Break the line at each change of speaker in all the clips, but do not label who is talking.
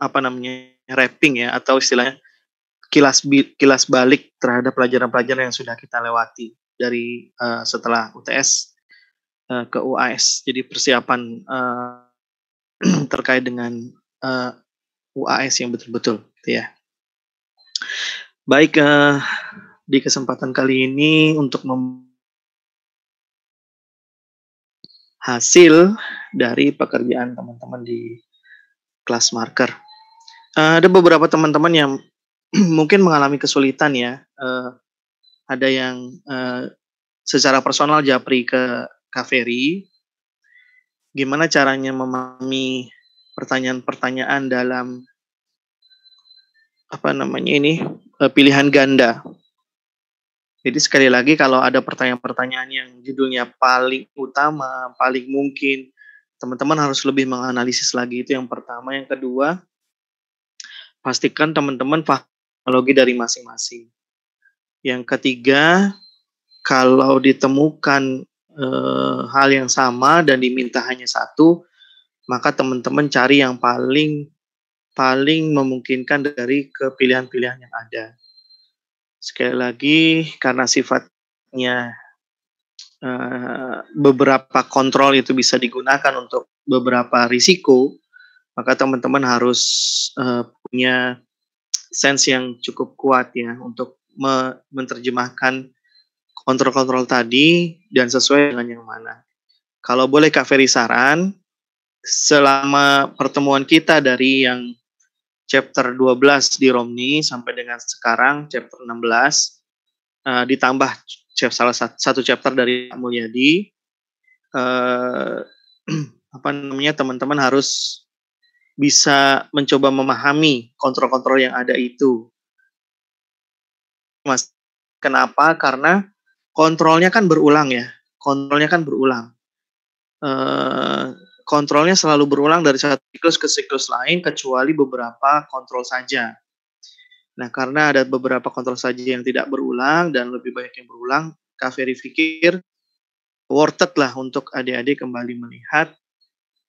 apa namanya wrapping ya atau istilahnya kilas kilas balik terhadap pelajaran-pelajaran yang sudah kita lewati dari uh, setelah UTS uh, eh, ke UAS. Jadi persiapan uh, terkait dengan uh, UAS yang betul-betul gitu ya. Baik uh, di kesempatan kali ini untuk mem hasil dari pekerjaan teman-teman di kelas marker. Uh, ada beberapa teman-teman yang mungkin mengalami kesulitan ya. Uh, ada yang uh, secara personal japri ke Kaveri. Gimana caranya memahami pertanyaan-pertanyaan dalam apa namanya ini pilihan ganda. Jadi sekali lagi kalau ada pertanyaan-pertanyaan yang judulnya paling utama, paling mungkin, teman-teman harus lebih menganalisis lagi itu yang pertama, yang kedua pastikan teman-teman paham teknologi dari masing-masing. Yang ketiga, kalau ditemukan e, hal yang sama dan diminta hanya satu, maka teman-teman cari yang paling paling memungkinkan dari kepilihan-pilihan yang ada. Sekali lagi, karena
sifatnya
e, beberapa kontrol itu bisa digunakan untuk beberapa risiko, maka teman-teman harus uh, punya sense yang cukup kuat ya untuk me menerjemahkan kontrol-kontrol tadi dan sesuai dengan yang mana. Kalau boleh Kak Ferry saran, selama pertemuan kita dari yang chapter 12 di Romney sampai dengan sekarang chapter 16 uh, eh, ditambah salah satu chapter dari Mulyadi uh, apa namanya teman-teman harus bisa mencoba memahami kontrol-kontrol yang ada itu. Mas, kenapa? Karena kontrolnya kan berulang ya. Kontrolnya kan berulang. Uh, kontrolnya selalu berulang dari satu siklus ke siklus lain, kecuali beberapa kontrol saja. Nah, karena ada beberapa kontrol saja yang tidak berulang dan lebih banyak yang berulang, kafirifikir, pikir worth it lah untuk adik-adik kembali melihat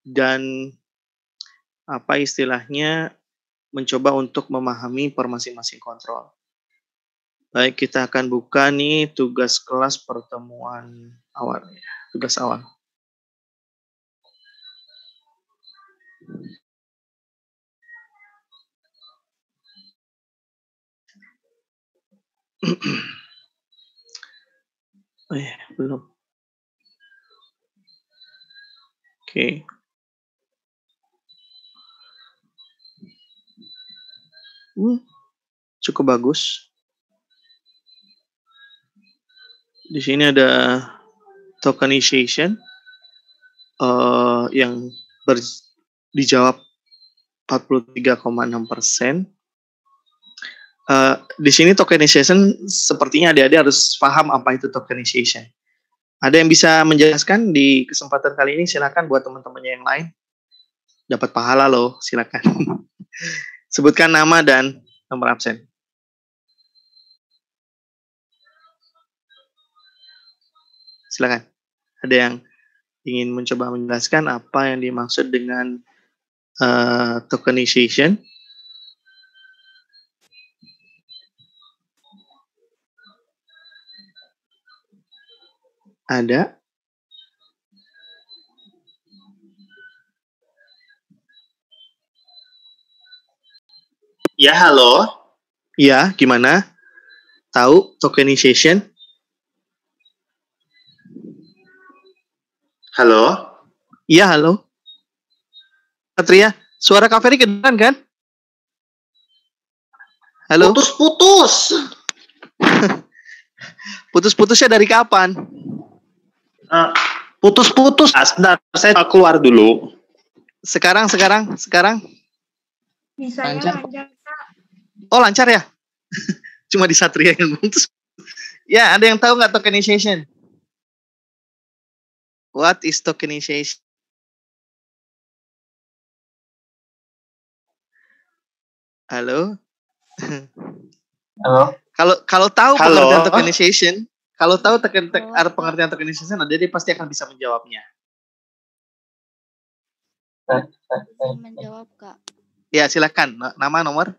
dan apa istilahnya mencoba untuk memahami per masing-masing kontrol. Baik, kita akan buka nih tugas kelas pertemuan
awal, ya tugas awal. ya, belum. Oke. Okay. hmm, cukup
bagus. Di sini ada tokenization uh, yang ber, dijawab 43,6 persen. Uh, di sini tokenization sepertinya adik-adik harus paham apa itu tokenization. Ada yang bisa menjelaskan di kesempatan kali ini silakan buat teman-temannya yang lain dapat pahala loh silakan. Sebutkan nama dan nomor absen. Silakan. Ada yang ingin mencoba menjelaskan apa yang dimaksud dengan
uh, tokenization? Ada? Ya, halo. ya
gimana? Tahu tokenization? Halo? Iya, halo. Patria, suara Kak Ferry kedengeran kan? Halo? Putus-putus. Putus-putusnya dari kapan? Eh, putus-putus. Uh, sebentar, saya keluar dulu. Sekarang, sekarang, sekarang.
panjang oh lancar ya cuma di Satria yang terus
ya ada yang tahu nggak tokenization
what is tokenization halo halo
kalau kalau tahu halo. pengertian tokenization kalau tahu teken tek, pengertian tokenization
ada dia pasti akan bisa menjawabnya
menjawab kak
ya silakan nama nomor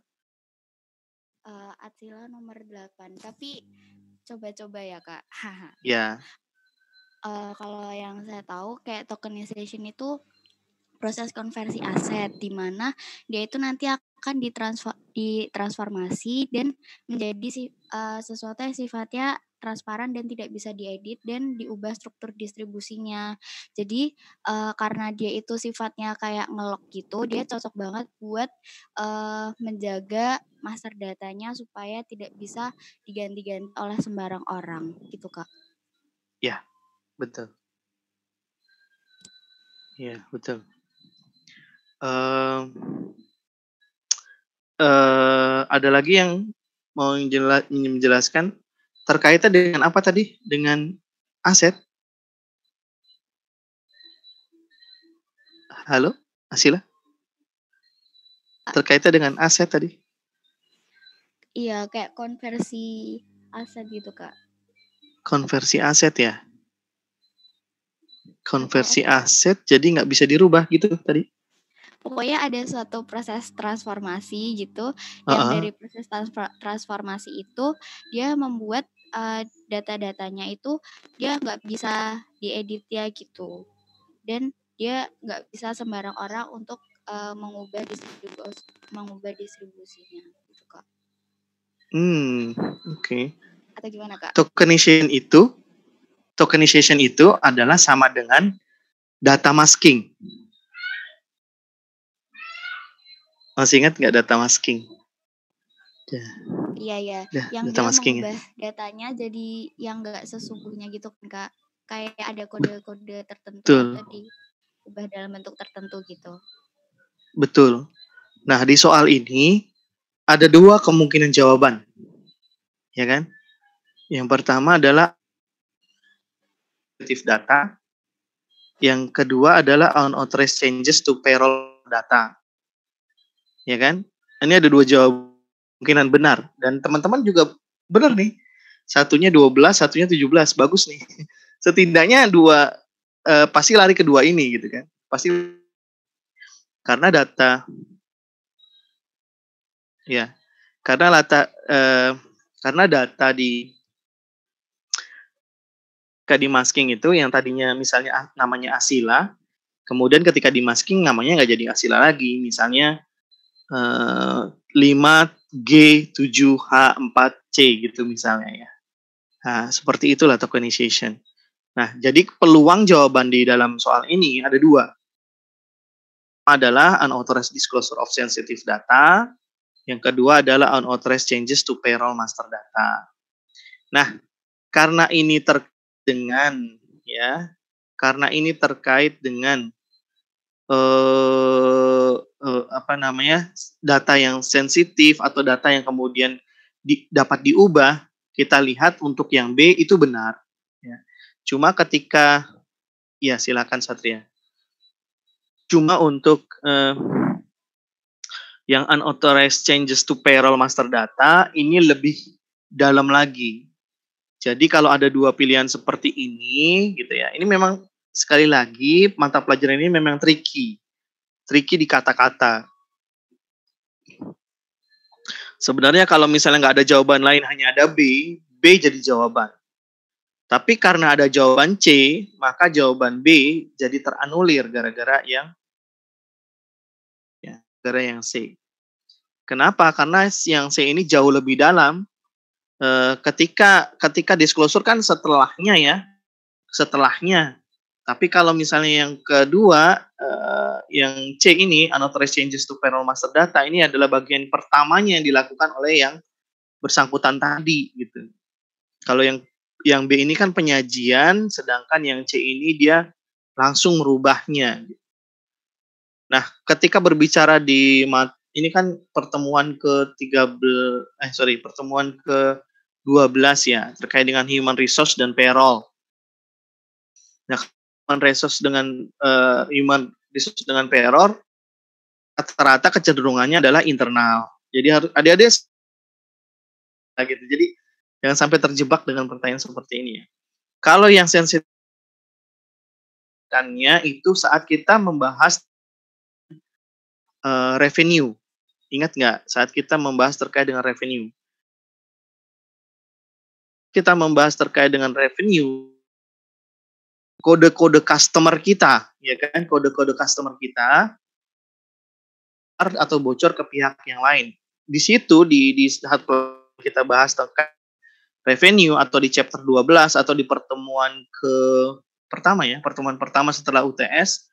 Atila nomor 8. Tapi coba-coba ya, Kak. ya. Yeah. Uh, kalau yang saya tahu kayak tokenization itu proses konversi aset di mana dia itu nanti akan ditransfer ditransformasi dan menjadi uh, sesuatu yang sifatnya transparan dan tidak bisa diedit dan diubah struktur distribusinya. Jadi uh, karena dia itu sifatnya kayak ngelok gitu, dia cocok banget buat uh, menjaga master datanya supaya tidak bisa diganti-ganti oleh sembarang orang gitu, Kak.
Ya, betul. Ya, betul.
Uh, uh, ada lagi yang mau menjelaskan? terkaitnya dengan apa tadi? Dengan aset. Halo, Asila? Terkaitnya dengan aset tadi?
Iya, kayak konversi aset gitu, Kak.
Konversi aset ya? Konversi aset jadi nggak bisa dirubah gitu tadi?
pokoknya ada suatu proses transformasi gitu uh -uh. yang dari proses transformasi itu dia membuat uh, data-datanya itu dia ya. nggak bisa diedit ya gitu dan dia nggak bisa sembarang orang untuk uh, mengubah distribusi mengubah distribusinya gitu kak.
Hmm oke. Okay. Atau gimana kak? Tokenization itu tokenization itu adalah sama dengan data masking. Masih ingat nggak data masking?
Ya.
Iya iya. Ya, yang data masking mengubah ya. datanya jadi yang enggak sesungguhnya gitu kan Kak. Kayak ada kode-kode tertentu tadi ubah dalam bentuk tertentu gitu.
Betul. Nah, di soal ini ada dua kemungkinan jawaban. Ya kan? Yang pertama adalah objektif data. Yang kedua adalah unauthorized changes to payroll data. Ya kan? Ini ada dua jawaban kemungkinan benar dan teman-teman juga benar nih satunya 12 satunya 17 bagus nih setidaknya dua eh, pasti lari kedua ini gitu kan pasti karena data ya karena data eh, karena data di di masking itu yang tadinya misalnya namanya asila, kemudian ketika di masking namanya nggak jadi asila lagi, misalnya 5G7H4C eh, gitu misalnya ya. Nah, seperti itulah tokenization. Nah, jadi peluang jawaban di dalam soal ini ada dua. Adalah unauthorized disclosure of sensitive data. Yang kedua adalah unauthorized changes to payroll master data. Nah, karena ini terkait dengan ya, karena ini terkait dengan eh, uh, apa namanya data yang sensitif atau data yang kemudian di, dapat diubah kita lihat untuk yang B itu benar ya. cuma ketika ya silakan Satria cuma untuk uh, yang unauthorized changes to payroll master data ini lebih dalam lagi jadi kalau ada dua pilihan seperti ini gitu ya ini memang sekali lagi mata pelajaran ini memang tricky tricky di kata-kata. Sebenarnya kalau misalnya nggak ada jawaban lain hanya ada B, B jadi jawaban. Tapi karena ada jawaban C, maka jawaban B jadi teranulir gara-gara yang ya, gara yang C. Kenapa? Karena yang C ini jauh lebih dalam. Eh, ketika ketika disclosure kan setelahnya ya, setelahnya tapi kalau misalnya yang kedua, uh, yang C ini, unauthorized changes to panel master data, ini adalah bagian pertamanya yang dilakukan oleh yang bersangkutan tadi, gitu. Kalau yang yang B ini kan penyajian, sedangkan yang C ini dia langsung
merubahnya.
Nah, ketika berbicara di mat, ini kan pertemuan ke-13 eh sorry, pertemuan ke-12 ya terkait dengan human resource dan payroll. Nah, human resource dengan uh, human resource dengan payroll rata-rata kecenderungannya adalah internal. Jadi harus ada-ada
nah, gitu. Jadi jangan sampai terjebak dengan pertanyaan seperti ini ya. Kalau yang sensitifnya itu saat kita membahas
uh, revenue. Ingat nggak saat kita membahas terkait dengan revenue? Kita membahas terkait dengan revenue kode-kode customer kita, ya kan? Kode-kode customer kita atau bocor ke pihak yang lain. Di situ di di saat kita bahas tentang revenue atau di chapter 12 atau di pertemuan ke pertama ya, pertemuan pertama setelah UTS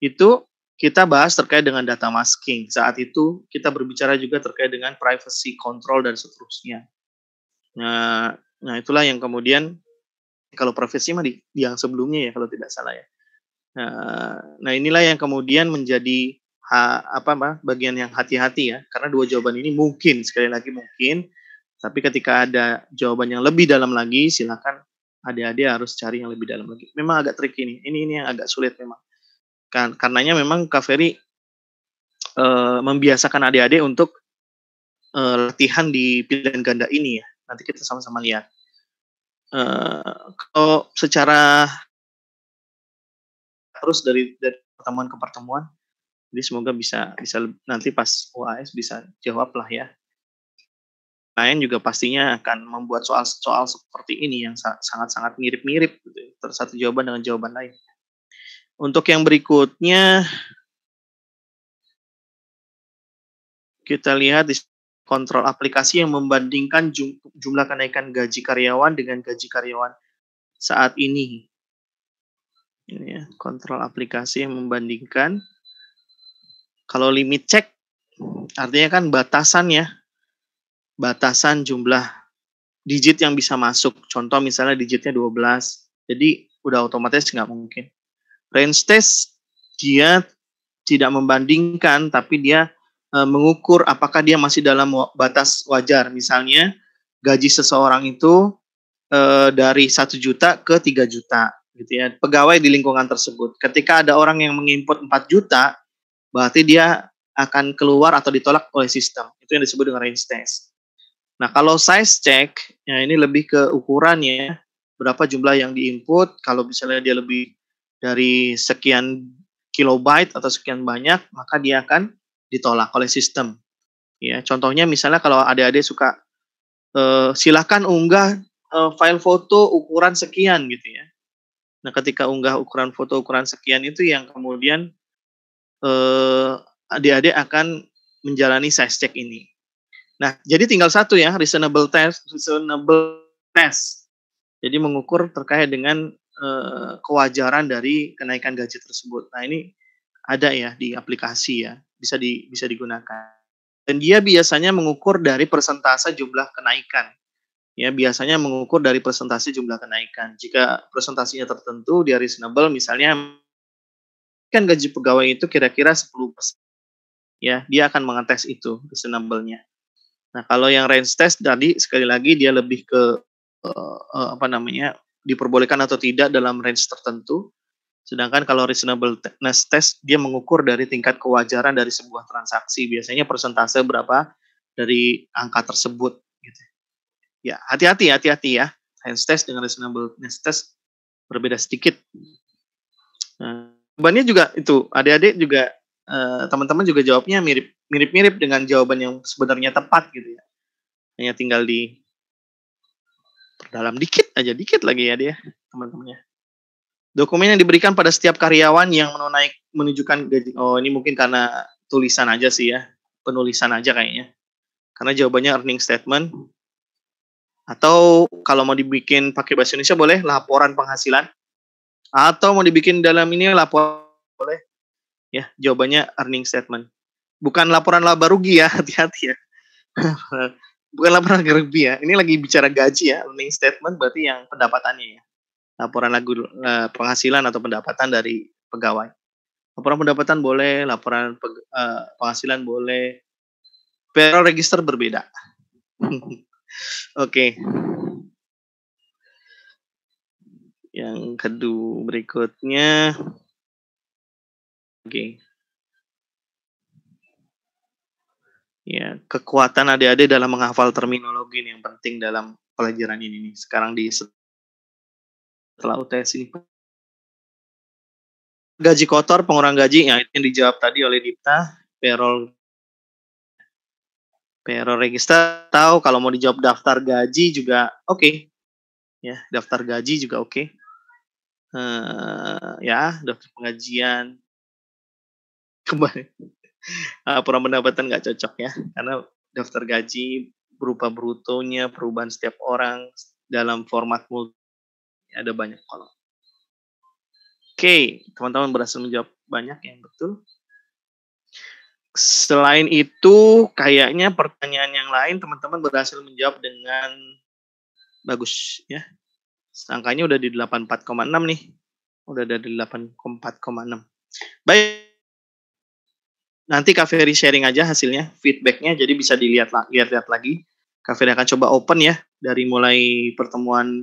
itu kita bahas terkait dengan data masking. Saat itu kita berbicara juga terkait dengan privacy control dan seterusnya. Nah, nah itulah yang kemudian kalau profesi mah di, di yang sebelumnya ya kalau tidak salah ya. Nah, nah inilah yang kemudian menjadi ha, apa mbak bagian yang hati-hati ya karena dua jawaban ini mungkin sekali lagi mungkin tapi ketika ada jawaban yang lebih dalam lagi silakan adik-adik harus cari yang lebih dalam lagi. Memang agak trik ini. Ini ini yang agak sulit memang. Kan karenanya memang Kaveri e, eh, membiasakan adik-adik untuk e, latihan di pilihan ganda
ini ya. Nanti kita sama-sama lihat.
Eh, kalau secara
terus dari dari pertemuan ke pertemuan jadi semoga bisa bisa nanti pas UAS bisa jawab lah ya lain juga
pastinya akan membuat soal-soal seperti ini yang sangat-sangat mirip-mirip gitu, ya, satu jawaban dengan jawaban lain. Untuk yang berikutnya kita lihat di kontrol aplikasi yang membandingkan jumlah kenaikan gaji karyawan dengan gaji karyawan saat ini. Ini ya, kontrol aplikasi yang membandingkan. Kalau limit check artinya kan batasan ya. Batasan jumlah digit yang bisa masuk. Contoh misalnya digitnya 12. Jadi udah otomatis nggak mungkin. Range test, dia tidak membandingkan, tapi dia Eh, mengukur apakah dia masih dalam batas wajar. Misalnya gaji seseorang itu e, dari satu juta ke 3 juta gitu ya. Pegawai di lingkungan tersebut. Ketika ada orang yang menginput 4 juta, berarti dia akan keluar atau ditolak oleh sistem. Itu yang disebut dengan range test. Nah, kalau size check, ya ini lebih ke ukurannya, berapa jumlah yang diinput, kalau misalnya dia lebih dari sekian kilobyte atau sekian banyak, maka dia akan ditolak oleh sistem. Ya, contohnya misalnya kalau adik-adik suka eh, silahkan unggah eh, file foto ukuran sekian gitu ya. Nah, ketika unggah ukuran foto ukuran sekian itu yang kemudian eh, adik-adik akan menjalani size check ini. Nah, jadi tinggal satu ya, reasonable test, reasonable test. Jadi mengukur terkait dengan eh, kewajaran dari kenaikan gaji tersebut. Nah, ini ada ya di aplikasi ya bisa di bisa digunakan. Dan dia biasanya mengukur dari persentase jumlah kenaikan. Ya, biasanya mengukur dari persentase jumlah kenaikan. Jika persentasenya tertentu, dia reasonable misalnya kan gaji pegawai itu kira-kira 10%. Ya, dia akan mengetes itu reasonable-nya. Nah, kalau yang range test tadi sekali lagi dia lebih ke uh, uh, apa namanya? diperbolehkan atau tidak dalam range tertentu Sedangkan kalau reasonableness test dia mengukur dari tingkat kewajaran dari sebuah transaksi, biasanya persentase berapa dari angka tersebut. Gitu. Ya hati-hati, hati-hati ya. Hands test dengan reasonableness test berbeda sedikit. Nah, jawabannya juga itu, adik-adik juga eh, teman-teman eh, juga jawabnya mirip mirip-mirip dengan jawaban yang sebenarnya tepat gitu ya. Hanya tinggal di dalam dikit aja dikit lagi ya dia ya, teman-temannya. Dokumen yang diberikan pada setiap karyawan yang menunaik menunjukkan gaji. Oh, ini mungkin karena tulisan aja sih ya. Penulisan aja kayaknya. Karena jawabannya earning statement. Atau kalau mau dibikin pakai bahasa Indonesia boleh laporan penghasilan. Atau mau dibikin dalam ini laporan boleh. Ya, jawabannya earning statement. Bukan laporan laba rugi ya, hati-hati ya. Bukan laporan laba rugi ya. Ini lagi bicara gaji ya,
earning statement berarti yang
pendapatannya ya laporan lagu eh, penghasilan atau pendapatan dari pegawai. Laporan pendapatan boleh, laporan eh, penghasilan boleh. Payroll register berbeda.
Oke. okay. Yang kedua berikutnya. Oke. Okay.
Ya, kekuatan adik-adik dalam menghafal terminologi ini yang
penting dalam pelajaran ini Sekarang di setelah UTS ini gaji kotor pengurang gaji ya itu yang dijawab tadi oleh Dipta
payroll payroll register tahu kalau mau dijawab daftar gaji juga oke okay. ya daftar gaji juga oke okay.
uh, eh, ya daftar pengajian kembali
uh, pura pendapatan nggak cocok ya karena daftar gaji berupa brutonya perubahan setiap orang dalam format multi ada banyak kolom. Oke, teman-teman berhasil menjawab banyak yang betul. Selain itu, kayaknya pertanyaan yang lain teman-teman berhasil menjawab dengan bagus ya. Angkanya udah di 84,6 nih. Udah ada di 84,6. Baik. Nanti Kak Ferry sharing aja hasilnya, feedbacknya, jadi bisa dilihat lihat-lihat lagi. Kak Ferry akan coba open ya dari mulai pertemuan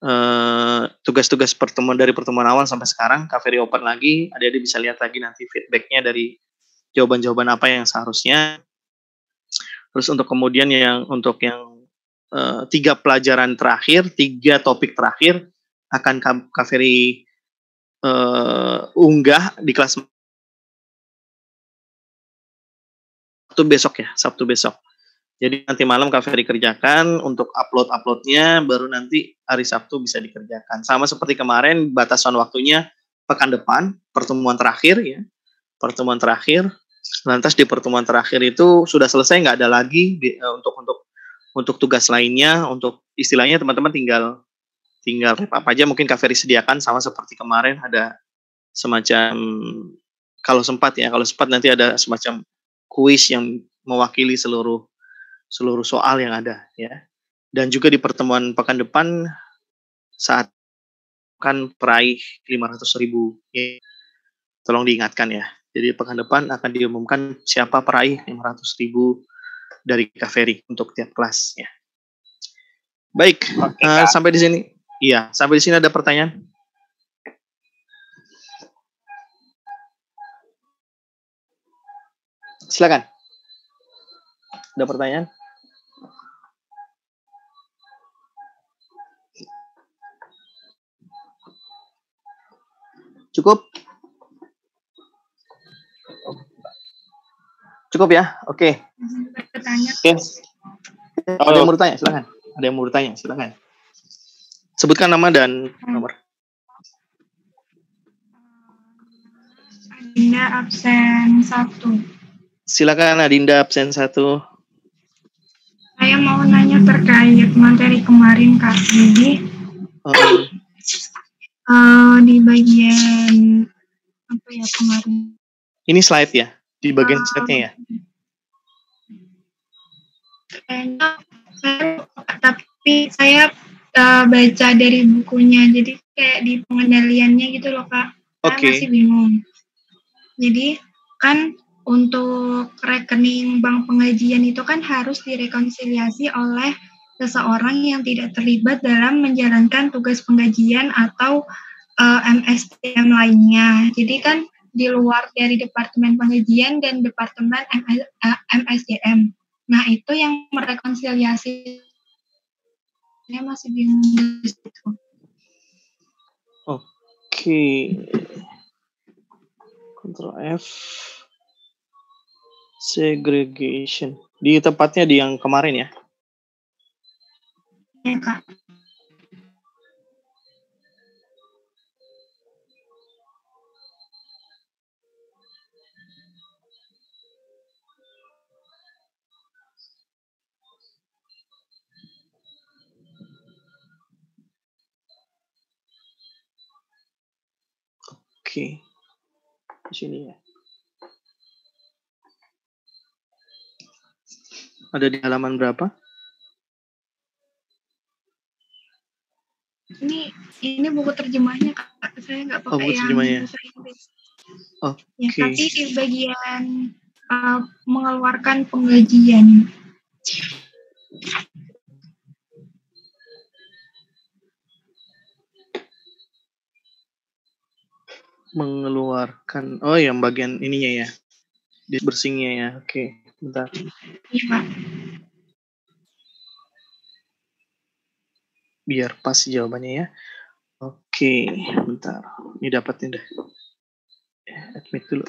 Eh, tugas-tugas uh, pertemuan dari pertemuan awal sampai sekarang Kaveri open lagi ada adik bisa lihat lagi nanti feedbacknya dari jawaban-jawaban apa yang seharusnya terus untuk kemudian yang untuk yang uh, tiga pelajaran terakhir tiga topik terakhir akan Kaveri
uh, eh, unggah di kelas Sabtu besok ya Sabtu besok jadi nanti malam kafe dikerjakan
untuk upload-uploadnya baru nanti hari Sabtu bisa dikerjakan. Sama seperti kemarin batasan waktunya pekan depan pertemuan terakhir ya. Pertemuan terakhir. Lantas di pertemuan terakhir itu sudah selesai nggak ada lagi di, eh, untuk untuk untuk tugas lainnya untuk istilahnya teman-teman tinggal tinggal apa aja mungkin kafe disediakan sama seperti kemarin ada semacam kalau sempat ya kalau sempat nanti ada semacam kuis yang mewakili seluruh seluruh soal yang ada ya. Dan juga di pertemuan pekan depan saat kan peraih 500 ribu ya. tolong diingatkan ya. Jadi pekan depan akan diumumkan siapa peraih 500 ribu dari Kaveri untuk tiap kelas ya. Baik, Oke, uh, sampai di sini. Iya, sampai di sini ada pertanyaan. Silakan. Ada pertanyaan? Cukup? Cukup ya? Oke. Okay. Oke. Okay. Ada yang mau bertanya? Silakan. Ada yang mau bertanya? Silakan. Sebutkan nama dan nomor.
Adinda absen satu.
Silakan Adinda absen satu.
Saya mau nanya terkait materi kemarin Kak Didi. Oh, iya. Eh, di bagian apa ya kemarin?
Ini slide ya, di
bagian uh, slide-nya ya.
tapi saya uh, baca dari bukunya, jadi kayak di pengendaliannya gitu loh kak. Okay. masih bingung. Jadi kan untuk rekening bank pengajian itu kan harus direkonsiliasi oleh seseorang yang tidak terlibat dalam menjalankan tugas penggajian atau uh, eh, MSDM lainnya. Jadi kan di luar dari Departemen Penggajian dan Departemen MS, uh, eh, MSDM. Nah, itu yang merekonsiliasi saya masih bingung di situ.
Oke. Okay. Ctrl F
segregation. Di tempatnya di yang kemarin ya.
Oke, di sini ya. Ada di halaman berapa?
Ini ini buku terjemahnya kak. Saya nggak pakai oh, buku yang bahasa Inggris.
okay. ya, tapi di
bagian uh, mengeluarkan penggajian.
mengeluarkan oh yang bagian ininya ya di
bersihnya ya oke okay. bentar iya pak biar pas jawabannya ya. Oke, bentar. Ini dapat nih dah. Ya, admit dulu.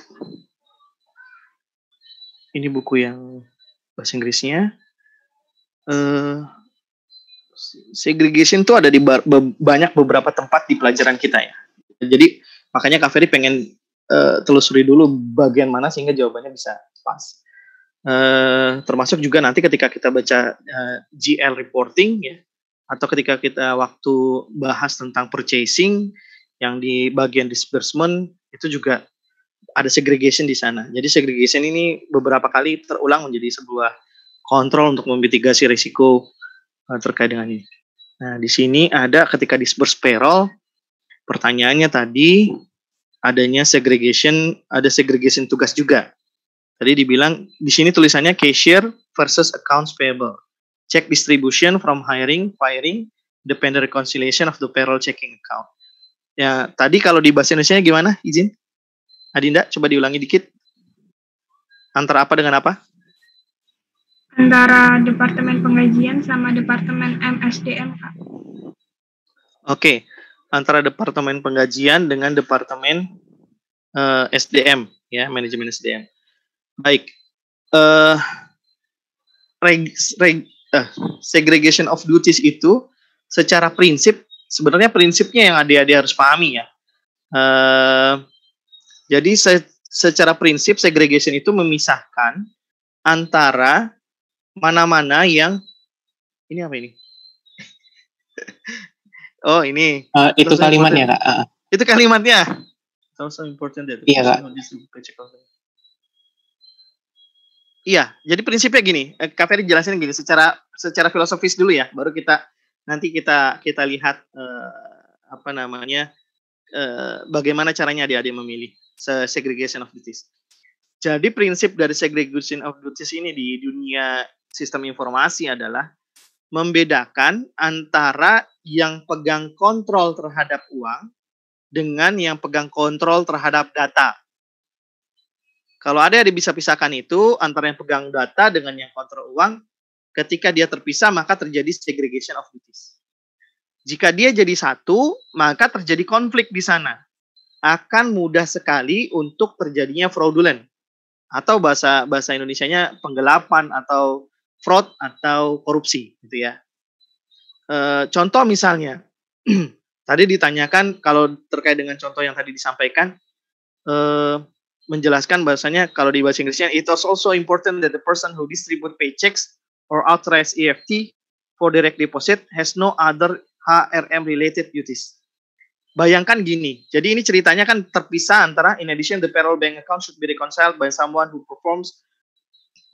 Ini buku yang bahasa Inggrisnya. Uh, segregation itu ada di bar, be, banyak beberapa tempat di pelajaran kita ya. Jadi makanya Kak Ferry pengen uh, telusuri dulu bagian mana sehingga jawabannya bisa pas. Uh, termasuk juga nanti ketika kita baca uh, GL reporting ya atau ketika kita waktu bahas tentang purchasing yang di bagian disbursement itu juga ada segregation di sana. Jadi segregation ini beberapa kali terulang menjadi sebuah kontrol untuk memitigasi risiko eh, terkait dengan ini. Nah, di sini ada ketika disburse payroll pertanyaannya tadi adanya segregation, ada segregation tugas juga. Tadi dibilang di sini tulisannya cashier versus accounts payable check distribution from hiring, firing, dependent reconciliation of the payroll checking account. Ya, tadi kalau di bahasa Indonesia gimana? Izin. Adinda, coba diulangi dikit. Antara apa dengan apa?
Antara Departemen Penggajian sama Departemen MSDM, Kak. Oke,
okay. antara Departemen Penggajian dengan Departemen uh, eh, SDM, ya, Manajemen SDM. Baik. Uh, reg, reg, eh, segregation of duties itu secara prinsip sebenarnya prinsipnya yang adik-adik harus pahami ya. Uh, jadi se secara prinsip segregation itu memisahkan antara mana-mana yang ini apa ini? oh ini. Uh, itu kalimatnya kak. Uh. Itu kalimatnya. It's also important that. Iya kak. Iya, jadi prinsipnya gini, eh, Kak Ferry jelasin gini secara secara filosofis dulu ya, baru kita nanti kita kita lihat eh, apa namanya eh, bagaimana caranya adik-adik memilih segregation of duties. Jadi prinsip dari segregation of duties ini di dunia sistem informasi adalah membedakan antara yang pegang kontrol terhadap uang dengan yang pegang kontrol terhadap data. Kalau ada yang bisa pisahkan itu antara yang pegang data dengan yang kontrol uang, ketika dia terpisah maka terjadi segregation of duties. Jika dia jadi satu, maka terjadi konflik di sana. Akan mudah sekali untuk terjadinya fraudulent atau bahasa bahasa Indonesianya penggelapan atau fraud atau korupsi gitu ya. E, contoh misalnya tadi ditanyakan kalau terkait dengan contoh yang tadi disampaikan eh, menjelaskan bahasanya kalau di bahasa Inggrisnya it is also important that the person who distribute paychecks or authorized EFT for direct deposit has no other HRM related duties. Bayangkan gini, jadi ini ceritanya kan terpisah antara in addition the payroll bank account should be reconciled by someone who performs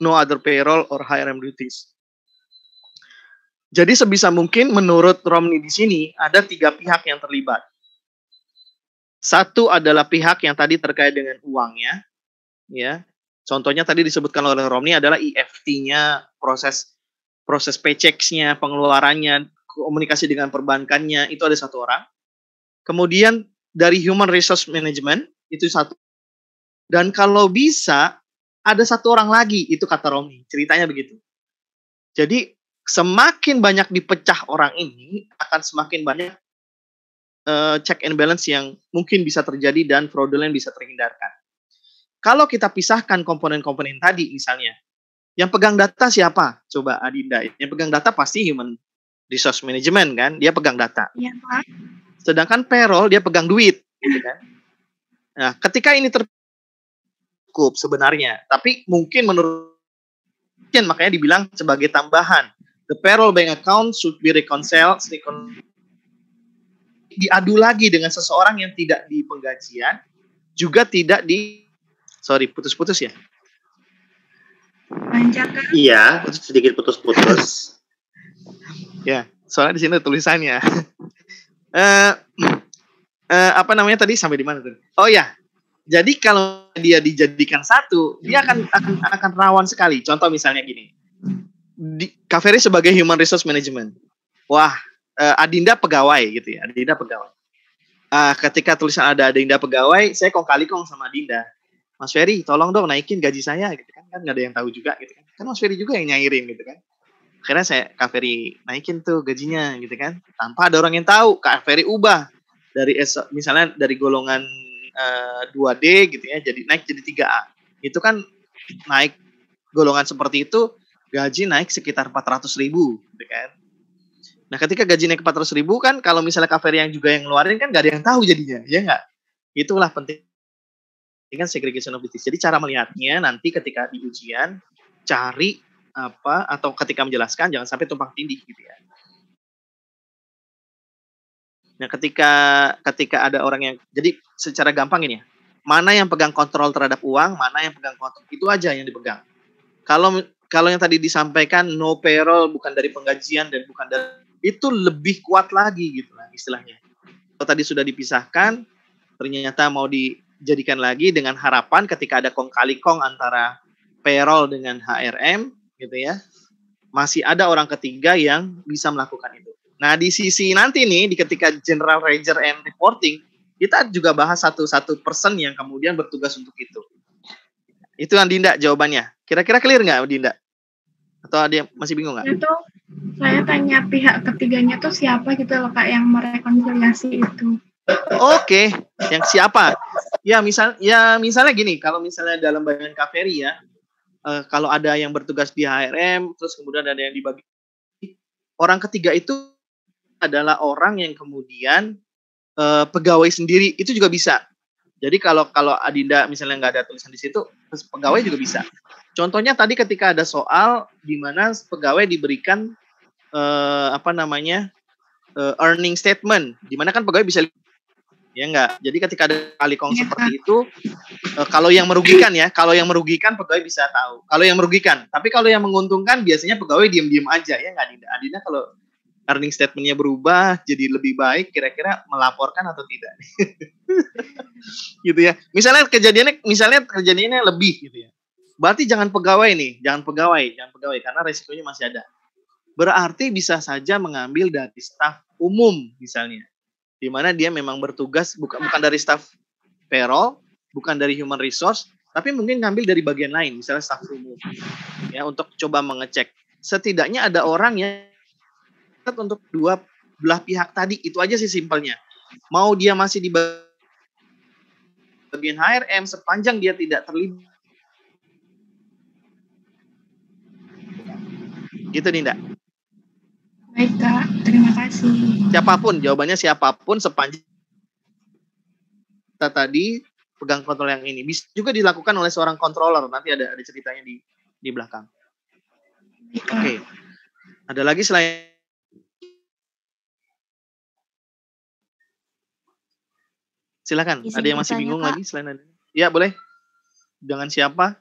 no other payroll or HRM duties. Jadi sebisa mungkin menurut Romney di sini ada tiga pihak yang terlibat. Satu adalah pihak yang tadi terkait dengan uangnya, ya. Contohnya tadi disebutkan oleh Romney adalah EFT-nya, proses proses paycheck-nya, pengeluarannya, komunikasi dengan perbankannya, itu ada satu orang. Kemudian dari human resource management itu satu. Dan kalau bisa ada satu orang lagi, itu kata Romney. Ceritanya begitu. Jadi semakin banyak dipecah orang ini akan semakin banyak uh, check and balance yang mungkin bisa terjadi dan fraudulent bisa terhindarkan. Kalau kita pisahkan komponen-komponen tadi misalnya, yang pegang data siapa? Coba Adinda. Yang pegang data pasti human resource management kan, dia pegang data. Iya, Pak. Sedangkan payroll dia pegang duit, gitu kan. Nah, ketika ini cukup sebenarnya, tapi mungkin menurut makanya dibilang sebagai tambahan the payroll bank account should be reconciled diadu lagi dengan seseorang yang tidak di penggajian, juga tidak di sorry putus-putus ya. Panjakan. Iya, sedikit putus-putus. ya, soalnya di sini tulisannya. uh, uh, apa namanya tadi sampai di mana tuh? Oh ya, jadi kalau dia dijadikan satu, dia akan akan akan rawan sekali. Contoh misalnya gini, di Kaveri sebagai human resource management, wah uh, adinda pegawai gitu ya, adinda pegawai. Uh, ketika tulisan ada adinda pegawai, saya kong kali kong sama adinda. Mas Ferry, tolong dong naikin gaji saya gitu kan, kan nggak ada yang tahu juga gitu kan. Kan Mas Ferry juga yang nyairin gitu kan. Akhirnya saya Kak Ferry naikin tuh gajinya gitu kan, tanpa ada orang yang tahu. Kak Ferry ubah dari misalnya dari golongan uh, eh, 2D gitu ya, jadi naik jadi 3A. Itu kan naik golongan seperti itu gaji naik sekitar 400 ribu gitu kan Nah, ketika gaji naik 400 ribu kan, kalau misalnya kafir yang juga yang ngeluarin kan gak ada yang tahu jadinya, ya nggak? Itulah penting ini kan segregation of duties. Jadi cara melihatnya nanti ketika di ujian, cari apa atau ketika menjelaskan jangan sampai tumpang tindih gitu ya. Nah, ketika ketika ada orang yang jadi secara gampang ini ya, mana yang pegang kontrol terhadap uang, mana yang pegang kontrol itu aja yang dipegang. Kalau kalau yang tadi disampaikan no payroll bukan dari penggajian dan bukan dari itu lebih kuat lagi gitu lah istilahnya. Kalau tadi sudah dipisahkan, ternyata mau dijadikan lagi dengan harapan ketika ada kong kali kong antara payroll dengan HRM gitu ya, masih ada orang ketiga yang bisa melakukan itu. Nah di sisi nanti nih, di ketika General Ranger and Reporting, kita juga bahas satu-satu person yang kemudian bertugas untuk itu. Itu yang Dinda jawabannya. Kira-kira clear nggak Dinda? Atau ada yang masih bingung nggak? Itu
saya tanya pihak ketiganya tuh siapa gitu loh kak yang merekonsiliasi itu
Oke, okay. yang siapa? Ya misal, ya misalnya gini, kalau misalnya dalam bayangan Kaveri ya, uh, kalau ada yang bertugas di HRM, terus kemudian ada yang dibagi, orang ketiga itu adalah orang yang kemudian uh, pegawai sendiri itu juga bisa. Jadi kalau kalau Adinda misalnya nggak ada tulisan di situ, terus pegawai juga bisa. Contohnya tadi ketika ada soal di mana pegawai diberikan uh, apa namanya uh, earning statement, di mana kan pegawai bisa ya enggak. Jadi ketika ada alikong ya. seperti itu, uh, kalau yang merugikan ya, kalau yang merugikan pegawai bisa tahu. Kalau yang merugikan, tapi kalau yang menguntungkan biasanya pegawai diam-diam aja ya enggak Adina. Adina kalau earning statementnya berubah jadi lebih baik kira-kira melaporkan atau tidak gitu ya misalnya kejadiannya misalnya kejadiannya lebih gitu ya Berarti jangan pegawai nih, jangan pegawai, jangan pegawai karena resikonya masih ada. Berarti bisa saja mengambil dari staf umum misalnya. Di mana dia memang bertugas bukan bukan dari staf payroll, bukan dari human resource, tapi mungkin ngambil dari bagian lain, misalnya staf umum. Ya, untuk coba mengecek. Setidaknya ada orang yang untuk dua belah pihak tadi, itu aja sih simpelnya. Mau dia masih di bagian HRM sepanjang dia tidak terlibat Gitu Dinda.
Baik Kak, terima kasih.
Siapapun, jawabannya siapapun sepanjang kita tadi pegang kontrol yang ini. Bisa juga dilakukan oleh seorang controller. Nanti ada ada ceritanya di di belakang. Oke. Okay. Ada lagi selain Silakan. Isi ada yang masih bingung Kak. lagi selain ada? Iya boleh. Dengan siapa?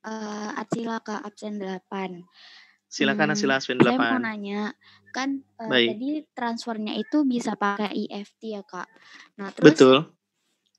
Uh, eh, Atsila Kak, absen 8.
Silakan hmm, Asila Aswin 8. Saya mau
nanya, kan uh, tadi transfernya itu bisa pakai EFT ya, Kak. Nah, terus Betul.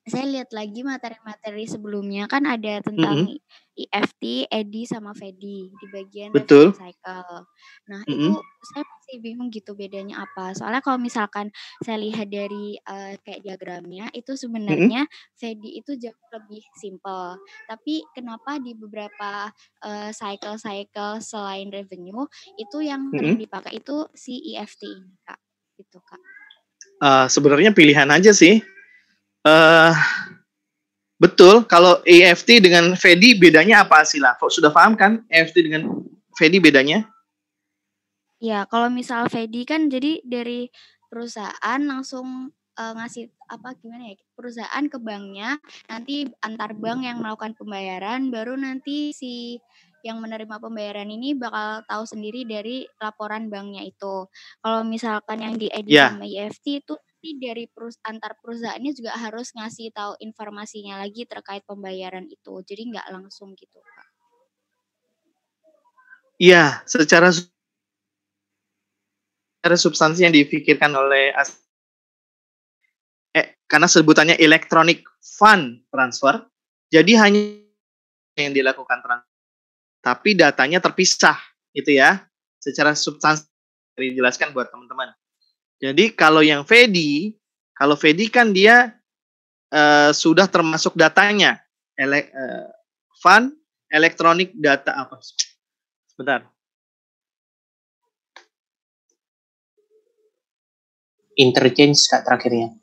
Saya lihat lagi materi-materi sebelumnya kan ada tentang mm -hmm. EFT, EDI sama fedi di bagian Betul. cycle. Nah, mm -hmm. itu saya sih bingung gitu bedanya apa. Soalnya kalau misalkan saya lihat dari uh, kayak diagramnya itu sebenarnya mm-hmm. Fedi itu jauh lebih simple. Tapi kenapa di beberapa uh, cycle-cycle selain revenue itu yang mm-hmm. dipakai itu si EFT ini, Kak. Gitu, Kak.
Uh, sebenarnya pilihan aja sih. Uh, betul, kalau EFT dengan Fedi bedanya apa sih lah? Sudah paham kan EFT dengan Fedi bedanya?
Ya, kalau misal Fedi kan jadi dari perusahaan langsung uh, ngasih apa gimana ya perusahaan ke banknya nanti antar bank yang melakukan pembayaran baru nanti si yang menerima pembayaran ini bakal tahu sendiri dari laporan banknya itu kalau misalkan yang di ID yeah. sama EFT itu nanti dari perus antar perusahaannya juga harus ngasih tahu informasinya lagi terkait pembayaran itu jadi nggak langsung gitu pak
Iya, secara
ada substansi yang dipikirkan oleh eh, karena
sebutannya electronic fund transfer. Jadi hanya yang dilakukan transfer, tapi datanya terpisah itu ya. Secara substansi dijelaskan buat teman-teman. Jadi kalau yang Fedi, kalau Fedi kan dia eh, sudah termasuk datanya ele, eh, fund electronic data apa? Sebentar.
interchange kak terakhirnya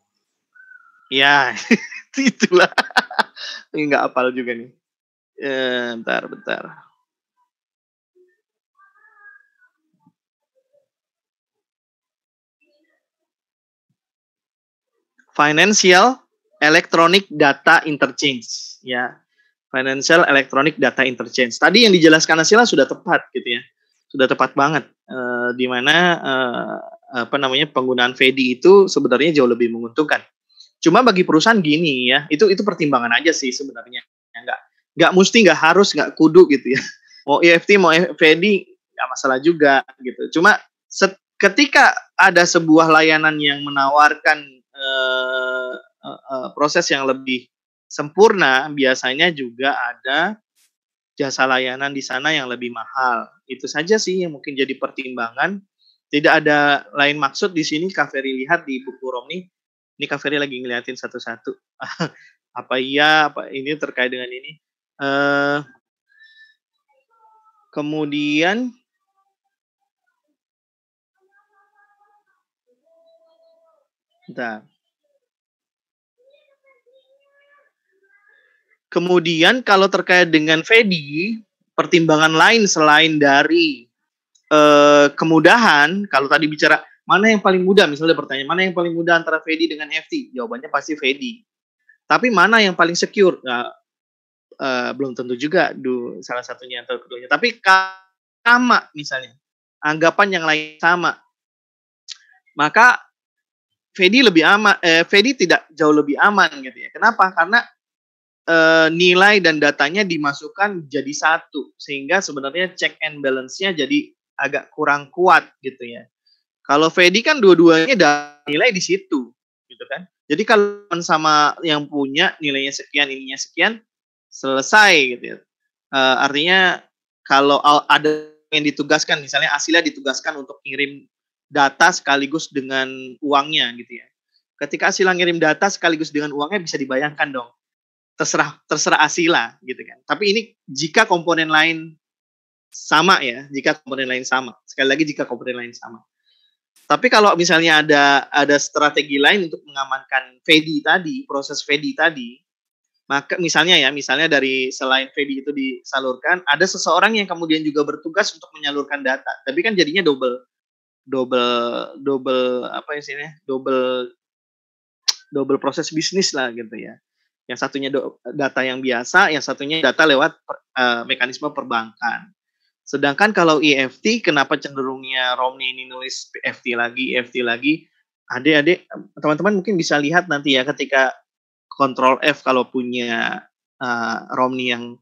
ya itulah ini nggak apal juga nih e, bentar bentar Financial
Electronic Data Interchange ya Financial Electronic Data Interchange tadi yang dijelaskan Asila sudah tepat gitu ya sudah tepat banget e, di mana e, apa namanya penggunaan VD itu sebenarnya jauh lebih menguntungkan. Cuma bagi perusahaan gini ya, itu itu pertimbangan aja sih sebenarnya. Enggak enggak mesti enggak harus enggak kudu gitu ya. Mau EFT mau VD enggak masalah juga gitu. Cuma ketika ada sebuah layanan yang menawarkan uh, uh, proses yang lebih sempurna, biasanya juga ada jasa layanan di sana yang lebih mahal. Itu saja sih yang mungkin jadi pertimbangan tidak ada lain maksud di sini Kaveri lihat di buku Romni ini Kaveri lagi ngeliatin satu-satu apa iya apa ini terkait dengan ini uh, kemudian Kemudian kalau terkait dengan Fedi, pertimbangan lain selain dari Eh, kemudahan kalau tadi bicara mana yang paling mudah misalnya pertanyaan mana yang paling mudah antara Fedi dengan FT jawabannya pasti Fedi tapi mana yang paling secure nah, eh, belum tentu juga du, salah
satunya atau keduanya
tapi sama misalnya anggapan yang lain sama maka Fedi lebih aman eh, Fedi tidak jauh lebih aman gitu ya kenapa karena E, nilai dan datanya dimasukkan jadi satu sehingga sebenarnya check and balance-nya jadi agak kurang kuat gitu ya. Kalau Fedi kan dua-duanya nilai di situ gitu kan. Jadi kalau sama yang punya
nilainya sekian, ininya sekian,
selesai gitu ya. E, artinya kalau ada yang ditugaskan, misalnya Asila ditugaskan untuk ngirim data sekaligus dengan uangnya gitu ya. Ketika Asila ngirim data sekaligus dengan uangnya bisa dibayangkan dong. Terserah terserah Asila gitu kan. Tapi ini jika komponen lain sama ya jika komponen lain sama. Sekali lagi jika komponen lain sama. Tapi kalau misalnya ada ada strategi lain untuk
mengamankan
VD tadi, proses VD tadi, maka misalnya ya, misalnya dari selain VD itu disalurkan, ada seseorang yang kemudian juga bertugas untuk menyalurkan data. Tapi kan jadinya double double double apa istilahnya? Double double proses bisnis lah gitu ya. Yang satunya data yang biasa, yang satunya data lewat per, uh, mekanisme perbankan. Sedangkan kalau EFT, kenapa cenderungnya Romney ini nulis EFT lagi, EFT lagi? Adik-adik, teman-teman mungkin bisa lihat nanti ya ketika control F kalau punya uh, Romney yang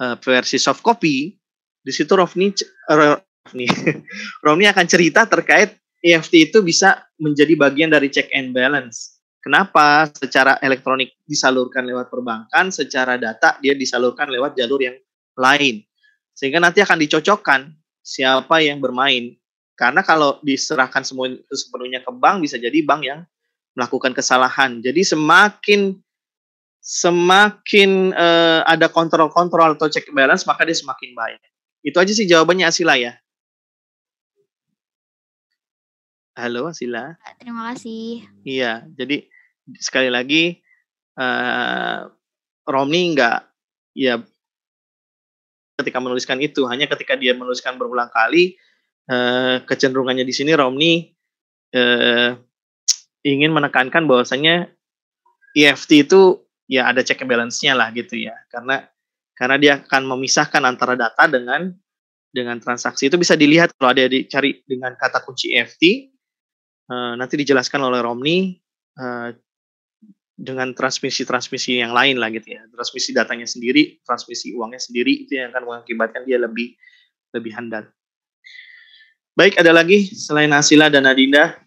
uh, versi soft copy, di situ Romney uh, Romney, Romney akan cerita terkait EFT itu bisa menjadi bagian dari check and balance. Kenapa? Secara elektronik disalurkan lewat perbankan, secara data dia disalurkan lewat jalur yang lain sehingga nanti akan dicocokkan siapa yang bermain karena kalau diserahkan semua sepenuhnya ke bank bisa jadi bank yang melakukan kesalahan jadi semakin semakin uh, ada kontrol-kontrol atau check balance maka dia semakin baik itu aja sih jawabannya Asila ya halo Asila
terima kasih
iya jadi sekali lagi uh, Romney nggak ya ketika menuliskan itu. Hanya ketika dia menuliskan berulang kali, eh, kecenderungannya di sini Romney eh, ingin menekankan bahwasannya EFT itu ya ada check and balance-nya lah gitu ya. Karena karena dia akan memisahkan antara data dengan dengan transaksi itu bisa dilihat kalau ada dicari dengan kata kunci EFT eh, nanti dijelaskan oleh Romney eh, dengan transmisi-transmisi yang lain lah gitu ya. Transmisi datanya sendiri, transmisi uangnya sendiri itu yang akan mengakibatkan dia lebih lebih handal. Baik, ada lagi selain
Asila dan Adinda?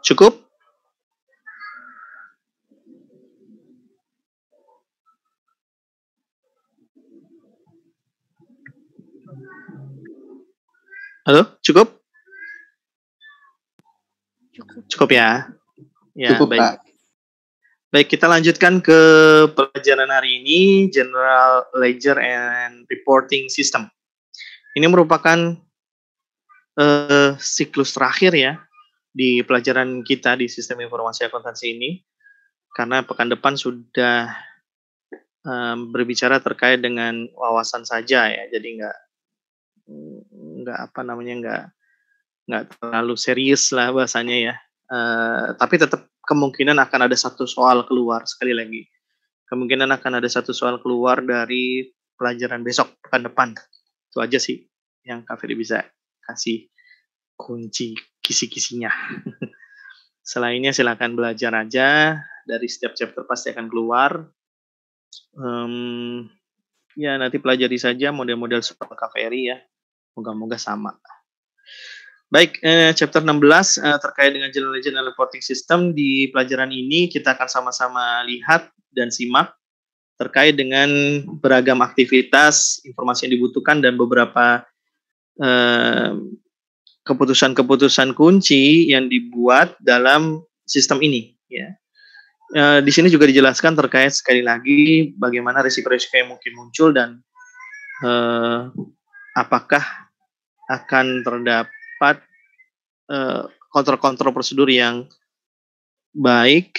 Cukup? Halo, cukup? Cukup. Cukup ya. Ya, cukup, baik. Pak. Baik,
kita lanjutkan ke pelajaran hari ini General Ledger and Reporting System. Ini merupakan uh, siklus terakhir ya di pelajaran kita di sistem informasi akuntansi ini karena pekan depan sudah um, berbicara terkait dengan wawasan saja ya jadi nggak nggak apa namanya nggak nggak terlalu serius lah bahasanya ya. Uh, tapi tetap kemungkinan akan ada satu soal keluar sekali lagi. Kemungkinan akan ada satu soal keluar dari pelajaran besok pekan depan. Itu aja sih yang Kak Ferry bisa kasih kunci kisi-kisinya. Selainnya silahkan belajar aja dari setiap chapter pasti akan keluar. Um, ya nanti pelajari saja model-model soal Kak Ferry ya. Moga-moga sama. Baik, eh, chapter 16 eh, terkait dengan jurnal-jurnal reporting system di pelajaran ini kita akan sama-sama lihat dan simak terkait dengan beragam aktivitas, informasi yang dibutuhkan dan beberapa eh, keputusan-keputusan eh, kunci yang dibuat dalam sistem ini. Ya. Eh, di sini juga dijelaskan terkait sekali lagi bagaimana risiko-risiko yang mungkin muncul dan eh, apakah akan terdapat eh, kontrol-kontrol uh, prosedur yang
baik.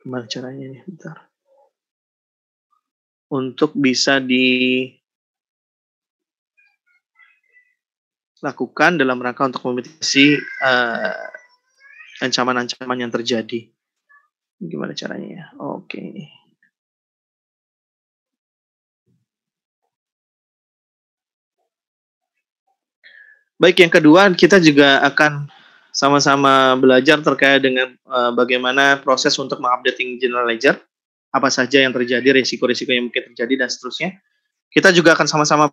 Gimana caranya nih? Bentar.
Untuk bisa dilakukan dalam rangka untuk memitigasi eh, ancaman-ancaman uh, yang terjadi.
Gimana caranya ya? Oke. Okay. Baik, yang kedua kita juga
akan sama-sama belajar terkait dengan uh, bagaimana proses untuk mengupdating general ledger, apa saja yang terjadi, risiko-risiko yang mungkin terjadi dan seterusnya. Kita juga akan sama-sama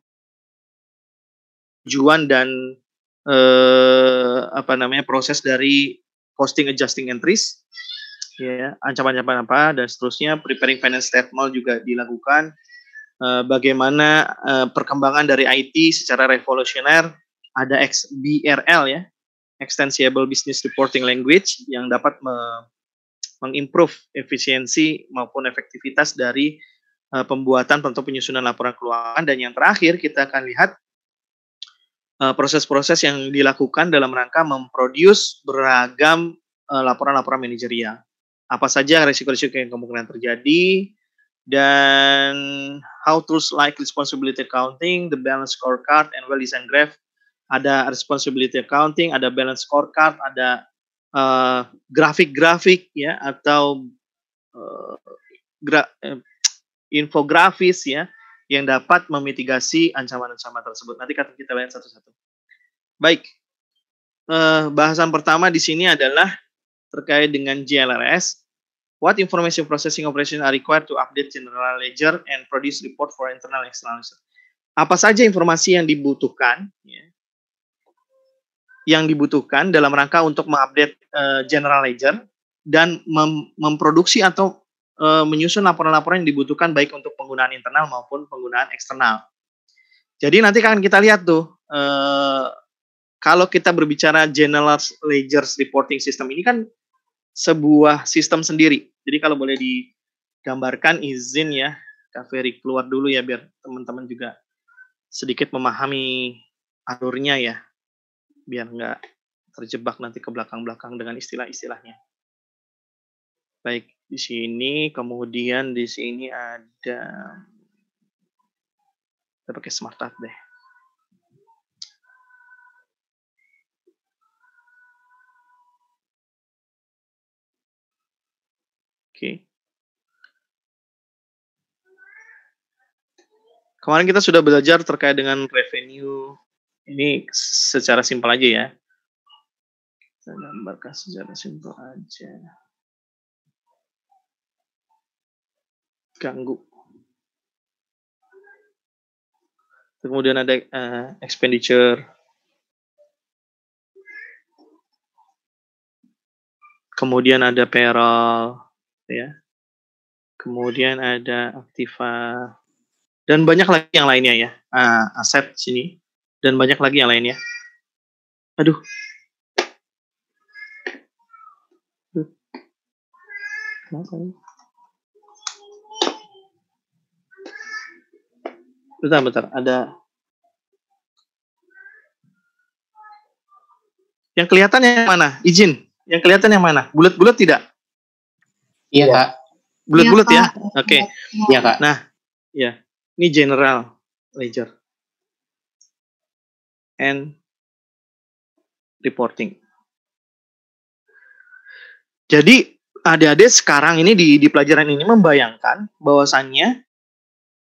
tujuan dan uh, apa namanya proses dari posting adjusting entries, ya ancaman-ancaman apa dan seterusnya. Preparing finance statement juga dilakukan. Uh, bagaimana uh, perkembangan dari IT secara revolusioner ada XBRL ya, Extensible Business Reporting Language yang dapat me mengimprove efisiensi maupun efektivitas dari uh, pembuatan atau penyusunan laporan keuangan dan yang terakhir kita akan lihat eh, proses-proses uh, yang dilakukan dalam rangka memproduce beragam eh, laporan-laporan uh, manajerial. Apa saja risiko-risiko yang kemungkinan terjadi dan how to like responsibility accounting, the balance scorecard and well design graph ada responsibility accounting, ada balance scorecard, ada eh, grafik-grafik uh, ya atau uh, gra uh, infografis ya yang dapat memitigasi ancaman-ancaman tersebut. Nanti kita lihat satu-satu. Baik, uh, bahasan pertama di sini adalah terkait dengan GLRS. What information processing operations are required to update general ledger and produce report for internal external Apa saja informasi yang dibutuhkan ya, yang dibutuhkan dalam rangka untuk mengupdate uh, general ledger dan mem memproduksi atau uh, menyusun laporan-laporan yang dibutuhkan baik untuk penggunaan internal maupun penggunaan eksternal. Jadi nanti akan kita lihat tuh uh, kalau kita berbicara general ledger reporting system ini kan sebuah sistem sendiri. Jadi kalau boleh digambarkan izin ya, Kak Ferry keluar dulu ya biar teman-teman juga sedikit memahami alurnya ya biar nggak terjebak nanti ke belakang-belakang dengan istilah-istilahnya. Baik, di sini kemudian di sini ada
kita pakai smart art deh. Oke. Kemarin kita sudah
belajar terkait dengan revenue, ini secara simpel aja ya.
Kita gambarkan secara simpel aja. Ganggu. Kemudian ada uh, expenditure. Kemudian ada payroll, ya.
Kemudian ada aktiva dan banyak lagi yang lainnya
ya. Uh, aset sini dan banyak lagi yang lainnya. Aduh. Bentar, bentar. Ada
yang kelihatan yang mana? Izin. Yang kelihatan yang mana? Bulat-bulat tidak? Iya, iya. Kak. Bulat-bulat iya, ya?
Oke. Iya, Kak. Iya, nah, ya. Ini general ledger and reporting. Jadi adik-adik sekarang ini di,
di pelajaran ini membayangkan bahwasannya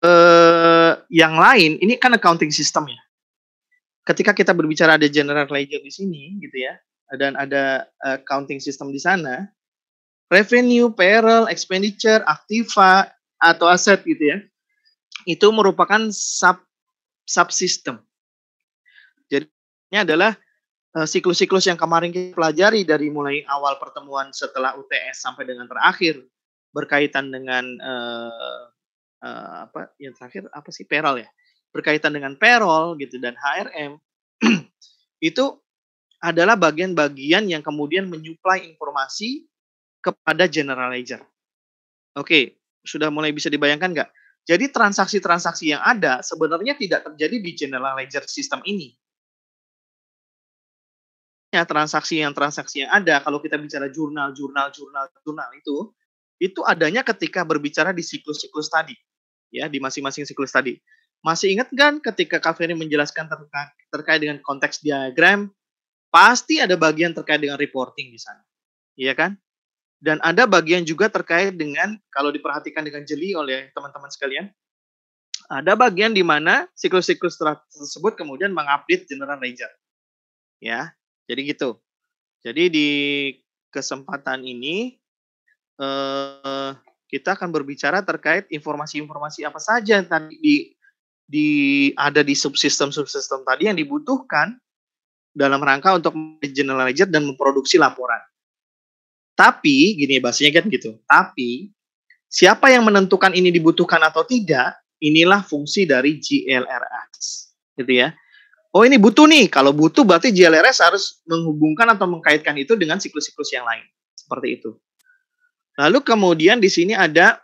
eh, yang lain ini kan accounting system ya. Ketika kita berbicara ada general ledger di sini gitu ya dan ada accounting system di sana, revenue, payroll, expenditure, activa atau aset gitu ya. Itu merupakan sub subsystem jadi ini adalah eh, siklus-siklus yang kemarin kita pelajari dari mulai awal pertemuan setelah UTS sampai dengan terakhir berkaitan dengan uh, uh, apa yang terakhir apa sih perol ya berkaitan dengan perol gitu dan HRM itu adalah bagian-bagian yang kemudian menyuplai informasi kepada general ledger. Oke, sudah mulai bisa dibayangkan nggak? Jadi transaksi-transaksi yang ada sebenarnya tidak terjadi di general ledger sistem ini. Ya, transaksi yang transaksi yang ada kalau kita bicara jurnal jurnal jurnal jurnal itu itu adanya ketika berbicara di siklus-siklus tadi ya di masing-masing siklus tadi masih ingat kan ketika Kaveri menjelaskan terkait dengan konteks diagram pasti ada bagian terkait dengan reporting di sana iya kan dan ada bagian juga terkait dengan kalau diperhatikan dengan jeli oleh teman-teman sekalian ada bagian di mana
siklus-siklus tersebut
kemudian mengupdate General Ledger ya jadi gitu. Jadi di kesempatan ini eh, kita akan berbicara terkait informasi-informasi apa saja yang tadi di, di ada di subsistem-subsistem tadi yang dibutuhkan dalam rangka untuk generalize dan memproduksi laporan. Tapi gini bahasanya kan gitu. Tapi siapa yang menentukan ini dibutuhkan atau tidak, inilah fungsi dari GLRX, gitu ya oh ini butuh nih. Kalau butuh berarti JLRS harus menghubungkan atau mengkaitkan itu dengan siklus-siklus yang lain. Seperti itu. Lalu kemudian di sini ada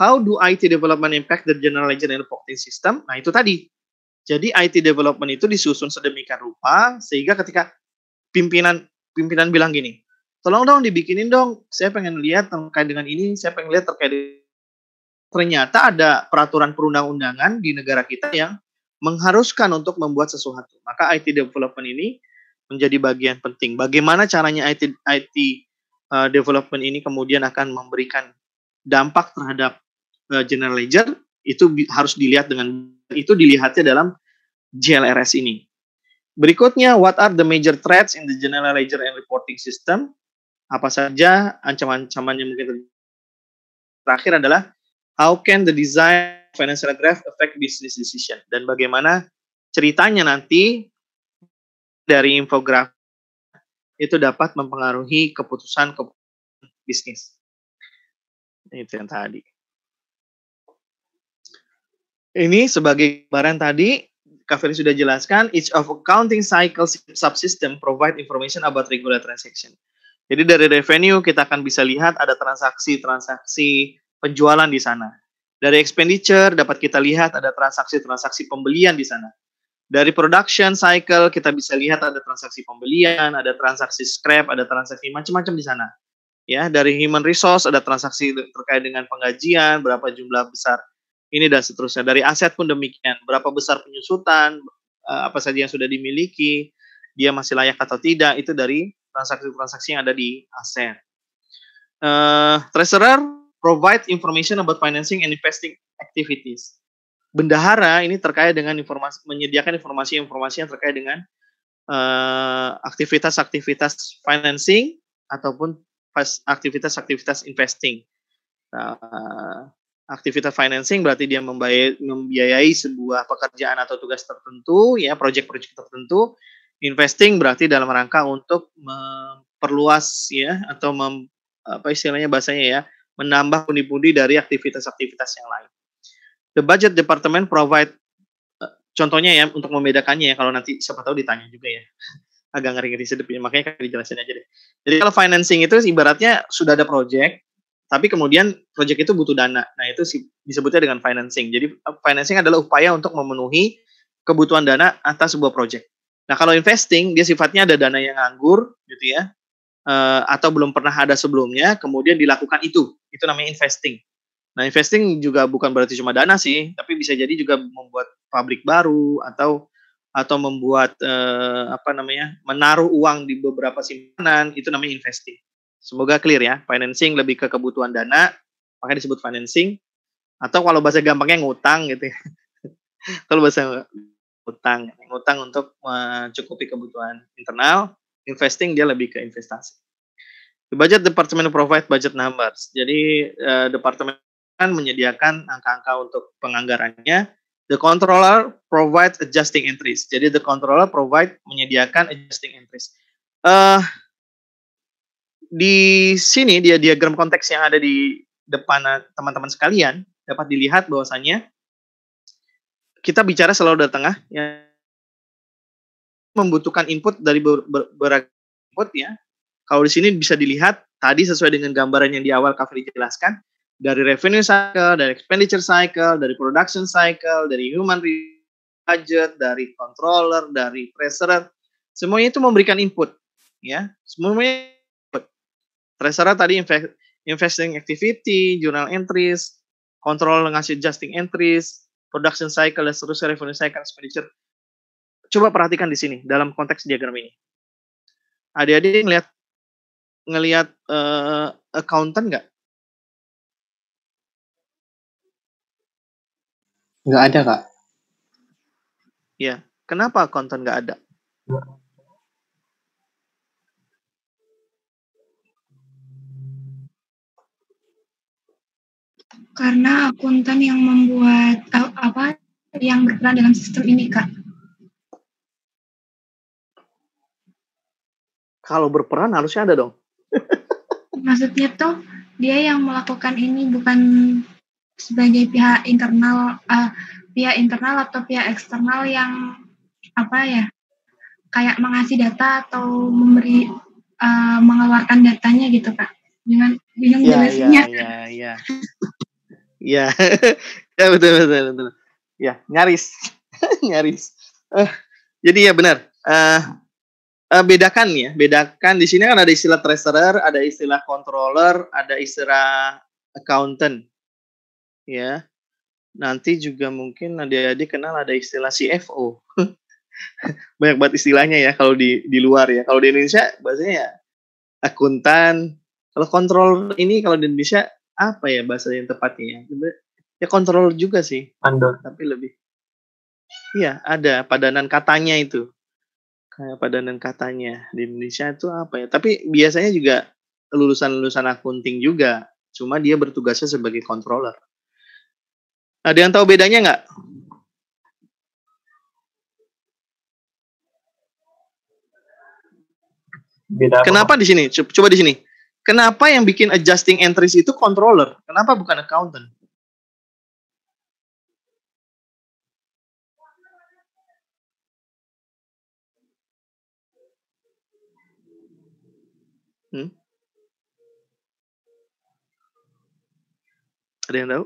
how do IT development impact the general ledger and reporting system? Nah, itu tadi. Jadi IT development itu disusun sedemikian rupa sehingga ketika pimpinan pimpinan bilang gini, tolong dong dibikinin dong, saya pengen lihat terkait dengan ini, saya pengen lihat terkait dengan ternyata ada peraturan perundang-undangan di negara kita yang mengharuskan untuk membuat sesuatu. Maka IT development ini menjadi bagian penting. Bagaimana caranya IT IT uh, eh, development ini kemudian akan memberikan dampak terhadap uh, general ledger itu harus dilihat dengan itu dilihatnya dalam GLRS ini. Berikutnya, what are the major threats in the general ledger and reporting system? Apa saja ancaman-ancamannya mungkin terakhir adalah how can the design financial graph affect business decision dan bagaimana ceritanya nanti dari infograf
itu dapat mempengaruhi keputusan, ke bisnis. Itu yang tadi. Ini sebagai gambaran
tadi, Kafir sudah jelaskan, each of accounting cycle subsystem provide information about regular transaction. Jadi dari revenue kita akan bisa lihat ada transaksi-transaksi penjualan di sana. Dari expenditure dapat kita lihat ada transaksi-transaksi pembelian di sana. Dari production cycle kita bisa lihat ada transaksi pembelian, ada transaksi scrap, ada transaksi macam-macam di sana. Ya, dari human resource ada transaksi terkait dengan penggajian, berapa jumlah besar ini dan seterusnya. Dari aset pun demikian, berapa besar penyusutan, eh, apa saja yang sudah dimiliki, dia masih layak atau tidak, itu dari transaksi-transaksi yang ada di aset. Uh, treasurer provide information about financing and investing activities. Bendahara ini terkait dengan informasi menyediakan informasi-informasi yang terkait dengan aktivitas eh, aktivitas-aktivitas financing ataupun aktivitas-aktivitas investing. Uh, aktivitas financing berarti dia membayar, membiayai sebuah pekerjaan atau tugas tertentu, ya proyek-proyek tertentu. Investing berarti dalam rangka untuk memperluas ya atau mem, apa istilahnya bahasanya ya menambah pundi-pundi dari aktivitas-aktivitas yang lain. The budget department provide eh, contohnya ya untuk membedakannya ya kalau nanti siapa tahu ditanya juga ya agak ngeri-ngeri sedep ya makanya kan dijelasin aja deh. Jadi kalau financing itu ibaratnya sudah ada project tapi kemudian project itu butuh dana. Nah, itu disebutnya dengan financing. Jadi eh, financing adalah upaya untuk memenuhi kebutuhan dana atas sebuah project. Nah, kalau investing dia sifatnya ada dana yang nganggur gitu ya uh, atau belum pernah ada sebelumnya, kemudian dilakukan itu.
Itu namanya investing.
Nah, investing juga bukan berarti cuma dana sih, tapi bisa jadi juga membuat pabrik baru atau atau membuat uh, apa namanya? menaruh uang di beberapa simpanan, itu namanya investing. Semoga clear ya. Financing lebih ke kebutuhan dana, makanya disebut financing. Atau kalau bahasa gampangnya ngutang gitu ya. kalau bahasa ngutang, ngutang untuk mencukupi kebutuhan internal investing dia lebih ke investasi. The budget department provide budget numbers. Jadi uh, departemen kan menyediakan angka-angka untuk penganggarannya. The
controller
provide adjusting entries. Jadi the controller provide menyediakan adjusting entries. Uh, di sini dia diagram konteks yang ada di depan eh, teman-teman sekalian dapat dilihat bahwasannya kita bicara selalu dari tengah yang membutuhkan input dari ber, ber, input ya. Kalau di sini bisa dilihat tadi sesuai dengan gambaran yang di awal Kafri jelaskan dari revenue cycle, dari expenditure cycle, dari production cycle, dari human budget, dari controller, dari treasurer, semuanya itu memberikan input ya. Semuanya input. Treasurer tadi invest, investing activity, journal entries, controller ngasih adjusting entries, production cycle dan seterusnya revenue cycle expenditure coba perhatikan di sini dalam konteks diagram ini. Adik-adik ngelihat ngelihat uh, accountant nggak?
Nggak ada kak. Ya,
kenapa accountant nggak ada?
Karena akuntan yang membuat eh, apa yang berperan dalam sistem ini kak.
kalau berperan harusnya ada dong.
Maksudnya tuh dia yang melakukan ini bukan sebagai pihak internal, uh, pihak internal atau pihak eksternal yang apa ya, kayak mengasih data atau memberi uh, mengeluarkan datanya gitu kak. Dengan dengan ya, jelasnya. Iya iya
iya.
Ya betul betul betul. Ya nyaris nyaris. Uh, jadi ya benar. Uh, uh, bedakan ya, bedakan di sini kan ada istilah treasurer, ada istilah controller, ada istilah accountant. Ya. Nanti juga mungkin adik-adik kenal ada istilah CFO. Banyak banget istilahnya ya kalau di di luar ya. Kalau di Indonesia bahasanya ya akuntan. Kalau kontrol ini kalau di Indonesia apa ya bahasa yang tepatnya ya? Ya controller juga sih. Andor. Tapi lebih. Iya, ada padanan katanya itu kayak padanan katanya di Indonesia itu apa ya? Tapi biasanya juga lulusan-lulusan akunting juga, cuma dia bertugasnya
sebagai controller.
Ada yang tahu bedanya nggak?
Beda Kenapa
di sini? Coba di sini. Kenapa yang bikin adjusting entries itu controller?
Kenapa bukan accountant? Hmm?
Ada yang tahu?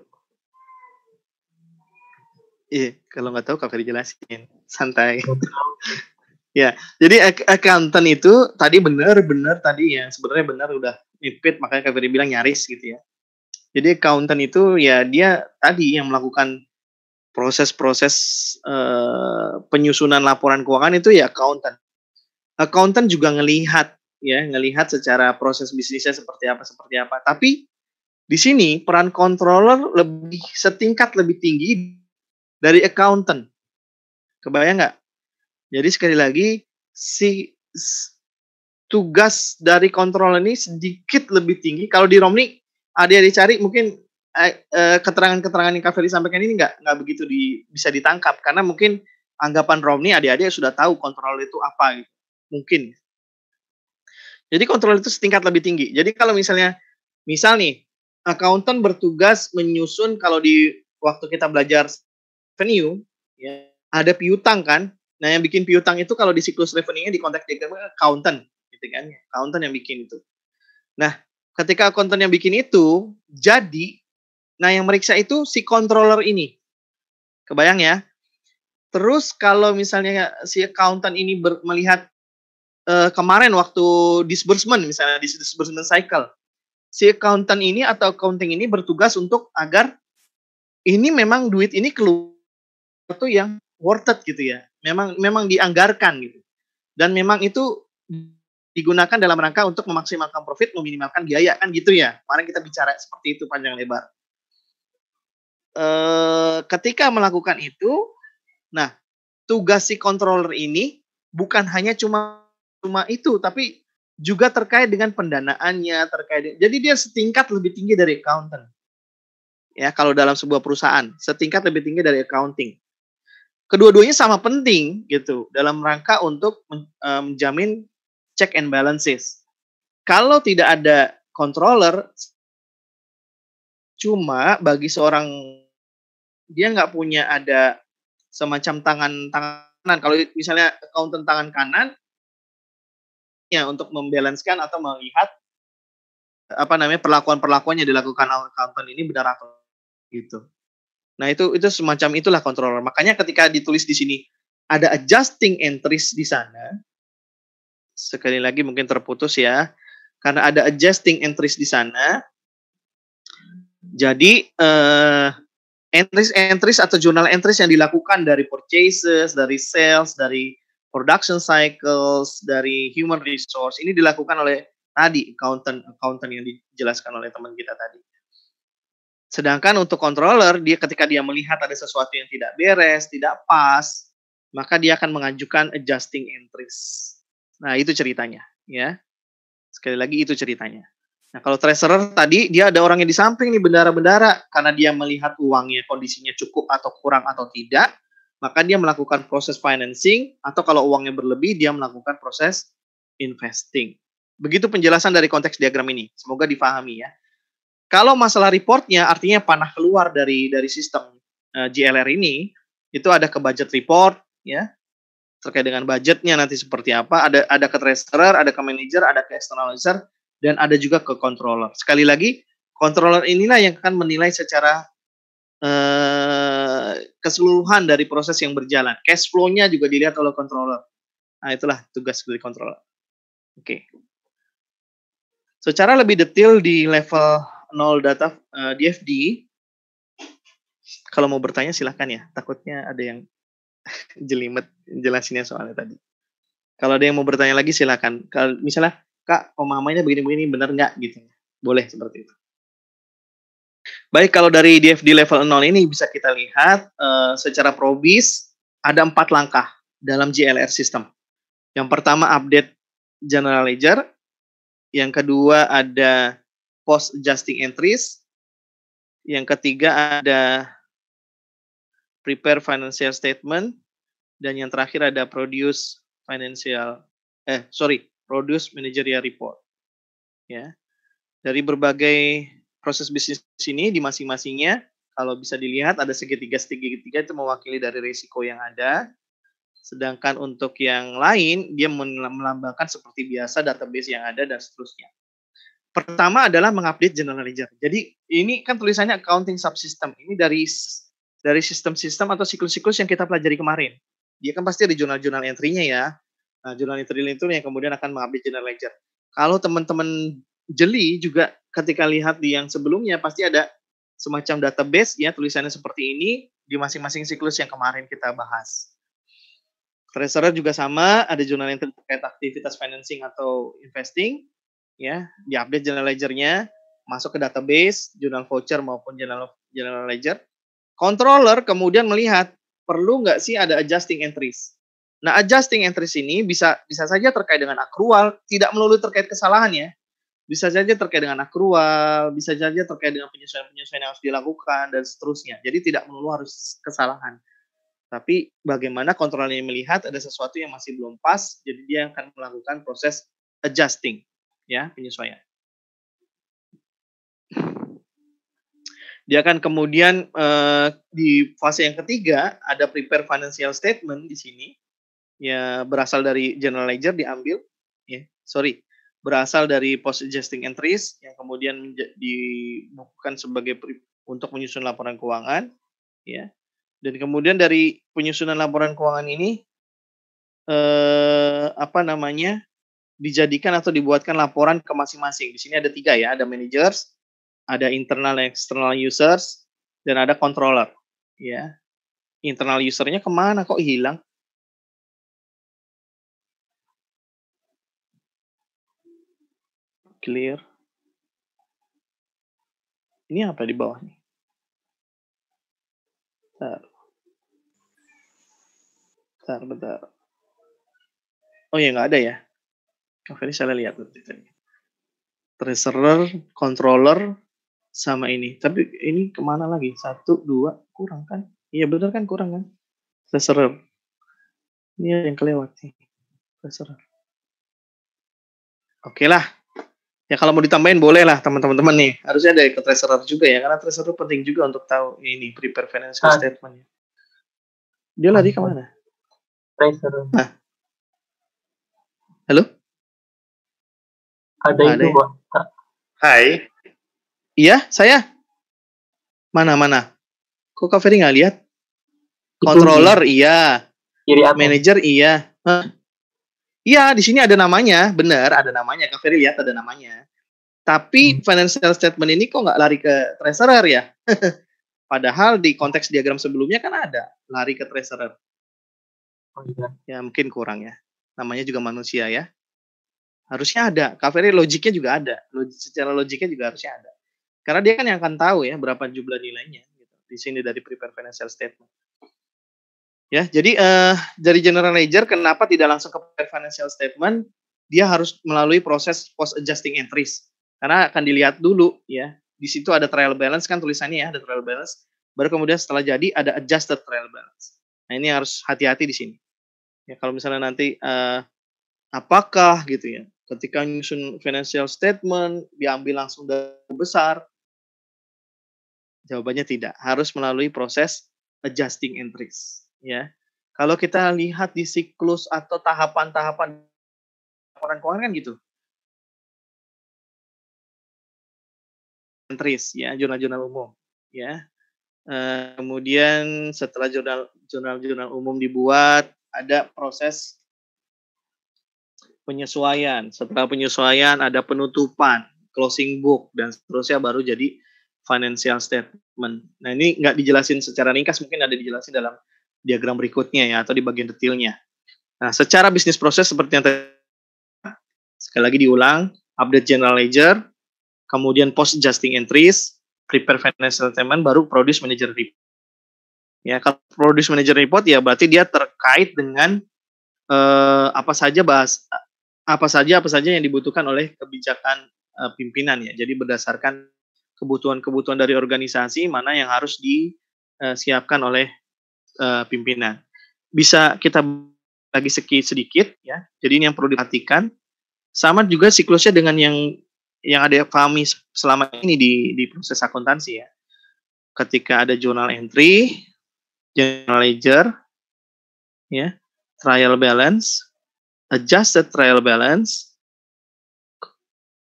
Iya, yeah, kalau nggak tahu kakak dijelasin. Santai. ya, jadi accountant itu tadi benar-benar tadi ya, sebenarnya benar udah nitpit, makanya kakak bilang nyaris gitu ya. Jadi accountant itu ya dia tadi yang melakukan proses-proses uh, penyusunan laporan keuangan itu ya accountant. Accountant juga ngelihat ya ngelihat secara proses bisnisnya seperti apa seperti apa. Tapi di sini peran controller lebih setingkat lebih tinggi dari accountant. Kebayang nggak? Jadi sekali lagi si tugas dari kontrol ini sedikit lebih tinggi. Kalau di Romni ada yang dicari mungkin eh, eh, keterangan-keterangan yang Kak Ferry sampaikan ini nggak nggak begitu di, bisa ditangkap karena mungkin anggapan romni adik-adik sudah tahu kontrol itu apa gitu. mungkin jadi kontrol itu setingkat lebih tinggi. Jadi kalau misalnya, misal nih, akuntan bertugas menyusun kalau di waktu kita belajar revenue, ya, ada piutang kan. Nah yang bikin piutang itu kalau di siklus revenue-nya di konteks diagram akuntan, gitu kan? Akuntan yang bikin itu. Nah ketika akuntan yang bikin itu, jadi, nah yang meriksa itu si controller ini. Kebayang ya? Terus kalau misalnya si accountant ini ber, melihat uh, kemarin waktu disbursement misalnya di disbursement cycle si accountant ini atau accounting ini bertugas untuk agar ini memang duit ini keluar itu yang worth it gitu ya memang memang dianggarkan gitu dan memang itu digunakan dalam rangka untuk memaksimalkan profit meminimalkan biaya kan gitu ya kemarin kita bicara seperti itu panjang lebar e, ketika melakukan itu nah tugas si controller ini bukan hanya cuma cuma itu, tapi juga terkait dengan pendanaannya, terkait dengan, jadi dia setingkat lebih tinggi dari accountant. Ya, kalau dalam sebuah perusahaan, setingkat lebih tinggi dari accounting. Kedua-duanya sama penting gitu dalam rangka untuk eh, menjamin check and balances. Kalau tidak ada controller cuma bagi seorang dia nggak punya ada semacam tangan tangan kalau misalnya accountant tangan kanan untuk membalancekan atau melihat apa namanya perlakuan-perlakuan yang dilakukan accountant ini benar atau gitu. Nah, itu itu semacam itulah controller. Makanya ketika ditulis di sini ada adjusting entries di sana. Sekali lagi mungkin terputus ya. Karena ada adjusting entries di sana. Jadi eh entries entries atau jurnal entries yang dilakukan dari purchases, dari sales, dari production cycles dari human resource ini dilakukan oleh tadi accountant accountant yang dijelaskan oleh teman kita tadi. Sedangkan untuk controller dia ketika dia melihat ada sesuatu yang tidak beres, tidak pas, maka dia akan mengajukan adjusting entries. Nah, itu ceritanya, ya. Sekali lagi itu ceritanya. Nah, kalau treasurer tadi dia ada orang yang di samping nih bendara-bendara karena dia melihat uangnya kondisinya cukup atau kurang atau tidak, maka dia melakukan proses financing atau kalau uangnya berlebih dia melakukan proses investing. Begitu penjelasan dari konteks diagram ini. Semoga difahami ya. Kalau masalah reportnya artinya panah keluar dari dari sistem uh, eh, GLR ini itu ada ke budget report ya terkait dengan budgetnya nanti seperti apa ada ada ke treasurer ada ke manager ada ke externalizer dan ada juga ke controller sekali lagi controller inilah yang akan menilai secara eh, keseluruhan dari proses yang berjalan. Cash flow-nya juga dilihat oleh controller. Nah, itulah tugas dari controller. Oke. Okay. Secara lebih detail di level 0 data uh, eh, DFD, kalau mau bertanya silahkan ya. Takutnya ada yang jelimet jelasinnya soalnya tadi. Kalau ada yang mau bertanya lagi silahkan. Kalau misalnya, Kak, pemahamannya begini-begini benar nggak gitu. Boleh seperti itu. Baik, kalau dari DFD level 0 ini bisa kita lihat uh, secara probis ada empat langkah dalam GLR system. Yang pertama update general ledger, yang kedua ada post adjusting entries, yang ketiga ada prepare financial statement, dan yang terakhir ada produce financial eh sorry produce managerial report. Ya, dari berbagai proses bisnis ini di masing-masingnya kalau bisa dilihat ada segitiga segitiga itu mewakili dari risiko yang ada sedangkan untuk yang lain dia melambangkan seperti biasa database yang ada dan seterusnya pertama adalah mengupdate general ledger jadi ini kan tulisannya accounting subsystem ini dari dari sistem-sistem atau siklus-siklus yang kita pelajari kemarin dia kan pasti ada jurnal-jurnal entry-nya ya nah, jurnal entry itu yang kemudian akan mengupdate general ledger kalau teman-teman jeli juga ketika lihat di yang sebelumnya pasti ada semacam database ya tulisannya seperti ini di masing-masing siklus yang kemarin kita bahas. Treasurer juga sama, ada jurnal yang terkait aktivitas financing atau investing, ya, di update journal ledgernya, masuk ke database, jurnal voucher maupun jurnal jurnal ledger. Controller kemudian melihat perlu nggak sih ada adjusting entries. Nah, adjusting entries ini bisa bisa saja terkait dengan akrual, tidak melulu terkait kesalahan ya bisa saja terkait dengan akrual, bisa saja terkait dengan penyesuaian-penyesuaian yang harus dilakukan dan seterusnya. Jadi tidak melulu harus kesalahan. Tapi bagaimana kontrolnya melihat ada sesuatu yang masih belum pas, jadi dia akan melakukan proses adjusting, ya, penyesuaian. Dia akan kemudian eh, di fase yang ketiga ada prepare financial statement di sini, ya berasal dari general ledger diambil, ya, sorry, berasal dari post adjusting entries yang kemudian dibukukan sebagai untuk menyusun laporan keuangan ya dan kemudian dari penyusunan laporan keuangan ini eh, apa namanya dijadikan atau dibuatkan laporan ke masing-masing di sini ada tiga ya ada managers ada internal external
users dan ada controller ya internal usernya kemana kok hilang clear. Ini apa di bawah nih? Bentar. Bentar, bentar. Oh ya, nggak ada ya. ini saya lihat
tadi. Tracerer, controller, sama ini. Tapi ini kemana lagi? Satu, dua, kurang kan? Iya benar kan kurang kan? Tracerer.
Ini yang kelewat sih. Tracerer. Oke okay lah ya
kalau mau ditambahin boleh lah teman-teman nih harusnya dari ke treasurer juga ya karena treasurer penting juga untuk tahu ini prepare financial ah. statement ya. dia lari kemana
treasurer nah. halo ada, itu pak ya? ah. hai iya saya
mana mana kok kak Ferry nggak lihat controller iya manager iya Hah? Iya, di sini ada namanya, benar ada namanya. Kak Ferry lihat ada namanya. Tapi hmm. financial statement ini kok nggak lari ke treasurer ya? Padahal di konteks diagram sebelumnya kan ada lari ke treasurer. Oh, iya. Ya mungkin kurang ya. Namanya juga manusia ya. Harusnya ada. Kak Ferry logiknya juga ada. Logi, secara logiknya juga harusnya ada. Karena dia kan yang akan tahu ya berapa jumlah nilainya. Gitu. Di sini dari prepare financial statement. Ya, jadi uh, dari general ledger kenapa tidak langsung ke financial statement? Dia harus melalui proses post adjusting entries. Karena akan dilihat dulu ya. Di situ ada trial balance kan tulisannya ya, ada trial balance. Baru kemudian setelah jadi ada adjusted trial balance. Nah, ini harus hati-hati di sini. Ya, kalau misalnya nanti uh, apakah gitu ya, ketika nyusun financial statement diambil langsung dari besar, Jawabannya tidak. Harus melalui proses adjusting entries ya kalau
kita lihat di siklus atau tahapan-tahapan laporan keuangan kan gitu entries ya jurnal-jurnal umum ya eh, kemudian setelah jurnal-jurnal umum
dibuat ada proses penyesuaian setelah penyesuaian ada penutupan closing book dan seterusnya baru jadi financial statement nah ini nggak dijelasin secara ringkas mungkin ada dijelasin dalam diagram berikutnya ya atau di bagian detailnya. Nah, secara bisnis proses seperti yang tadi sekali lagi diulang, update general ledger, kemudian post adjusting entries, prepare financial statement baru produce manager report. Ya, kalau produce manager report ya berarti dia terkait dengan eh, apa saja bahas apa saja apa saja yang dibutuhkan oleh kebijakan eh, pimpinan ya. Jadi berdasarkan kebutuhan-kebutuhan dari organisasi mana yang harus disiapkan eh, oleh uh, pimpinan. Bisa kita bagi sedikit sedikit ya. Jadi ini yang perlu diperhatikan. Sama juga siklusnya dengan yang yang ada kami selama ini di di proses akuntansi ya. Ketika ada journal entry, journal ledger, ya, trial balance, adjusted trial balance,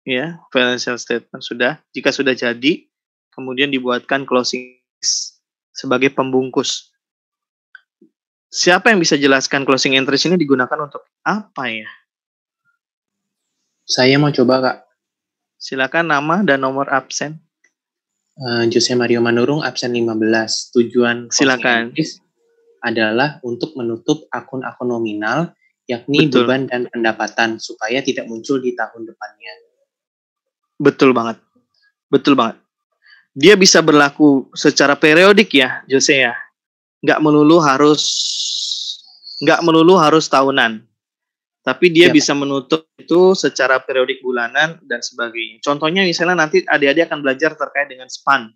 ya, financial statement sudah. Jika sudah jadi, kemudian dibuatkan closing sebagai pembungkus Siapa yang bisa jelaskan closing interest ini digunakan untuk apa ya? Saya mau coba, Kak. Silakan nama dan nomor absen. Uh, Jose Mario Manurung absen 15. Tujuan silakan adalah untuk menutup
akun-akun nominal yakni Betul. beban dan pendapatan supaya tidak muncul di tahun depannya.
Betul banget. Betul banget. Dia bisa berlaku secara periodik ya, Jose ya nggak melulu harus nggak melulu harus tahunan tapi dia ya. bisa menutup itu secara periodik bulanan dan sebagainya. Contohnya misalnya nanti adik-adik akan belajar terkait dengan span.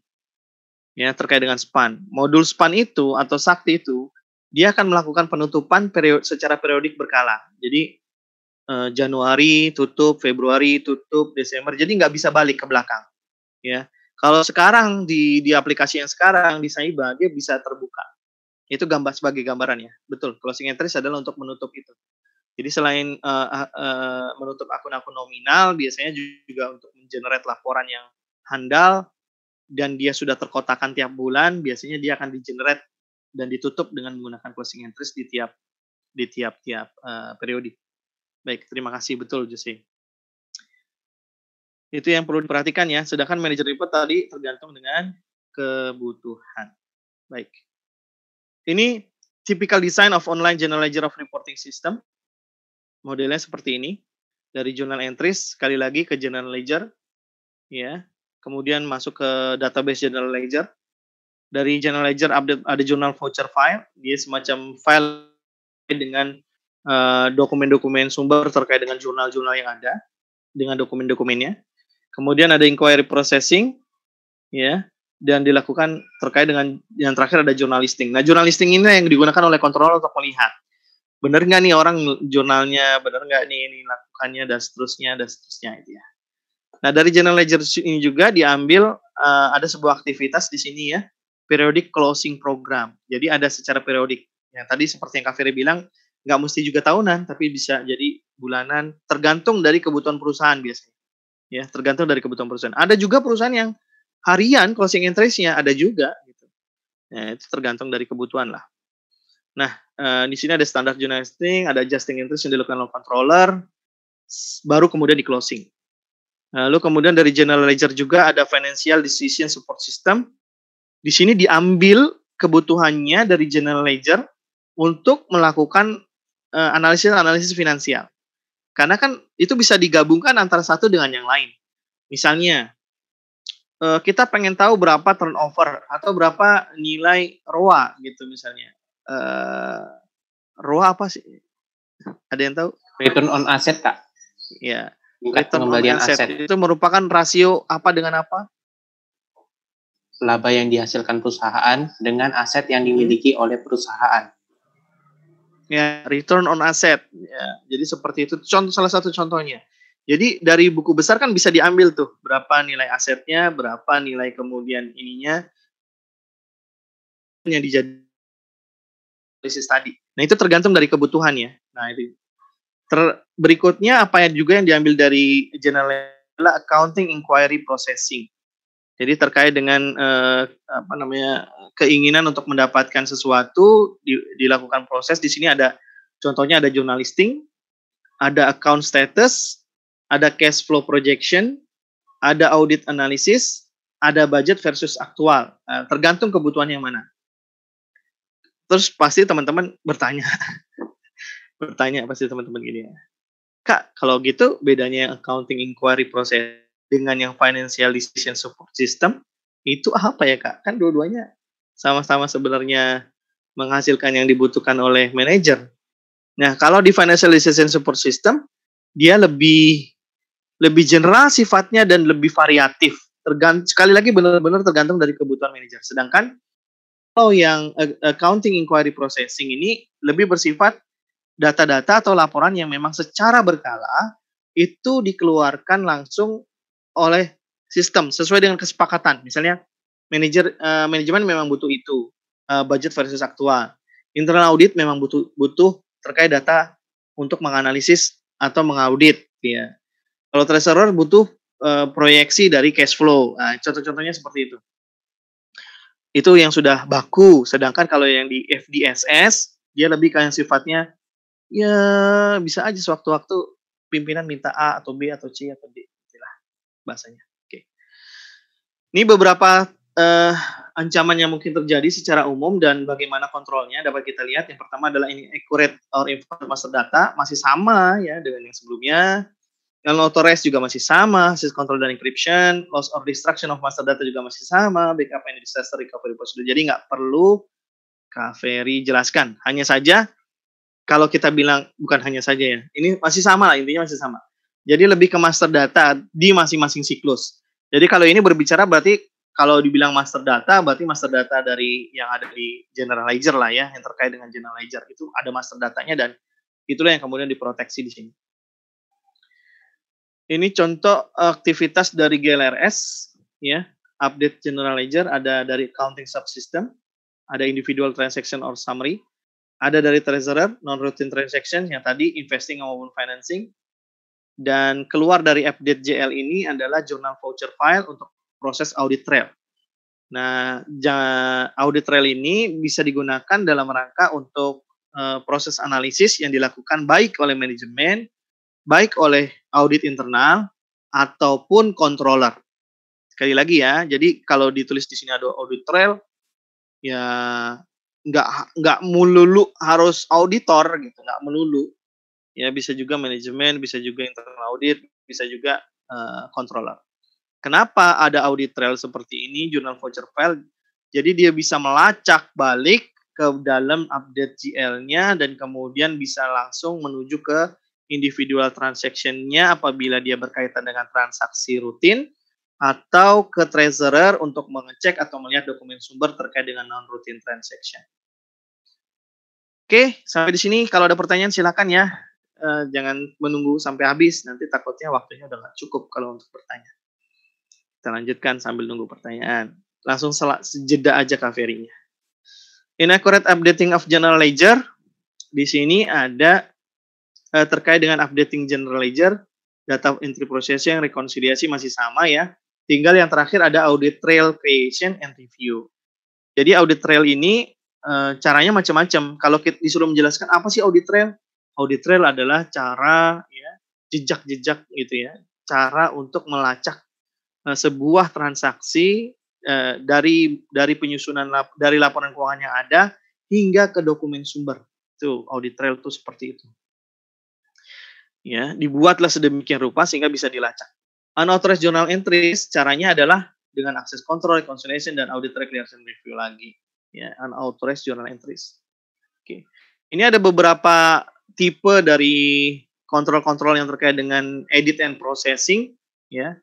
Ya, terkait dengan span. Modul span itu atau sakti itu dia akan melakukan penutupan periode secara periodik berkala. Jadi eh, Januari tutup, Februari tutup, Desember. Jadi nggak bisa balik ke belakang. Ya. Kalau sekarang di di aplikasi yang sekarang di Saiba dia bisa terbuka itu gambar sebagai gambaran ya betul closing entries adalah untuk menutup itu jadi selain uh, uh, menutup akun-akun nominal biasanya juga untuk mengenerate laporan yang handal dan dia sudah terkotakan tiap bulan biasanya dia akan digenerate dan ditutup dengan menggunakan closing entries di tiap di tiap-tiap uh, eh, periode. Baik, terima kasih betul Jose. Itu yang perlu diperhatikan ya. Sedangkan manager report tadi tergantung dengan kebutuhan. Baik. Ini typical design of online general ledger of reporting system. Modelnya seperti ini. Dari journal entries sekali lagi ke general ledger. Ya. Kemudian masuk ke database general ledger. Dari general ledger update ada journal voucher file, dia semacam file dengan eh, dokumen-dokumen uh, sumber terkait dengan jurnal-jurnal yang ada dengan dokumen-dokumennya. Kemudian ada inquiry processing ya dan dilakukan terkait dengan yang terakhir ada journalisting. Nah, journalisting ini yang digunakan oleh kontrol untuk melihat benar nggak nih orang jurnalnya, benar nggak nih ini lakukannya dan seterusnya dan seterusnya itu ya. Nah, dari general ledger ini juga diambil uh, ada sebuah aktivitas di sini ya, periodic closing program. Jadi ada secara periodik. Ya, tadi seperti yang Kak Ferry bilang, nggak mesti juga tahunan, tapi bisa jadi bulanan, tergantung dari kebutuhan perusahaan biasanya. Ya, tergantung dari kebutuhan perusahaan. Ada juga perusahaan yang harian closing interestnya ada juga gitu. Nah, itu tergantung dari kebutuhan lah. Nah, eh, di sini ada standar adjusting, ada adjusting interest yang dilakukan oleh controller, baru kemudian di closing. Eh, lalu kemudian dari general ledger juga ada financial decision support system. Di sini diambil kebutuhannya dari general ledger untuk melakukan analisis eh, analisis-analisis finansial. Karena kan itu bisa digabungkan antara satu dengan yang lain. Misalnya, uh, kita pengen tahu berapa turnover atau berapa nilai ROA
gitu misalnya.
Uh, ROA apa sih? Ada yang tahu?
Return on asset kak. Ya.
Bukan Return on asset. aset itu merupakan rasio apa dengan apa? Laba
yang dihasilkan perusahaan dengan aset yang hmm. dimiliki hmm. oleh perusahaan. Ya, return
on asset. Ya, jadi seperti itu. Contoh salah satu contohnya. Jadi dari buku besar kan bisa diambil tuh
berapa nilai asetnya, berapa nilai kemudian ininya yang dijadikan tadi.
Nah itu tergantung dari kebutuhan ya. Nah itu Ter, berikutnya apa yang juga yang diambil dari general accounting inquiry processing. Jadi terkait dengan eh, apa namanya keinginan untuk mendapatkan sesuatu di, dilakukan proses di sini ada contohnya ada journalisting, ada account status, ada cash flow projection, ada audit analisis, ada budget versus aktual. Nah, tergantung kebutuhan yang mana. Terus pasti teman-teman bertanya. bertanya pasti teman-teman gini ya. Kak, kalau gitu bedanya yang accounting inquiry process dengan yang financial decision support system itu apa ya kak? Kan dua-duanya sama-sama sebenarnya menghasilkan yang dibutuhkan oleh manajer. Nah, kalau di financial decision support system, dia lebih lebih general sifatnya dan lebih variatif. Tergant sekali lagi benar-benar tergantung dari kebutuhan manajer. Sedangkan kalau yang eh, accounting inquiry processing ini lebih bersifat data-data atau laporan yang memang secara berkala itu dikeluarkan langsung oleh sistem sesuai dengan kesepakatan. Misalnya manajer uh, manajemen memang butuh itu uh, budget versus aktual. Internal audit memang butuh butuh terkait data untuk menganalisis atau mengaudit ya. Kalau treasurer butuh uh, proyeksi dari cash flow. Nah, contoh-contohnya seperti itu. Itu yang sudah baku. Sedangkan kalau yang di FDSS, dia lebih kayak sifatnya, ya bisa aja sewaktu-waktu pimpinan minta A atau B atau C atau D. Itulah bahasanya. Oke. Ini beberapa uh, ancaman yang mungkin terjadi secara umum dan bagaimana kontrolnya dapat kita lihat. Yang pertama adalah ini accurate or informed master data masih sama ya dengan yang sebelumnya auto rest juga masih sama, sys control dan encryption, loss or destruction of master data juga masih sama, backup and disaster recovery procedure. Jadi nggak perlu Kak Ferry jelaskan. Hanya saja kalau kita bilang bukan hanya saja ya, ini masih sama lah intinya masih sama. Jadi lebih ke master data di masing-masing siklus. Jadi kalau ini berbicara berarti kalau dibilang master data berarti master data dari yang ada di generalizer lah ya, yang terkait dengan generalizer. itu ada master datanya dan itulah yang kemudian diproteksi di sini. Ini contoh aktivitas dari GLRS ya, update general ledger ada dari accounting subsystem, ada individual transaction or summary, ada dari treasurer non-routine transaction yang tadi investing maupun financing, dan keluar dari update JL ini adalah jurnal voucher file untuk proses audit trail. Nah, audit trail ini bisa digunakan dalam rangka untuk eh, proses analisis yang dilakukan baik oleh manajemen, baik oleh audit internal ataupun controller. Sekali lagi ya, jadi kalau ditulis di sini ada audit trail, ya nggak nggak melulu harus auditor gitu, nggak melulu. Ya bisa juga manajemen, bisa juga internal audit, bisa juga uh, controller. Kenapa ada audit trail seperti ini jurnal voucher file? Jadi dia bisa melacak balik ke dalam update GL-nya dan kemudian bisa langsung menuju ke individual transaction-nya apabila dia berkaitan dengan transaksi rutin atau ke treasurer untuk mengecek atau melihat dokumen sumber terkait dengan non routine transaction. Oke, sampai di sini kalau ada pertanyaan silakan ya. E, jangan menunggu sampai habis, nanti takutnya waktunya udah nggak cukup kalau untuk bertanya. Kita lanjutkan sambil nunggu pertanyaan. Langsung sejeda aja kaverinya. Inaccurate updating of general ledger. Di sini ada Eh, terkait dengan updating general ledger, data entry yang rekonsiliasi masih sama ya. Tinggal yang terakhir ada audit trail creation and review. Jadi audit trail ini eh, caranya macam-macam. Kalau kita disuruh menjelaskan apa sih audit trail? Audit trail adalah cara ya jejak-jejak gitu ya, cara untuk melacak eh, sebuah transaksi dari dari penyusunan dari laporan keuangan yang ada hingga ke dokumen sumber. Itu audit trail itu seperti itu ya dibuatlah sedemikian rupa sehingga bisa dilacak. Unauthorized journal entries caranya adalah dengan akses control, reconciliation, dan audit reconciliation review lagi. Ya, unauthorized journal entries. Oke. Ini ada beberapa tipe dari kontrol-kontrol yang terkait dengan edit and processing, ya.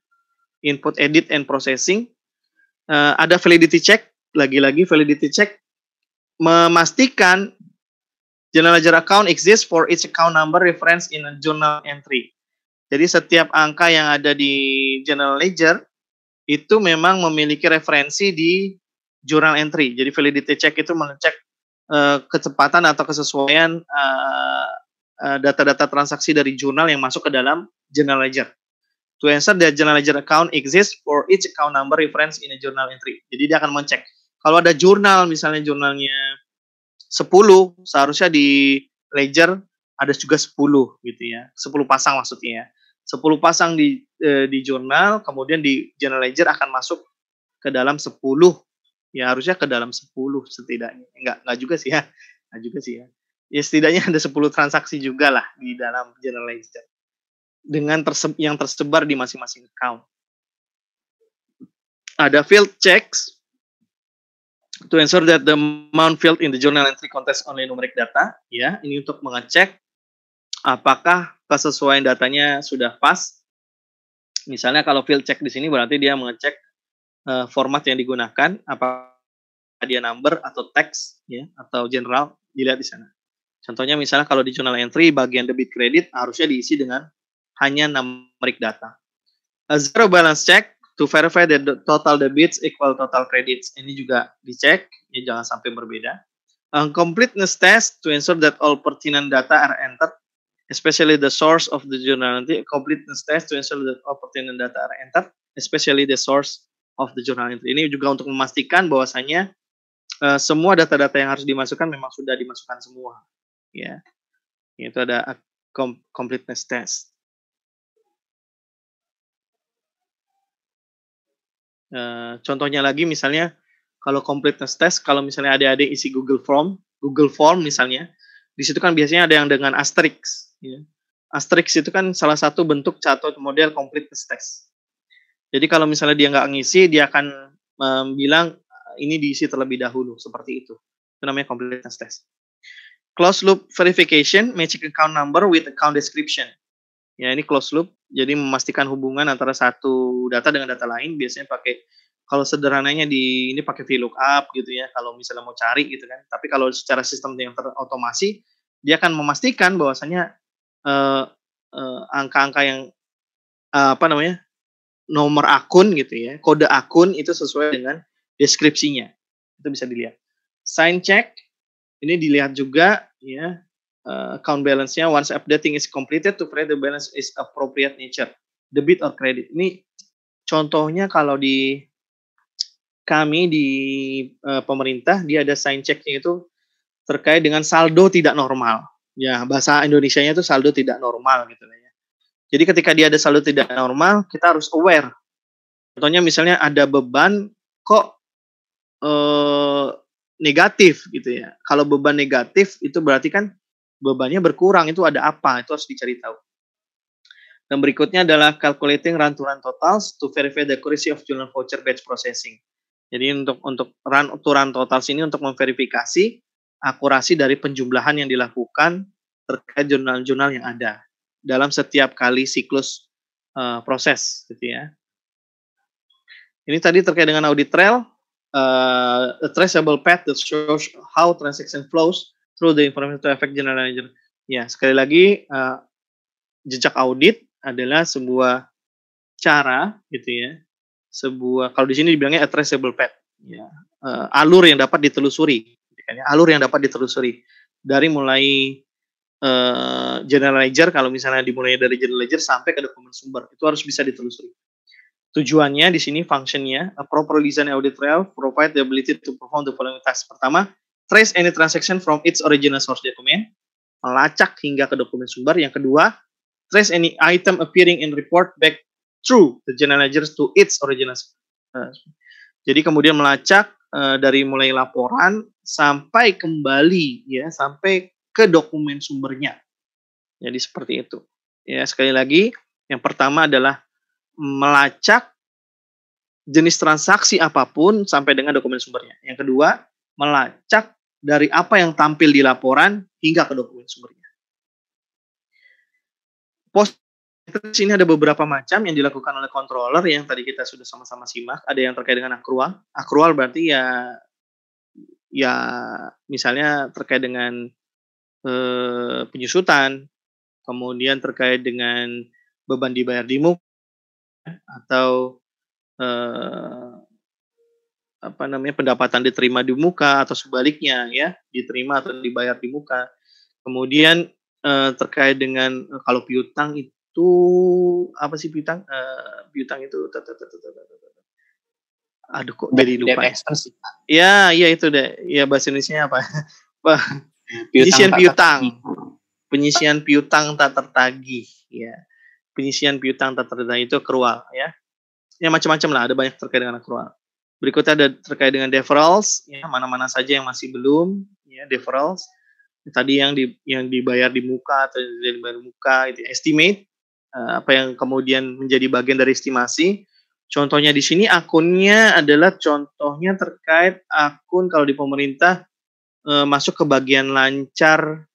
Input edit and processing. Uh, ada validity check, lagi-lagi validity check memastikan Journal ledger account exists for each account number reference in a journal entry. Jadi setiap angka yang ada di journal ledger itu memang memiliki referensi di journal entry. Jadi validity check itu mengecek uh, kecepatan atau kesesuaian uh, uh, data-data transaksi dari jurnal yang masuk ke dalam journal ledger. To answer the journal ledger account exists for each account number reference in a journal entry. Jadi dia akan mengecek. Kalau ada jurnal misalnya jurnalnya 10 seharusnya di Ledger ada juga 10 gitu ya. 10 pasang maksudnya ya. 10 pasang di e, di jurnal kemudian di general ledger akan masuk ke dalam 10 ya harusnya ke dalam 10 setidaknya. Enggak enggak juga sih ya. Enggak juga sih ya. Ya setidaknya ada 10 transaksi juga lah di dalam general ledger. Dengan terse yang tersebar di masing-masing account. Ada field checks to ensure that the amount filled in the journal entry contains only numeric data ya ini untuk mengecek apakah kesesuaian datanya sudah pas misalnya kalau field check di sini berarti dia mengecek uh, format yang digunakan apakah dia number atau text ya atau general dilihat di sana contohnya misalnya kalau di journal entry bagian debit kredit harusnya diisi dengan hanya numeric data A eh, zero balance check To verify that the total debits equal total credits. Ini juga dicek, ya jangan sampai berbeda. Um, completeness test to ensure that all pertinent data are entered, especially the source of the journal. entry. Completeness test to ensure that all pertinent data are entered, especially the source of the journal entry. Ini juga untuk memastikan
bahwasanya uh, semua data-data yang harus dimasukkan memang sudah dimasukkan semua. Ya, yeah. itu ada completeness test. Eh, contohnya lagi misalnya
kalau completeness test, kalau misalnya ada-ada isi Google Form, Google Form misalnya, di situ kan biasanya ada yang dengan asterisk. Ya. Asterisk itu kan salah satu bentuk atau model completeness test. Jadi kalau misalnya dia nggak ngisi, dia akan um, bilang ini diisi terlebih dahulu seperti itu. Itu namanya completeness test. close loop verification, matching account number with account description. Ya, ini close loop. Jadi memastikan hubungan antara satu data dengan data lain biasanya pakai kalau sederhananya di ini pakai VLOOKUP gitu ya kalau misalnya mau cari gitu kan. Tapi kalau secara sistem yang terotomasi dia akan memastikan bahwasanya eh, angka eh, angka-angka yang uh, apa namanya? nomor akun gitu ya, kode akun itu sesuai dengan deskripsinya. Itu bisa dilihat. Sign check ini dilihat juga ya Eh, account balance-nya once updating is completed to create the balance is appropriate nature debit or credit ini contohnya kalau di kami di uh, pemerintah dia ada sign checknya itu terkait dengan saldo tidak normal ya bahasa Indonesia-nya itu saldo tidak normal gitu ya jadi ketika dia ada saldo tidak normal kita harus aware contohnya misalnya ada beban kok uh, negatif gitu ya kalau beban negatif itu berarti kan bebannya berkurang itu ada apa itu harus dicari tahu. Dan berikutnya adalah calculating run-to-run totals to verify the accuracy of journal voucher batch processing. Jadi untuk untuk run-to-run -run totals ini untuk memverifikasi akurasi dari penjumlahan yang dilakukan terkait jurnal-jurnal yang ada dalam setiap kali siklus uh, proses, gitu ya. Ini tadi terkait dengan audit trail, uh, eh, a traceable path that shows how transaction flows through the information to effect generalizer. Ya, sekali lagi uh, jejak audit adalah sebuah cara gitu ya. Sebuah kalau di sini dibilangnya addressable path ya. Uh, alur yang dapat ditelusuri. Ya, alur yang dapat ditelusuri dari mulai uh, eh, generalizer kalau misalnya dimulai dari generalizer sampai ke dokumen sumber itu harus bisa ditelusuri. Tujuannya di sini functionnya a proper design audit trail provide the ability to perform the following tasks. Pertama, trace any transaction from its original source document, melacak hingga ke dokumen sumber. Yang kedua, trace any item appearing in report back through the general ledger to its original. Uh, jadi kemudian melacak uh, dari mulai laporan sampai kembali ya sampai ke dokumen sumbernya. Jadi seperti itu. Ya sekali lagi, yang pertama adalah melacak jenis transaksi apapun sampai dengan dokumen sumbernya. Yang kedua, melacak dari apa yang tampil di laporan hingga ke dokumen sumbernya. Post ini ada beberapa macam yang dilakukan oleh controller yang tadi kita sudah sama-sama simak. Ada yang terkait dengan akrual. Akrual berarti ya ya misalnya terkait dengan eh, penyusutan, kemudian terkait dengan beban dibayar di muka atau eh, apa namanya pendapatan diterima di muka atau sebaliknya ya diterima atau dibayar di muka kemudian eh, terkait dengan eh, kalau piutang itu apa sih piutang eh, piutang itu
aduh kok jadi lupa ya?
ya ya itu deh ya bahasa Indonesia apa penyisian piutang penyisian piutang tak tertagih ya penyisian piutang tak tertagih itu kerual ya ya macam-macam lah ada banyak terkait dengan kerual Berikutnya ada terkait dengan deferrals, iya. ya mana-mana saja yang masih belum, ya deferrals. Tadi yang di yang dibayar di muka atau yang dibayar muka itu estimate eh, apa yang kemudian menjadi bagian dari estimasi. Contohnya di sini akunnya adalah contohnya terkait akun kalau di pemerintah eh, masuk ke bagian lancar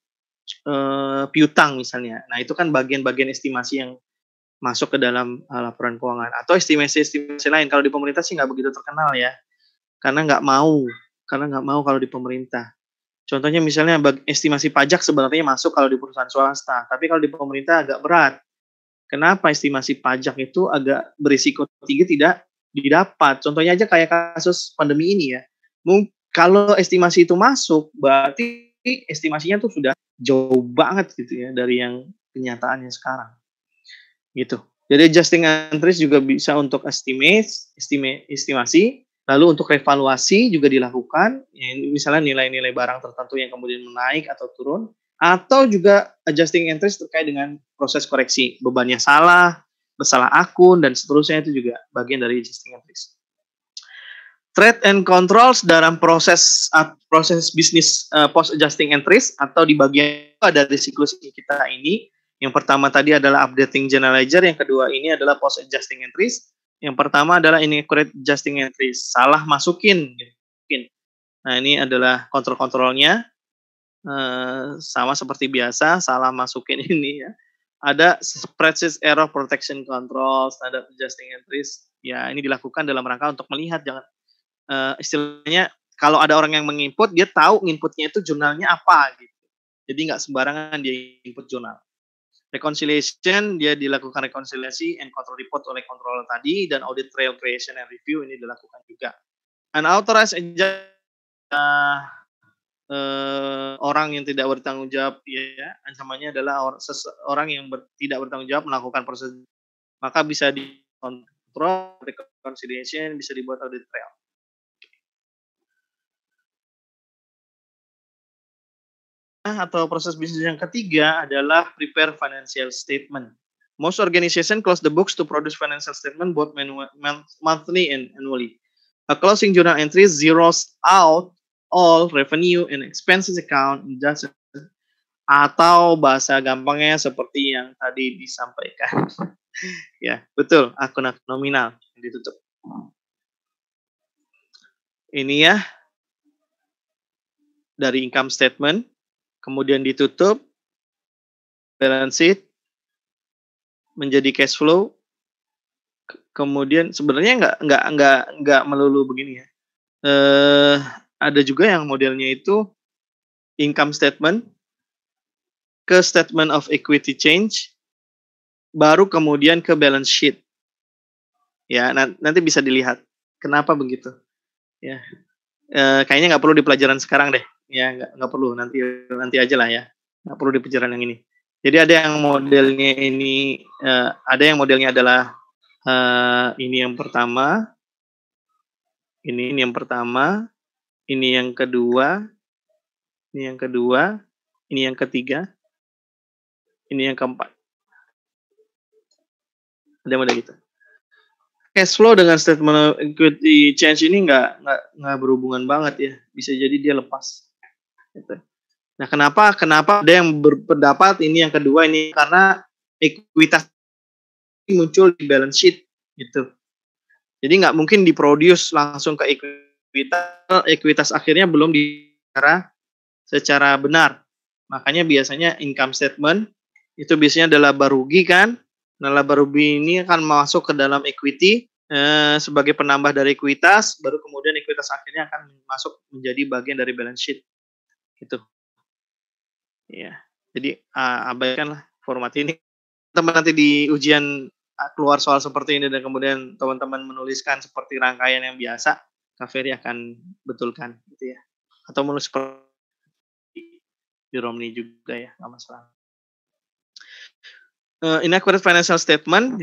eh, piutang misalnya. Nah, itu kan bagian-bagian estimasi yang masuk ke dalam uh, laporan keuangan atau estimasi-estimasi lain. Kalau di pemerintah sih nggak begitu terkenal ya, karena nggak mau, karena nggak mau kalau di pemerintah. Contohnya misalnya estimasi pajak sebenarnya masuk kalau di perusahaan swasta, tapi kalau di pemerintah agak berat. Kenapa estimasi pajak itu agak berisiko tinggi tidak didapat? Contohnya aja kayak kasus pandemi ini ya. Mungkin kalau estimasi itu masuk, berarti estimasinya tuh sudah jauh banget gitu ya dari yang kenyataannya sekarang gitu. Jadi adjusting entries juga bisa untuk estimate, estimate estimasi, lalu untuk revaluasi juga dilakukan, ya, misalnya nilai-nilai barang tertentu yang kemudian menaik atau turun, atau juga adjusting entries terkait dengan proses koreksi, bebannya salah, bersalah akun, dan seterusnya itu juga bagian dari adjusting entries. Trade and controls dalam proses uh, proses bisnis uh, eh, post adjusting entries atau di bagian dari siklus kita ini yang pertama tadi adalah updating general ledger, yang kedua ini adalah post adjusting entries, yang pertama adalah ini inaccurate adjusting entries, salah masukin. Nah ini adalah kontrol-kontrolnya, eh, sama seperti biasa, salah masukin ini ya. Ada spreadsheet error protection control,
standard adjusting entries.
Ya ini dilakukan dalam rangka untuk melihat jangan uh, istilahnya kalau ada orang yang menginput dia tahu inputnya itu jurnalnya apa gitu. Jadi nggak sembarangan dia input jurnal reconciliation dia dilakukan rekonsiliasi and control report oleh controller tadi dan audit trail creation and review ini dilakukan juga. Unauthorized adjustment uh, ah, uh, eh, orang yang tidak bertanggung jawab ya ancamannya adalah or, orang yang ber, tidak bertanggung jawab melakukan proses maka bisa
dikontrol reconciliation bisa dibuat audit trail. atau proses bisnis yang
ketiga adalah prepare financial statement. Most organization close the books to produce financial statement both monthly and annually. A closing journal entry zeroes out all revenue and expenses account in just atau bahasa gampangnya seperti yang
tadi disampaikan.
ya, betul, akun nominal yang ditutup. Ini ya dari income statement kemudian ditutup, balance sheet, menjadi cash flow, kemudian sebenarnya nggak nggak nggak nggak melulu begini ya. Eh, ada juga yang modelnya itu income statement ke statement of equity change, baru kemudian ke balance sheet. Ya, nanti bisa dilihat kenapa begitu. Ya, eh, kayaknya nggak perlu di pelajaran sekarang deh ya nggak nggak perlu nanti nanti aja lah ya nggak perlu di pencerahan yang ini jadi ada yang modelnya ini uh, ada yang modelnya adalah uh, ini yang pertama ini ini yang pertama ini yang kedua ini yang kedua ini yang ketiga ini yang keempat ada model gitu cash flow dengan statement equity change ini nggak nggak berhubungan banget ya bisa jadi dia lepas Gitu. Nah, kenapa kenapa ada yang berpendapat ini yang kedua ini karena ekuitas muncul di balance sheet gitu. Jadi nggak mungkin diproduce langsung ke ekuitas, ekuitas akhirnya belum di secara secara benar. Makanya biasanya income statement itu biasanya adalah laba rugi kan. Nah, laba rugi ini akan masuk ke dalam equity eh, sebagai penambah dari ekuitas, baru kemudian ekuitas akhirnya akan masuk menjadi bagian dari balance sheet itu ya jadi uh, ah, abaikanlah format ini teman nanti di ujian ah, keluar soal seperti ini dan kemudian teman-teman menuliskan seperti rangkaian yang biasa Kaveri akan betulkan gitu ya
atau menulis seperti di Romney juga ya nggak masalah
uh, inaccurate financial statement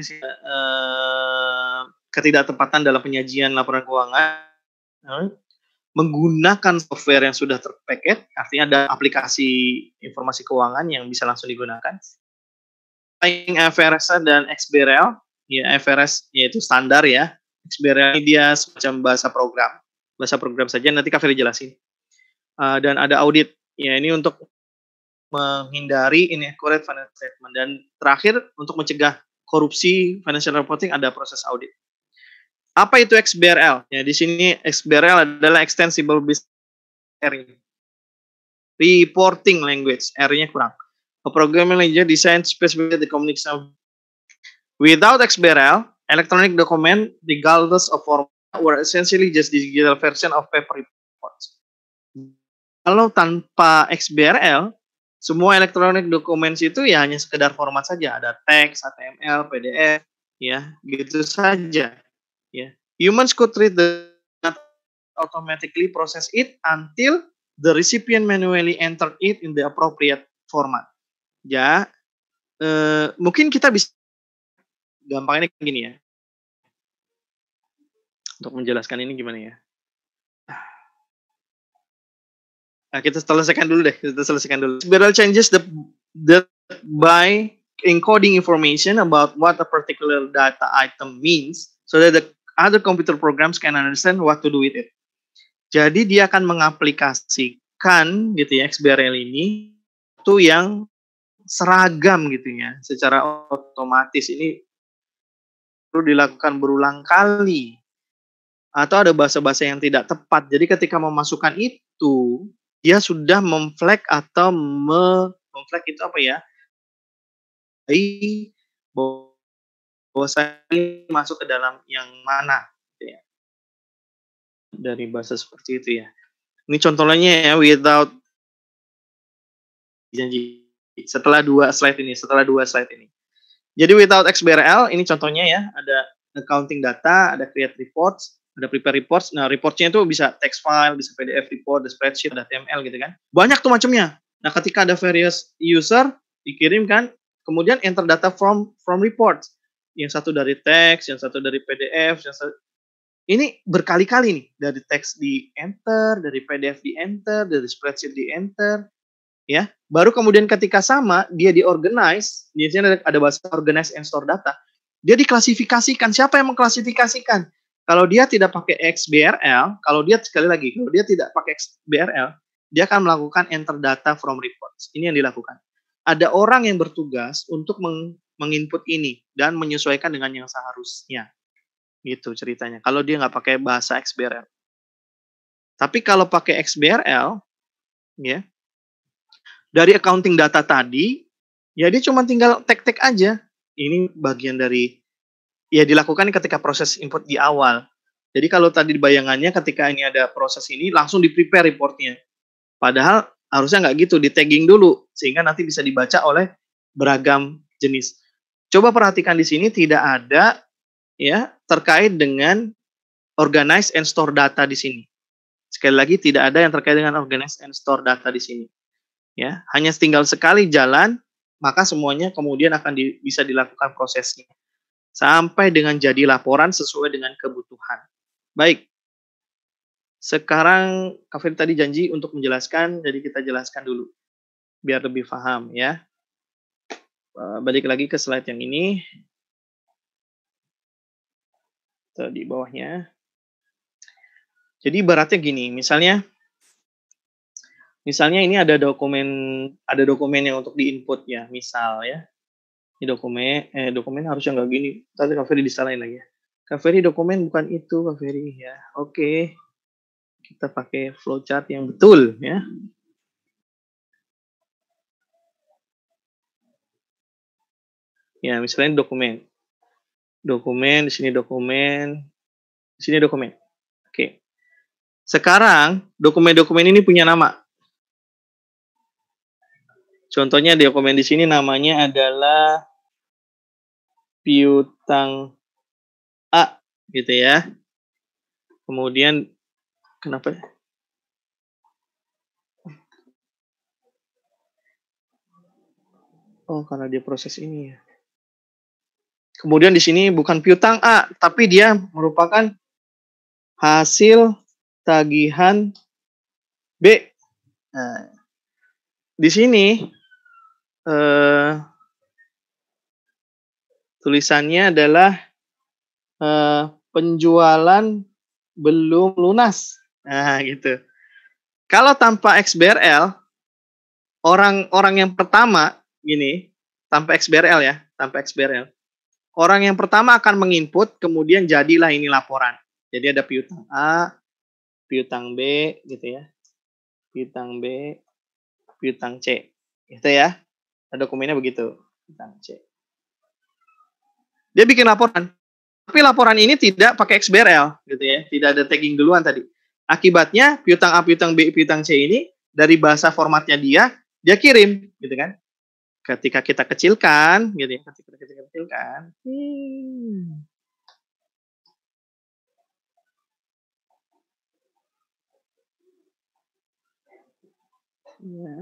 uh, ketidaktepatan dalam penyajian laporan keuangan menggunakan software yang sudah terpaket, artinya ada aplikasi informasi keuangan yang bisa langsung digunakan. Paling FRS dan XBRL, ya FRS yaitu standar ya. XBRL ini dia semacam bahasa program, bahasa program saja. Nanti Kak Ferry jelasin. Uh, dan ada audit, ya ini untuk menghindari inaccurate financial statement dan terakhir untuk mencegah korupsi financial reporting ada proses audit. Apa itu XBRL? Ya, di sini XBRL adalah extensible business area. Reporting language, R-nya kurang. A programming language designed specifically the communication without XBRL, electronic document, regardless of format, were essentially just digital version of paper reports. Kalau tanpa XBRL, semua elektronik dokumen itu ya hanya sekedar format saja, ada teks, HTML, PDF, ya gitu saja. Humans could treat the automatically process it until the recipient manually enter it in the appropriate format.
Ya, eh, mungkin kita bisa gampangnya gini ya. Untuk menjelaskan ini gimana ya? Nah, kita selesaikan dulu deh. Kita selesaikan dulu.
Spiral changes the, the by encoding information about what a particular data item means so that the other computer programs can understand what to do with it. Jadi dia akan mengaplikasikan gitu ya XBRL ini tuh yang seragam gitu ya secara otomatis ini perlu dilakukan berulang kali atau ada bahasa-bahasa yang tidak tepat. Jadi ketika memasukkan
itu
dia sudah memflag atau memflag
itu apa ya? ini
masuk ke dalam yang
mana gitu ya. dari bahasa seperti itu ya ini contohnya ya without janji
setelah dua slide ini setelah dua slide ini jadi without XBRL ini contohnya ya ada accounting data ada create reports ada prepare reports nah reportnya itu bisa text file bisa
PDF report ada spreadsheet ada TML gitu kan
banyak tuh macamnya nah ketika ada various user dikirimkan kemudian enter data from from reports yang satu dari teks, yang satu dari PDF, yang satu ini berkali-kali nih dari teks di enter, dari PDF di enter, dari spreadsheet di enter, ya. Baru kemudian ketika sama dia diorganize, biasanya ada, ada bahasa organize and store data. Dia diklasifikasikan. Siapa yang mengklasifikasikan? Kalau dia tidak pakai XBRL, kalau dia sekali lagi, kalau dia tidak pakai XBRL, dia akan melakukan enter data from reports. Ini yang dilakukan. Ada orang yang bertugas untuk meng menginput ini dan menyesuaikan dengan yang seharusnya. Gitu ceritanya. Kalau dia nggak pakai bahasa XBRL. Tapi kalau pakai XBRL, ya dari accounting data tadi, ya dia cuma tinggal tek-tek aja. Ini bagian dari ya dilakukan ketika proses input di awal. Jadi kalau tadi bayangannya ketika ini ada proses ini langsung di prepare reportnya. Padahal harusnya nggak gitu, di tagging dulu sehingga nanti bisa dibaca oleh beragam jenis. Coba perhatikan di sini tidak ada ya terkait dengan organize and store data di sini. Sekali lagi tidak ada yang terkait dengan organize and store data di sini. Ya, hanya tinggal sekali jalan maka semuanya kemudian akan di, bisa dilakukan prosesnya sampai dengan jadi laporan sesuai dengan kebutuhan. Baik. Sekarang kafir tadi janji untuk menjelaskan, jadi kita jelaskan dulu biar lebih paham ya. Eh, balik lagi ke slide yang ini. Tuh, di bawahnya. Jadi berarti gini, misalnya misalnya ini ada dokumen ada dokumen yang untuk diinput ya, misal ya. Ini dokumen eh dokumen harus yang enggak gini. Tadi Kaveri disalahin lagi ya. Kaveri dokumen bukan itu Kaveri ya. Oke. Kita
pakai flowchart yang betul ya. ya misalnya dokumen dokumen
di sini dokumen di sini dokumen oke sekarang dokumen-dokumen ini punya nama contohnya dokumen di sini namanya
adalah
piutang
A gitu ya kemudian kenapa ya?
Oh, karena dia proses ini ya. Kemudian di sini bukan piutang A, tapi dia merupakan hasil tagihan B. Nah, di sini eh, tulisannya adalah eh, penjualan belum lunas. Nah, gitu. Kalau tanpa XBRL, orang-orang yang pertama gini, tanpa XBRL ya, tanpa XBRL orang yang pertama akan menginput, kemudian jadilah ini laporan. Jadi ada piutang A, piutang B, gitu ya. Piutang B, piutang C. Gitu ya. Nah, dokumennya begitu.
Piutang C. Dia bikin laporan.
Tapi laporan ini tidak pakai XBRL, gitu ya. Tidak ada tagging duluan tadi. Akibatnya piutang A, piutang B, piutang C ini dari bahasa formatnya dia, dia kirim, gitu kan ketika kita kecilkan
gitu ya ketika kita kecilkan hmm. ya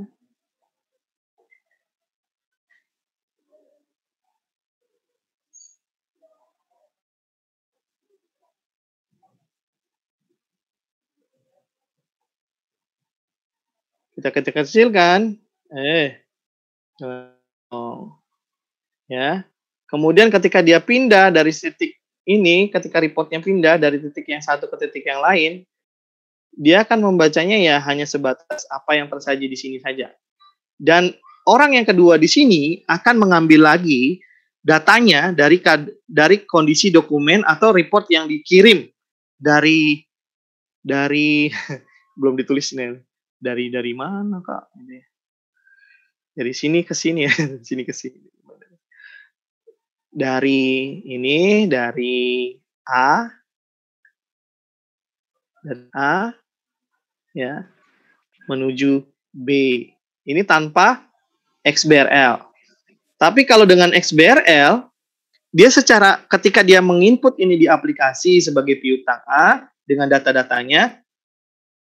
kita ketika kecilkan eh
Oh. Ya. Kemudian ketika dia pindah dari titik ini, ketika reportnya pindah dari titik yang satu ke titik yang lain, dia akan membacanya ya hanya sebatas apa yang tersaji di sini saja. Dan orang yang kedua di sini akan mengambil lagi datanya dari dari kondisi dokumen atau report yang dikirim dari dari belum ditulis nih dari dari mana kak dari sini ke sini ya, sini ke sini.
Dari ini, dari A, dan A,
ya, menuju B. Ini tanpa XBRL. Tapi kalau dengan XBRL, dia secara ketika dia menginput ini di aplikasi sebagai piutang A dengan data-datanya,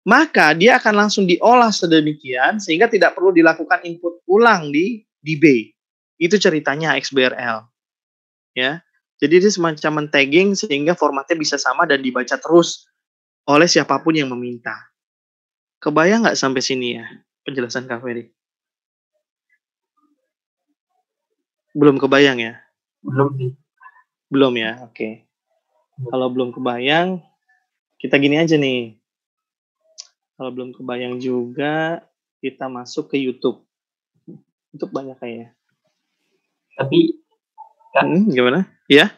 maka dia akan langsung diolah
sedemikian
sehingga tidak perlu dilakukan input ulang di di B. Itu ceritanya XBRL. Ya. Jadi dia semacam men tagging sehingga formatnya bisa sama dan dibaca terus oleh siapapun yang meminta. Kebayang nggak sampai sini ya penjelasan Kak Ferry? Belum kebayang ya? Belum nih. Belum ya, oke. Okay. Kalau belum kebayang, kita gini aja nih kalau belum kebayang juga, kita masuk ke YouTube. YouTube banyak
kayaknya. Tapi kan hmm, gimana? Ya?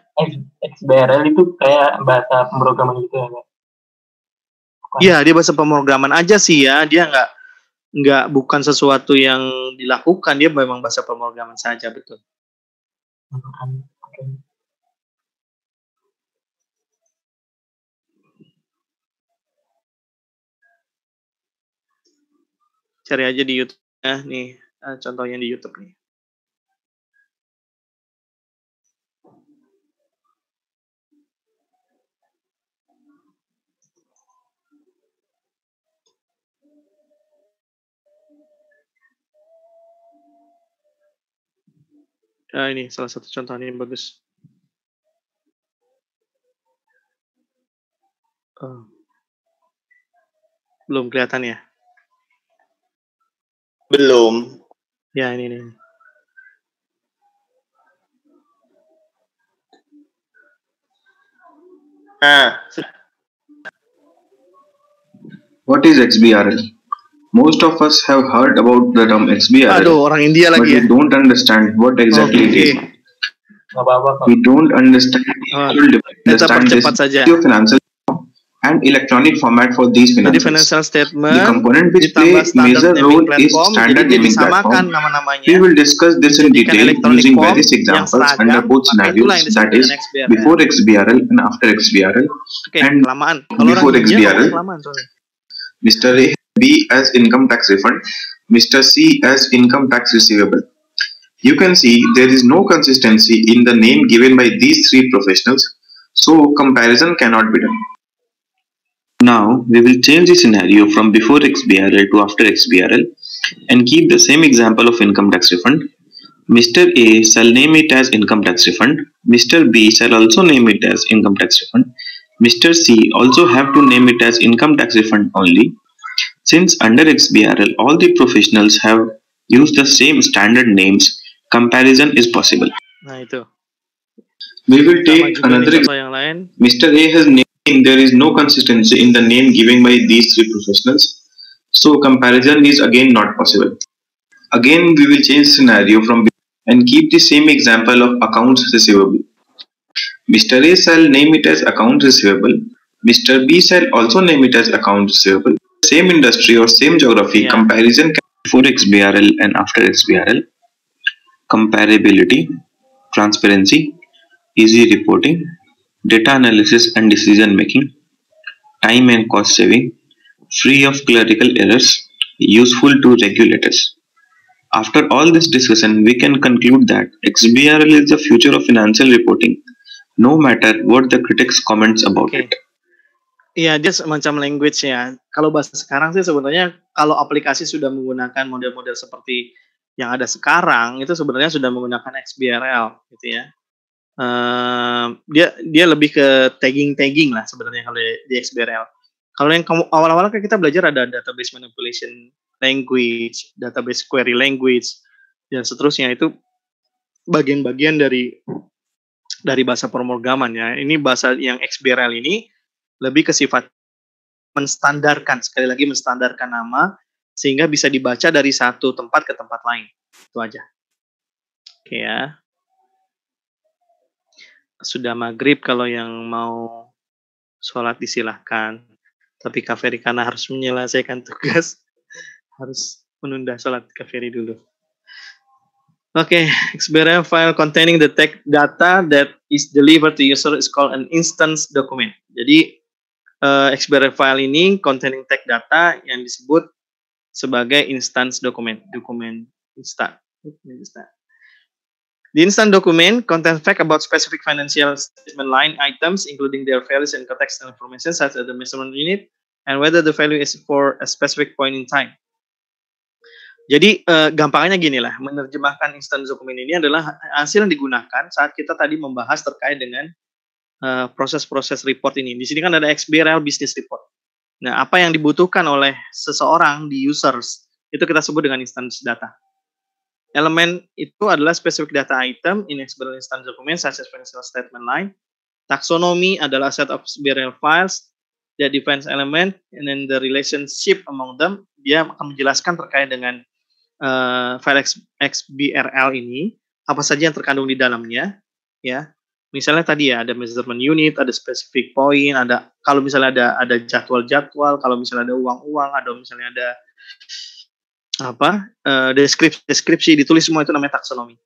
XBRL itu kayak bahasa pemrograman gitu ya,
Iya, dia bahasa pemrograman aja sih ya. Dia nggak nggak bukan sesuatu yang dilakukan. Dia memang bahasa
pemrograman saja betul. Hmm, cari aja di YouTube ya nih eh, contohnya di YouTube nih. Nah, ini salah satu contohnya yang bagus. Oh. Belum kelihatan ya? Belum. Ya ini nih. Ah. What is
XBRL? Most of us have heard about the term XBRL. Aduh, orang India lagi. But we don't understand what exactly okay. it oh, is. We don't understand. Ah. Understand the saja. financial and electronic format for these financial statement the component which play major role is standard naming platform. We will discuss this in detail using various examples under both scenarios that is XBRL. before XBRL and after XBRL okay, and kelamaan. before XBRL. Mr. A, B as income tax refund, Mr. C as income tax receivable. You can see there is no consistency in the name given by these three professionals, so comparison cannot be done. Now we will change the scenario from before XBRL to after XBRL and keep the same example of income tax refund. Mr. A shall name it as income tax refund. Mr. B shall also name it as income tax refund. Mr. C also have to name it as income tax refund only. Since under XBRL all the professionals have used the same standard names, comparison is possible.
We will take another
example. Mr. A has named there is no consistency in the name given by these three professionals, so comparison is again not possible. Again, we will change scenario from and keep the same example of accounts receivable. Mr. A shall name it as accounts receivable. Mr. B shall also name it as accounts receivable. Same industry or same geography, yeah. comparison before XBRL and after XBRL, comparability, transparency, easy reporting, data analysis and decision making, time and cost saving, free of clerical errors, useful to regulators. After all this discussion, we can conclude that XBRL is the future of financial reporting, no matter what the critics comments about okay. it.
Iya, dia semacam language ya. Kalau bahasa sekarang sih sebenarnya kalau aplikasi sudah menggunakan model-model seperti yang ada sekarang itu sebenarnya sudah menggunakan XBRL gitu ya uh, dia dia lebih ke tagging tagging lah sebenarnya kalau di, XBRL. Kalau yang awal-awal kan kita belajar ada database manipulation language, database query language dan seterusnya itu bagian-bagian dari dari bahasa pemrograman ya. Ini bahasa yang XBRL ini lebih ke sifat menstandarkan sekali lagi menstandarkan nama sehingga bisa dibaca dari satu tempat ke tempat lain. Itu aja. Oke ya sudah maghrib kalau yang mau sholat disilahkan. Tapi kafiri karena harus menyelesaikan tugas, harus menunda sholat kafiri dulu. Oke, okay. XBRM file containing the text data that is delivered to user is called an instance document. Jadi uh, eh, XBRM file ini containing text data yang disebut sebagai instance document, dokumen insta. insta. The instant document contains facts about specific financial statement line items, including their values and contextual information, such as the measurement unit and whether the value is for a specific point in time. Jadi uh, gampangnya gini lah, menerjemahkan instant dokumen ini adalah hasil yang digunakan saat kita tadi membahas terkait dengan eh, proses-proses uh, report ini. Di sini kan ada XBRL Business Report. Nah, apa yang dibutuhkan oleh seseorang di users itu kita sebut dengan instance data. Elemen itu adalah specific data item, inexplicable instance document, such as financial statement line. Taxonomy adalah set of burial files that defense element and then the relationship among them. Dia akan menjelaskan terkait dengan uh, file XBRL ini, apa saja yang terkandung di dalamnya, ya. Misalnya tadi ya ada measurement unit, ada specific point, ada kalau misalnya ada ada jadwal-jadwal, kalau misalnya ada uang-uang, ada misalnya ada apa uh, eh, deskripsi deskripsi ditulis semua itu namanya taksonomi.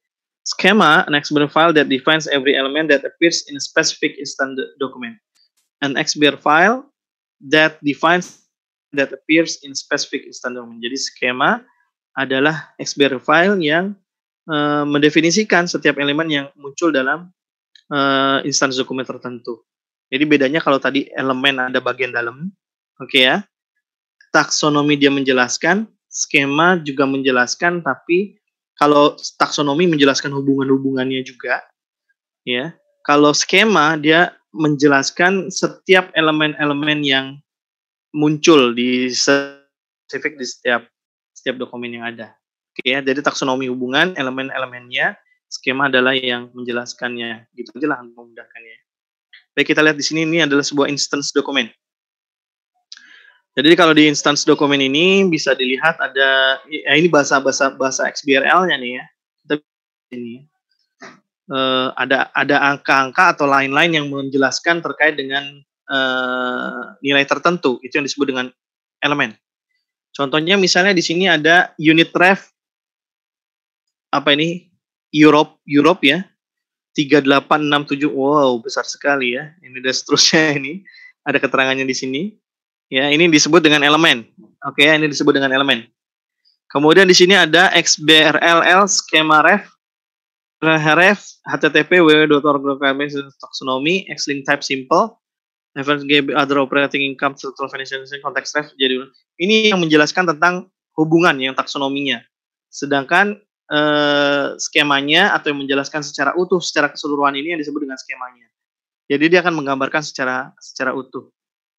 skema an XBR file that defines every element that appears in a specific instant document. An XBR file that defines that appears in specific instant document. Jadi skema adalah XBR file yang uh, mendefinisikan setiap elemen yang muncul dalam uh, eh, instansi dokumen tertentu. Jadi bedanya kalau tadi elemen ada bagian dalam, oke okay ya. Taksonomi dia menjelaskan skema juga menjelaskan tapi kalau taksonomi menjelaskan hubungan-hubungannya juga ya kalau skema dia menjelaskan setiap elemen-elemen yang muncul di spesifik di setiap setiap dokumen yang ada oke ya jadi taksonomi hubungan elemen-elemennya skema adalah yang menjelaskannya gitu aja lah memudahkannya baik kita lihat di sini ini adalah sebuah instance dokumen jadi kalau di instance dokumen ini bisa dilihat ada ya ini bahasa bahasa bahasa XBRL-nya nih ya. Tapi ini uh, ada ada angka-angka atau lain-lain yang menjelaskan terkait dengan uh, nilai tertentu. Itu yang disebut dengan elemen. Contohnya misalnya di sini ada unit ref apa ini Europe Europe ya 3867 Wow, besar sekali ya. Ini dan seterusnya ini ada keterangannya di sini Ya, ini disebut dengan elemen. Oke, ya, ini disebut dengan elemen. Kemudian di sini ada XBRLL skema ref ref http taxonomy xlink type simple reference GB other operating income structural financial context ref jadi ini yang menjelaskan tentang hubungan yang taksonominya. Sedangkan eh, skemanya atau yang menjelaskan secara utuh secara keseluruhan ini yang disebut dengan skemanya. Jadi dia akan menggambarkan secara secara utuh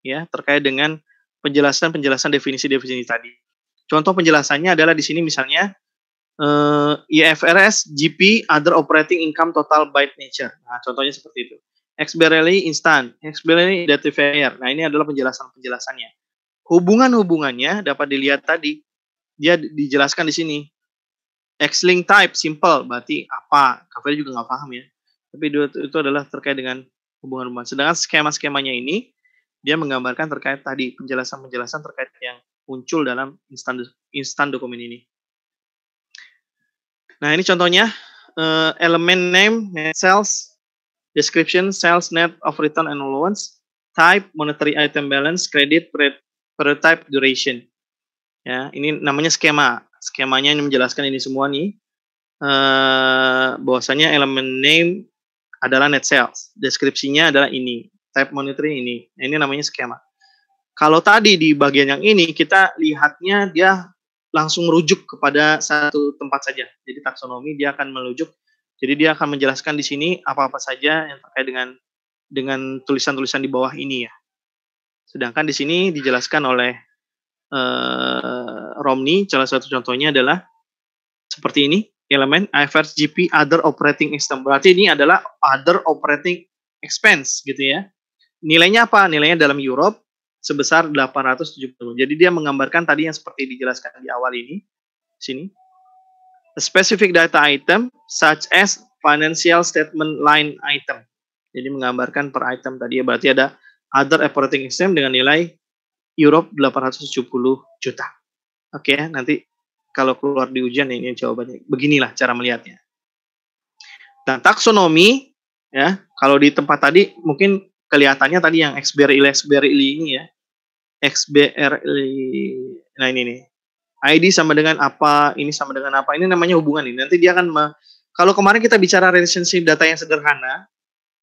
ya terkait dengan penjelasan-penjelasan definisi-definisi tadi. Contoh penjelasannya adalah di sini misalnya uh, eh, IFRS GP Other Operating Income Total by Nature. Nah, contohnya seperti itu. Expiry instant, expiry identifier. Nah, ini adalah penjelasan-penjelasannya. Hubungan-hubungannya dapat dilihat tadi. Dia dijelaskan di sini. X-link type simple berarti apa? Kafir juga nggak paham ya. Tapi itu, itu adalah terkait dengan hubungan-hubungan. Sedangkan skema-skemanya ini dia menggambarkan terkait tadi penjelasan-penjelasan terkait yang muncul dalam instan instan dokumen ini. Nah, ini contohnya uh, eh, element name, net sales, description, sales net of return and allowance, type, monetary item balance, credit, prototype, duration. Ya, ini namanya skema. Skemanya ini menjelaskan ini semua nih. Uh, bahwasanya elemen name adalah net sales. Deskripsinya adalah ini type monitoring ini. Ini namanya skema. Kalau tadi di bagian yang ini kita lihatnya dia langsung merujuk kepada satu tempat saja. Jadi taksonomi dia akan merujuk. Jadi dia akan menjelaskan di sini apa-apa saja yang terkait dengan dengan tulisan-tulisan di bawah ini ya. Sedangkan di sini dijelaskan oleh eh, Romney salah satu contohnya adalah seperti ini elemen IFRS GP other operating system Berarti ini adalah other operating expense gitu ya nilainya apa? Nilainya dalam Europe sebesar 870. Jadi dia menggambarkan tadi yang seperti dijelaskan di awal ini, sini. A specific data item such as financial statement line item. Jadi menggambarkan per item tadi ya. berarti ada other operating expense dengan nilai Europe 870 juta. Oke, okay, ya, nanti kalau keluar di ujian ini jawabannya. Beginilah cara melihatnya. Dan taksonomi ya, kalau di tempat tadi mungkin kelihatannya tadi yang XBRI ini ya. XBRI nah ini nih. ID sama dengan apa, ini sama dengan apa. Ini namanya hubungan ini Nanti dia akan me, kalau kemarin kita bicara relationship data yang sederhana,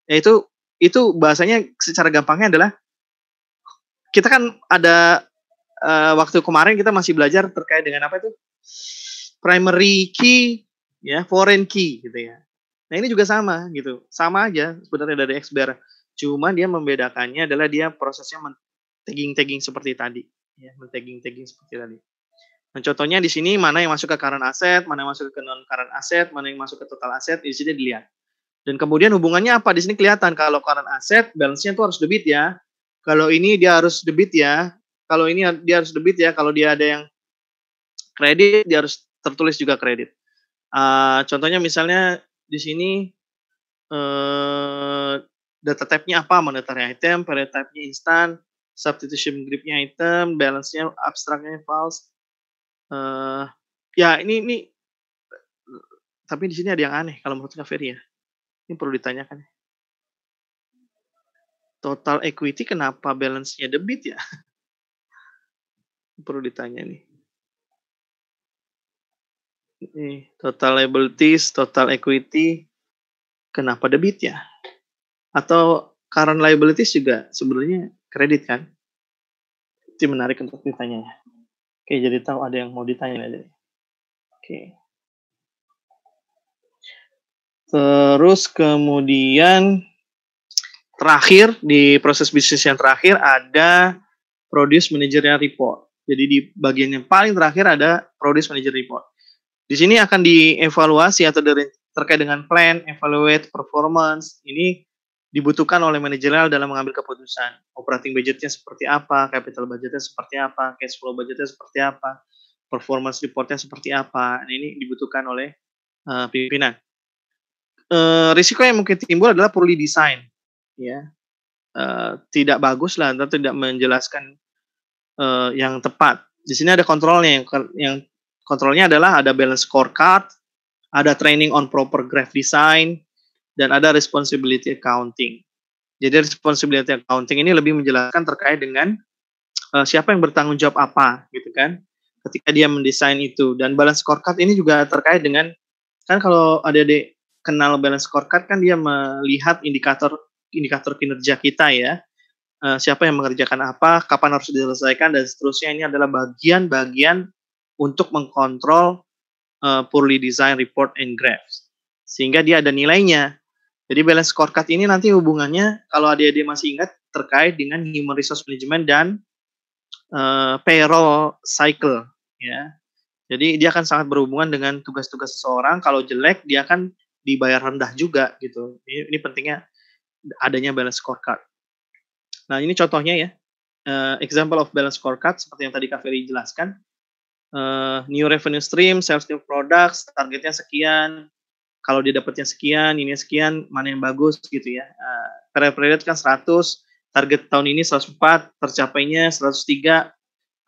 yaitu itu bahasanya secara gampangnya adalah kita kan ada uh, waktu kemarin kita masih belajar terkait dengan apa itu primary key ya foreign key gitu ya. Nah ini juga sama gitu, sama aja sebenarnya dari XBR. Cuma dia membedakannya adalah dia prosesnya tagging-tagging seperti tadi, ya, men-tagging-tagging seperti tadi. Nah, contohnya di sini mana yang masuk ke current asset, mana yang masuk ke non current asset, mana yang masuk ke total asset, di sini dilihat. Dan kemudian hubungannya apa? Di sini kelihatan kalau current asset balance-nya itu harus debit ya. Kalau ini dia harus debit ya. Kalau ini dia harus debit ya. Kalau dia ada yang kredit dia harus tertulis juga kredit. Uh, contohnya misalnya di sini uh, data type-nya apa, monetary item, period type-nya instant, substitution grip-nya item, balance-nya abstraknya false. Uh, ya ini ini tapi di sini ada yang aneh kalau menurut Kak Ferry ya. Ini perlu ditanyakan. Ya. Total equity kenapa balance-nya debit ya? perlu ditanya nih. Ini total liabilities, total equity kenapa debit ya? Atau current liabilities juga sebenarnya kredit kan? Itu menarik untuk ditanya. Ya. Oke, jadi tahu ada yang mau ditanya aja. Oke. Terus kemudian terakhir di proses bisnis yang terakhir ada produce managerial report. Jadi di bagian yang paling terakhir ada produce manager report. Di sini akan dievaluasi atau terkait dengan plan, evaluate performance. Ini dibutuhkan oleh manajerial dalam mengambil keputusan. Operating budgetnya seperti apa, capital budgetnya seperti apa, cash flow budgetnya seperti apa, performance reportnya seperti apa. Nah, ini dibutuhkan oleh
uh, pimpinan.
Uh, risiko yang mungkin timbul adalah poorly design, ya uh, tidak bagus lah, atau tidak menjelaskan uh, yang tepat. Di sini ada kontrolnya, yang, yang kontrolnya adalah ada balance scorecard, ada training on proper graph design, dan ada responsibility accounting. Jadi responsibility accounting ini lebih menjelaskan terkait dengan uh, siapa yang bertanggung jawab apa gitu kan ketika dia mendesain itu dan balance scorecard ini juga terkait dengan kan kalau ada adik kenal balance scorecard kan dia melihat indikator indikator kinerja kita ya uh, siapa yang mengerjakan apa kapan harus diselesaikan dan seterusnya ini adalah bagian-bagian untuk mengkontrol uh, poorly designed report and graphs sehingga dia ada nilainya jadi balance scorecard ini nanti hubungannya kalau adik-adik masih ingat terkait dengan human resource management dan uh, payroll cycle ya. Jadi dia akan sangat berhubungan dengan tugas-tugas seseorang. Kalau jelek dia akan dibayar rendah juga gitu. Ini, ini pentingnya adanya balance scorecard. Nah ini contohnya ya. Uh, example of balance scorecard seperti yang tadi Kak Ferry jelaskan. Uh, new revenue stream, sales new products, targetnya sekian, kalau dia dapatnya sekian, ini sekian, mana yang bagus gitu ya. Uh, eh, period kan 100, target tahun ini 104, tercapainya 103.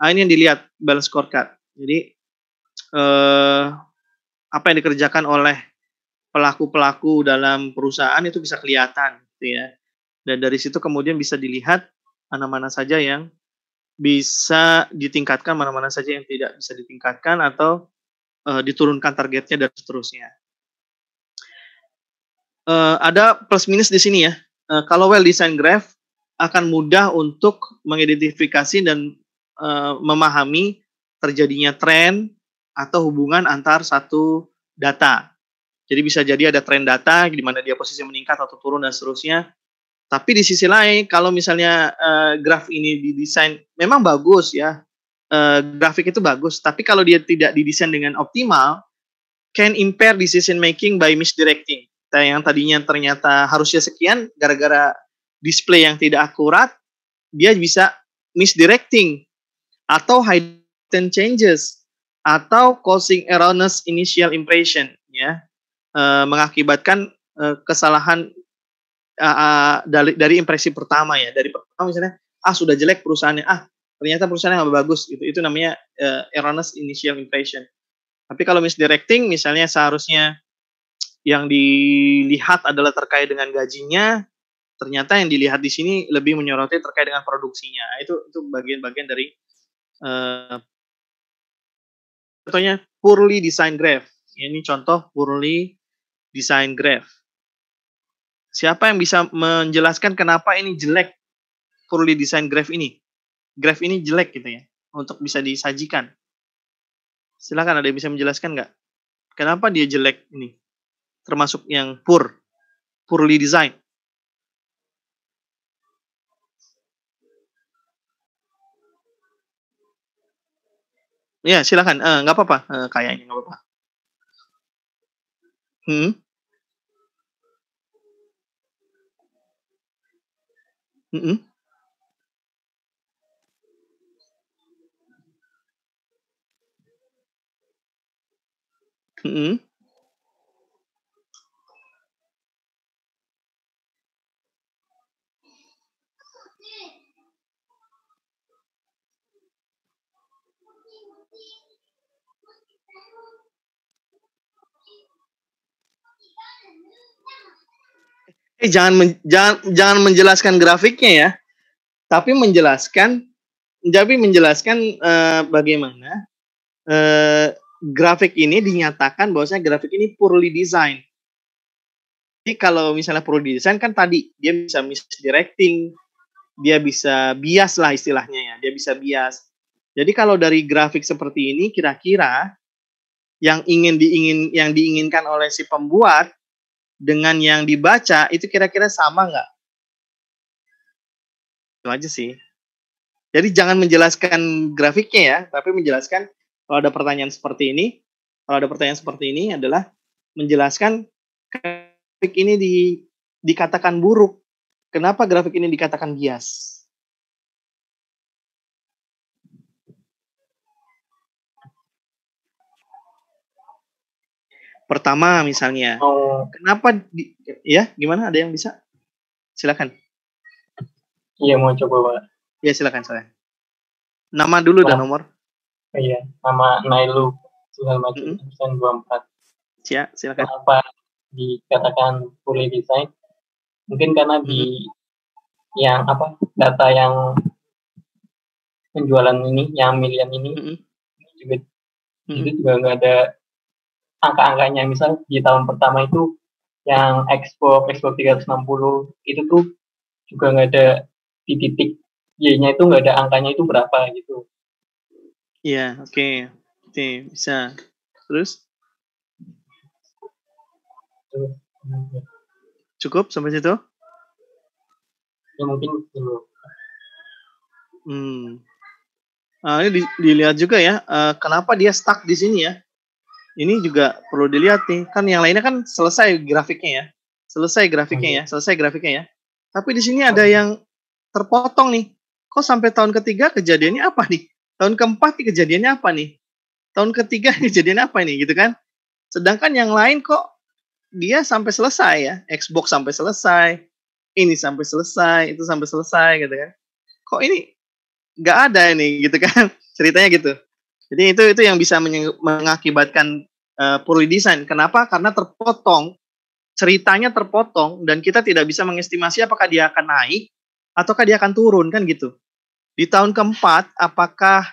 Nah, ini yang dilihat balance scorecard. Jadi eh, apa yang dikerjakan oleh pelaku-pelaku dalam perusahaan itu bisa
kelihatan gitu ya.
Dan dari situ kemudian bisa dilihat mana-mana saja yang bisa ditingkatkan, mana-mana saja yang tidak bisa ditingkatkan atau uh, diturunkan targetnya dan seterusnya uh, ada plus minus di sini ya. Uh, kalau well design graph akan mudah untuk mengidentifikasi dan uh, memahami terjadinya tren atau hubungan antar satu data. Jadi bisa jadi ada tren data di mana dia posisi meningkat atau turun dan seterusnya. Tapi di sisi lain kalau misalnya uh, graf ini didesain memang bagus ya. Uh, grafik itu bagus, tapi kalau dia tidak didesain dengan optimal can impair decision making by misdirecting yang tadinya ternyata harusnya sekian gara-gara display yang tidak akurat dia bisa misdirecting atau heightened changes atau causing erroneous initial impression ya e, mengakibatkan e, kesalahan e, dari dari impresi pertama ya dari pertama misalnya ah sudah jelek perusahaannya ah ternyata perusahaannya nggak bagus gitu itu namanya e, erroneous initial impression tapi kalau misdirecting misalnya seharusnya yang dilihat adalah terkait dengan gajinya ternyata yang dilihat di sini lebih menyoroti terkait dengan produksinya itu itu bagian-bagian dari uh, contohnya poorly design graph ya, ini contoh poorly design graph siapa yang bisa menjelaskan kenapa ini jelek poorly design graph ini graph ini jelek gitu ya untuk bisa disajikan silakan ada yang bisa menjelaskan nggak kenapa dia jelek ini termasuk yang poor, poorly designed. Ya, silakan. Eh, nggak apa-apa. Eh, kayak ini
nggak apa-apa. Hmm. Mm -mm. Mm -mm.
eh jangan men, jangan jangan menjelaskan grafiknya ya, tapi menjelaskan jadi menjelaskan uh, bagaimana uh, grafik ini dinyatakan bahwasanya grafik ini poorly design. Jadi kalau misalnya poorly design kan tadi dia bisa misdirecting, dia bisa bias lah istilahnya ya, dia bisa bias. Jadi kalau dari grafik seperti ini kira-kira yang ingin diingin yang diinginkan oleh si pembuat dengan yang dibaca itu kira-kira sama nggak? Itu aja sih. Jadi jangan menjelaskan grafiknya ya, tapi menjelaskan kalau ada pertanyaan seperti ini, kalau ada pertanyaan seperti ini adalah menjelaskan grafik ini di, dikatakan buruk. Kenapa grafik ini
dikatakan bias?
pertama misalnya.
Oh. Kenapa di,
ya gimana ada yang bisa? Silakan.
Iya mau
coba Pak. Iya silakan saya.
Nama dulu nah, dan nomor.
Iya, nama Nailu Suhailmati mm -hmm. empat ya silakan. Kenapa dikatakan fully design? Mungkin karena mm di yang apa data yang penjualan ini yang milian ini mm -hmm. juga mm -hmm. juga nggak ada angka-angkanya misal di tahun pertama itu yang Xbox Xbox 360 itu tuh juga nggak ada di titik y-nya itu nggak ada angkanya itu berapa gitu iya yeah, oke okay. oke okay, bisa terus
cukup sampai situ
ya mungkin dulu
hmm uh, ini dilihat juga ya uh, kenapa dia stuck di sini ya ini juga perlu dilihat nih kan yang lainnya kan selesai grafiknya ya selesai grafiknya oh, iya. ya selesai grafiknya ya tapi di sini ada oh, iya. yang terpotong nih kok sampai tahun ketiga kejadiannya apa nih tahun keempat nih kejadiannya apa nih tahun ketiga kejadiannya apa nih gitu kan sedangkan yang lain kok dia sampai selesai ya Xbox sampai selesai ini sampai selesai itu sampai selesai gitu kan kok ini nggak ada ini gitu kan ceritanya gitu jadi itu itu yang bisa mengakibatkan uh, eh, poor design. Kenapa? Karena terpotong ceritanya terpotong dan kita tidak bisa mengestimasi apakah dia akan naik ataukah dia akan turun kan gitu. Di tahun keempat apakah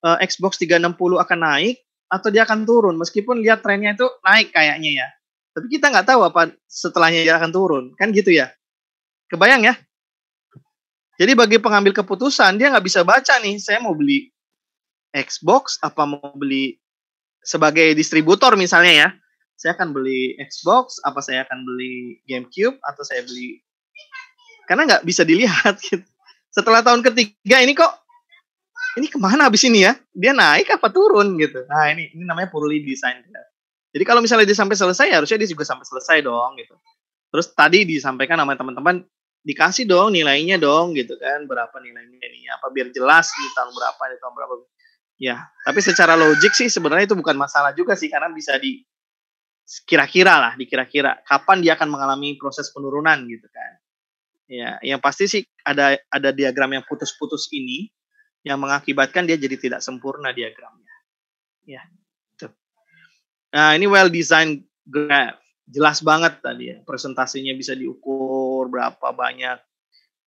uh, Xbox 360 akan naik atau dia akan turun meskipun lihat trennya itu naik kayaknya ya. Tapi kita nggak tahu apa setelahnya dia akan turun kan gitu ya. Kebayang ya? Jadi bagi pengambil keputusan dia nggak bisa baca nih saya mau beli Xbox apa mau beli sebagai distributor misalnya ya saya akan beli
Xbox apa saya akan beli GameCube atau saya beli
karena nggak bisa dilihat gitu setelah tahun ketiga ini kok ini kemana abis ini ya dia naik apa turun gitu nah ini ini namanya purely design ya. jadi kalau misalnya dia sampai selesai ya harusnya dia juga sampai selesai dong gitu terus tadi disampaikan sama teman-teman dikasih dong nilainya dong gitu kan berapa nilainya ini apa biar jelas di tahun berapa di tahun berapa Ya, tapi secara logik sih sebenarnya itu bukan masalah juga sih karena bisa di kira-kira lah, dikira-kira kapan dia akan mengalami proses penurunan gitu kan. Ya, yang pasti sih ada ada diagram yang putus-putus ini yang mengakibatkan dia jadi tidak sempurna diagramnya. Ya. Gitu. Nah, ini well designed graph. Jelas banget tadi ya, presentasinya bisa diukur berapa banyak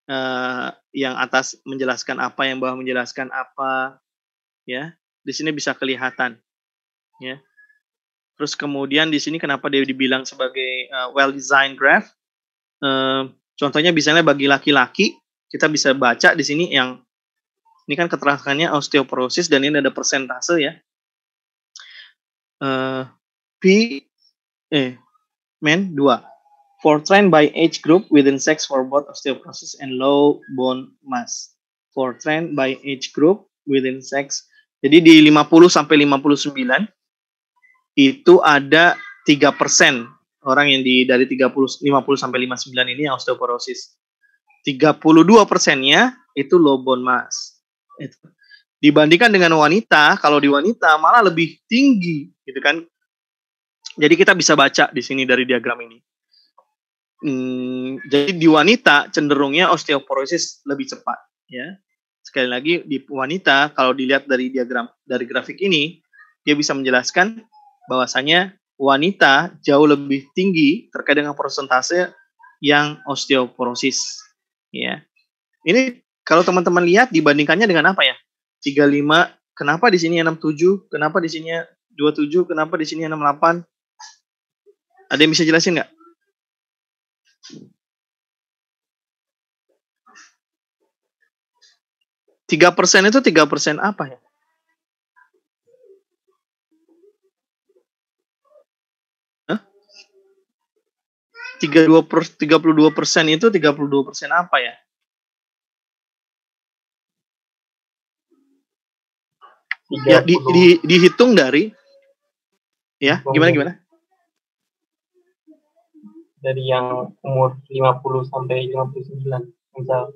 Uh, yang atas menjelaskan apa, yang bawah menjelaskan apa ya di sini bisa kelihatan ya terus kemudian di sini kenapa dia dibilang sebagai uh, eh, well designed graph uh, contohnya misalnya bagi laki-laki kita bisa baca di sini yang ini kan keterangannya osteoporosis dan ini ada persentase ya uh, P eh men 2 for trend by age group within sex for both osteoporosis and low bone mass for trend by age group within sex jadi di 50 sampai 59 itu ada 3 persen orang yang di dari 30 50 sampai 59 ini yang osteoporosis. 32 persennya itu low bone mass. Itu. Dibandingkan dengan wanita, kalau di wanita malah lebih tinggi, gitu kan? Jadi kita bisa baca di sini dari diagram ini. Hmm, jadi di wanita cenderungnya osteoporosis lebih cepat, ya sekali lagi di wanita kalau dilihat dari diagram dari grafik ini dia bisa menjelaskan bahwasanya wanita jauh lebih tinggi terkait dengan persentase yang osteoporosis ya ini kalau teman-teman lihat dibandingkannya dengan apa ya 35 kenapa di sini 67 kenapa di sini 27 kenapa di sini 68 ada yang bisa jelasin nggak Tiga persen itu tiga persen apa ya? Tiga dua tiga puluh dua persen itu tiga puluh dua persen apa ya? ya di, di, dihitung dari ya gimana gimana
dari yang umur 50 sampai 59 misal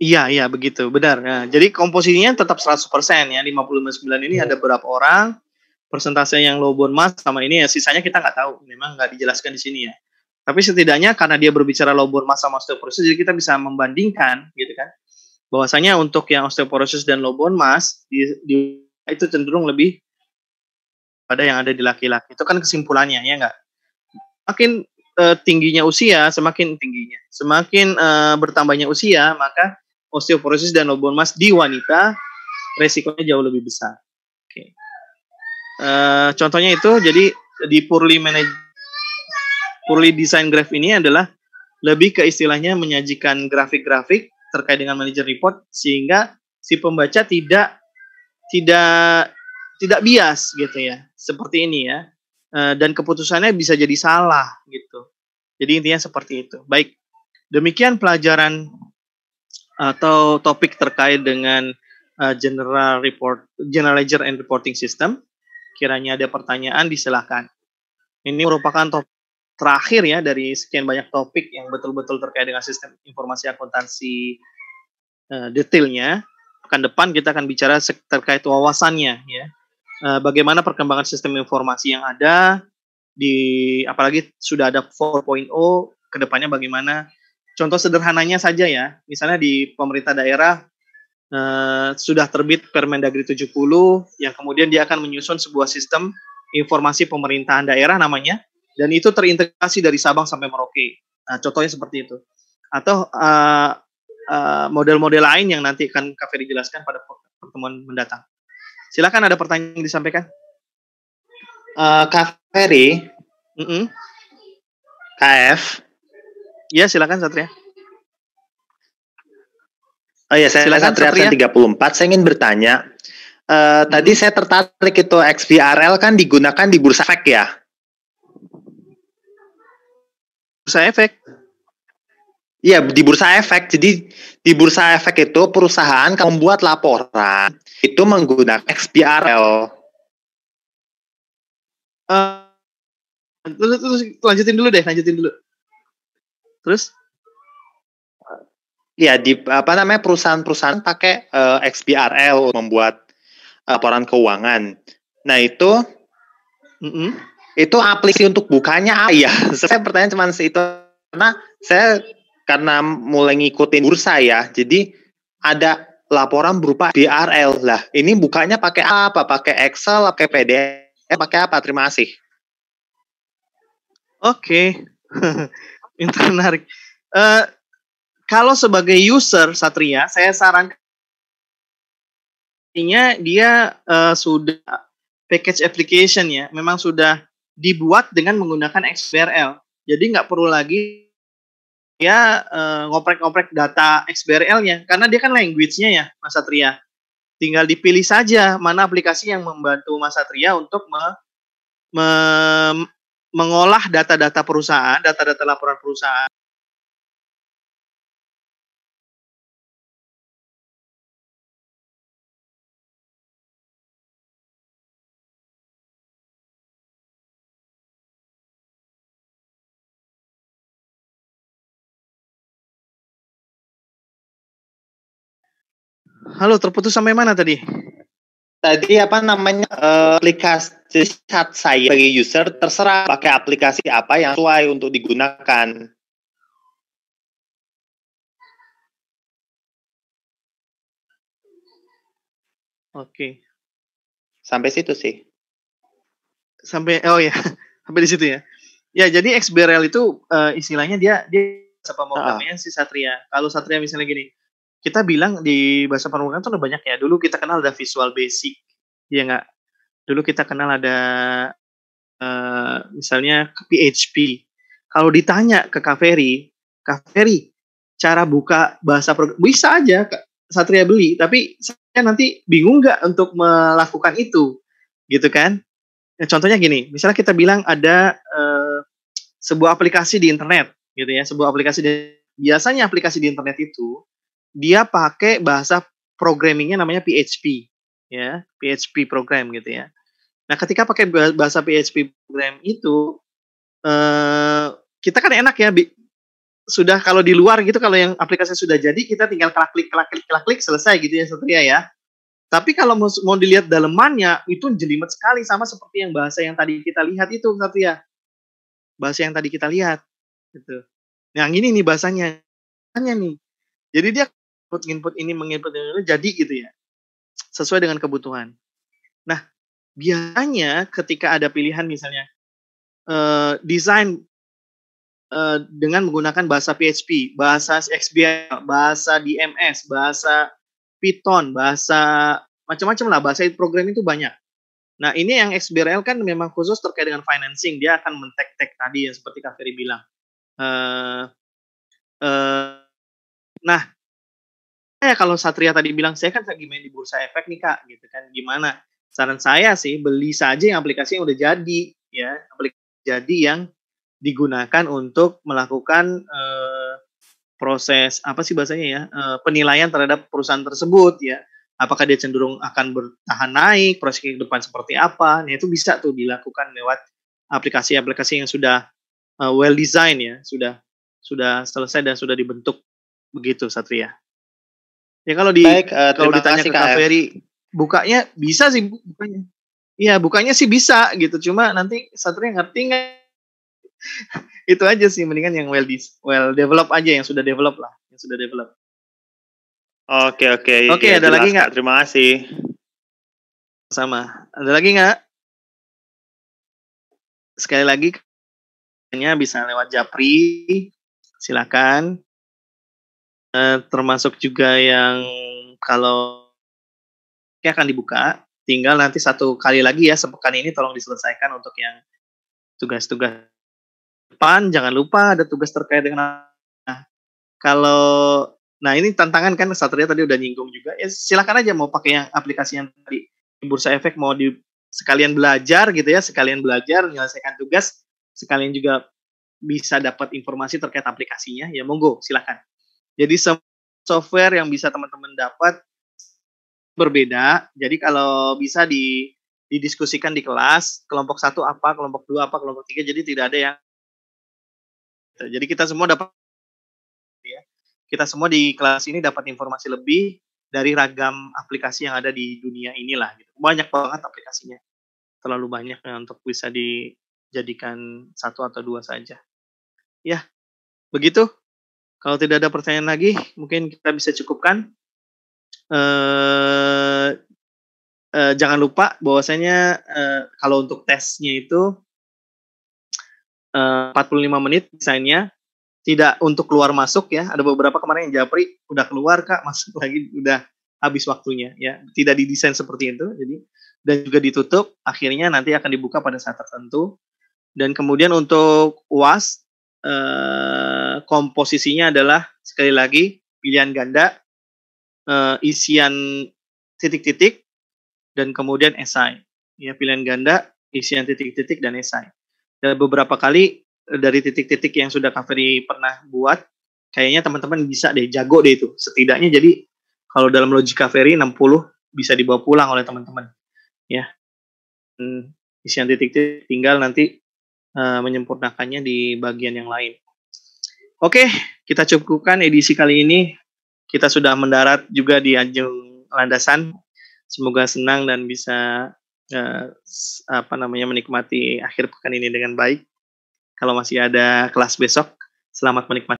Iya, iya begitu, benar. Nah, jadi komposisinya tetap 100% ya, 59 ini hmm. ada berapa orang, persentase yang low bone mass sama ini ya, sisanya kita nggak tahu, memang nggak dijelaskan di sini ya. Tapi setidaknya karena dia berbicara low bone mass sama osteoporosis, jadi kita bisa membandingkan gitu kan. Bahwasanya untuk yang osteoporosis dan low bone mass, di, di, itu cenderung lebih pada yang ada di laki-laki. Itu kan kesimpulannya, ya nggak? Makin eh, tingginya usia, semakin tingginya. Semakin uh, bertambahnya usia, maka osteoporosis dan lobon mas di wanita resikonya jauh lebih besar. Oke. Uh, contohnya itu jadi di Purli manage Purli design graph ini adalah lebih ke istilahnya menyajikan grafik-grafik terkait dengan manager report sehingga si pembaca tidak tidak tidak bias gitu ya seperti ini ya eh, dan keputusannya bisa jadi salah gitu jadi intinya seperti itu baik demikian pelajaran atau topik terkait dengan uh, general report general ledger and reporting system kiranya ada pertanyaan disilahkan ini merupakan topik terakhir ya dari sekian banyak topik yang betul-betul terkait dengan sistem informasi akuntansi uh, detailnya pekan depan kita akan bicara terkait wawasannya ya uh, bagaimana perkembangan sistem informasi yang ada di apalagi sudah ada 4.0 kedepannya bagaimana Contoh sederhananya saja ya, misalnya di pemerintah daerah eh, sudah terbit Permendagri 70 yang kemudian dia akan menyusun sebuah sistem informasi pemerintahan daerah namanya dan itu terintegrasi dari Sabang sampai Merauke. Nah, contohnya seperti itu. Atau eh, eh, model-model lain yang nanti akan Kak Ferry jelaskan pada pertemuan mendatang. Silakan ada pertanyaan yang disampaikan. Uh, Kak Ferry, mm -mm. KF, Iya, silakan Satria.
Oh iya, saya silakan Satria, Satria 34. Saya ingin bertanya, uh, hmm. tadi saya tertarik itu XBRL kan digunakan di bursa efek ya? Bursa efek. Iya, di bursa efek. Jadi di bursa efek itu perusahaan kalau membuat laporan itu menggunakan XBRL.
Uh, eh, terus, terus lanjutin dulu deh, lanjutin dulu
terus ya di apa namanya perusahaan-perusahaan pakai uh, eh, XBRL membuat eh, laporan keuangan. Nah itu mm -hmm. itu aplikasi untuk bukanya apa ah, ya? saya pertanyaan cuma itu karena saya karena mulai ngikutin bursa ya, jadi ada laporan berupa BRL lah. Ini bukanya pakai apa? Pakai Excel, pakai PDF, pakai apa? Terima kasih. Oke.
Okay. itu menarik. Uh, kalau sebagai user Satria, saya sarankan artinya dia uh, sudah package application ya, memang sudah dibuat dengan menggunakan XBRL. Jadi nggak perlu lagi ya ngoprek eh, ngoprek-ngoprek data XBRL-nya, karena dia kan language-nya ya, Mas Satria. Tinggal dipilih saja mana aplikasi yang membantu Mas Satria untuk me, me mengolah data-data
perusahaan, data-data laporan perusahaan Halo, terputus
sampai mana tadi? tadi apa namanya uh, aplikasi chat saya bagi user terserah pakai aplikasi apa yang sesuai untuk digunakan.
Oke. Sampai
situ sih. Sampai oh ya, sampai di situ ya. Ya, jadi XBRL itu uh, istilahnya dia dia apa mau namanya si Satria. Kalau Satria misalnya gini, kita bilang di bahasa permukaan tuh udah banyak ya. Dulu kita kenal ada visual basic, ya nggak? Dulu kita kenal ada uh, misalnya PHP. Kalau ditanya ke Kaveri, Kaveri cara buka bahasa program bisa aja Satria beli, tapi saya nanti bingung nggak untuk melakukan itu, gitu kan? Ya, contohnya gini, misalnya kita bilang ada uh, sebuah aplikasi di internet, gitu ya, sebuah aplikasi di, biasanya aplikasi di internet itu dia pakai bahasa programmingnya namanya PHP ya PHP program gitu ya nah ketika pakai bahasa PHP program itu eh, kita kan enak ya bi- sudah kalau di luar gitu kalau yang aplikasi sudah jadi kita tinggal klik klik klik klik klik selesai gitu ya Satria ya tapi kalau mau, mau dilihat dalemannya itu jelimet sekali sama seperti yang bahasa yang tadi kita lihat itu Satria bahasa yang tadi kita lihat gitu yang nah, ini nih bahasanya hanya nih jadi dia input input ini menginput ini jadi gitu ya sesuai dengan kebutuhan. Nah biasanya ketika ada pilihan misalnya uh, desain uh, dengan menggunakan bahasa PHP, bahasa XBL, bahasa DMS, bahasa Python, bahasa macam-macam lah bahasa program itu banyak. Nah, ini yang XBRL kan memang khusus terkait dengan financing. Dia akan mentek-tek tadi ya seperti Kak Ferry bilang. Uh, uh, nah, eh kalau Satria tadi bilang saya kan lagi main di bursa efek nih kak gitu kan gimana saran saya sih beli saja yang aplikasi yang udah jadi ya aplikasi jadi yang digunakan untuk melakukan eh, proses apa sih bahasanya ya eh, penilaian terhadap perusahaan tersebut ya apakah dia cenderung akan bertahan naik proses ke depan seperti apa nah itu bisa tuh dilakukan lewat aplikasi-aplikasi yang sudah eh, well design ya sudah sudah selesai dan sudah dibentuk begitu Satria. Ya kalau di Baik, uh, kalau ditanya kasih, ke Kak Ferry, bukanya bisa sih bukanya. Iya, bukanya sih bisa gitu. Cuma nanti satria ngerti nggak? itu aja sih mendingan yang well dis well develop aja yang sudah develop lah, yang sudah develop.
Oke, oke. Okay, oke, ya, ada jelas, lagi nggak? Terima kasih. Sama. Ada lagi nggak? Sekali lagi, bisa lewat Japri, silakan Eh, termasuk
juga yang kalau ya akan dibuka tinggal nanti satu kali lagi ya sepekan
ini tolong diselesaikan untuk yang
tugas-tugas depan jangan lupa ada tugas terkait dengan nah, kalau nah ini tantangan kan Satria tadi udah nyinggung juga ya silakan aja mau pakai yang aplikasi yang tadi bursa efek mau di sekalian belajar gitu ya sekalian belajar menyelesaikan tugas sekalian juga bisa dapat informasi terkait aplikasinya ya monggo silakan jadi software yang bisa teman-teman dapat berbeda. Jadi kalau bisa di didiskusikan di kelas, kelompok satu apa, kelompok dua apa, kelompok tiga. Jadi tidak ada yang jadi kita semua dapat ya. Kita semua di kelas ini dapat informasi lebih dari ragam aplikasi yang ada di dunia inilah gitu. Banyak banget aplikasinya. Terlalu banyak ya untuk bisa dijadikan satu atau dua saja. Ya, begitu kalau tidak ada pertanyaan lagi, mungkin kita bisa cukupkan. Uh, uh, jangan lupa bahwasanya uh, kalau untuk tesnya itu uh, 45 menit desainnya tidak untuk keluar masuk ya. Ada beberapa kemarin yang Japri udah keluar Kak, masuk lagi udah habis waktunya ya. Tidak didesain seperti itu. Jadi dan juga ditutup akhirnya nanti akan dibuka pada saat tertentu. Dan kemudian untuk UAS komposisinya adalah sekali lagi pilihan ganda, uh, isian titik-titik, dan kemudian esai. Ya pilihan ganda, isian titik-titik dan esai. Dan beberapa kali eh, dari titik-titik yang sudah Kaveri pernah buat, kayaknya teman-teman bisa deh jago deh itu. Setidaknya jadi kalau dalam logika Ferry 60 bisa dibawa pulang oleh teman-teman. Ya. Hmm, isian titik-titik tinggal nanti eh, menyempurnakannya di bagian yang lain. Oke, kita cukupkan edisi kali ini. Kita sudah mendarat juga di anjung landasan. Semoga senang dan bisa
uh, apa namanya menikmati akhir pekan ini dengan baik. Kalau masih ada kelas besok, selamat menikmati.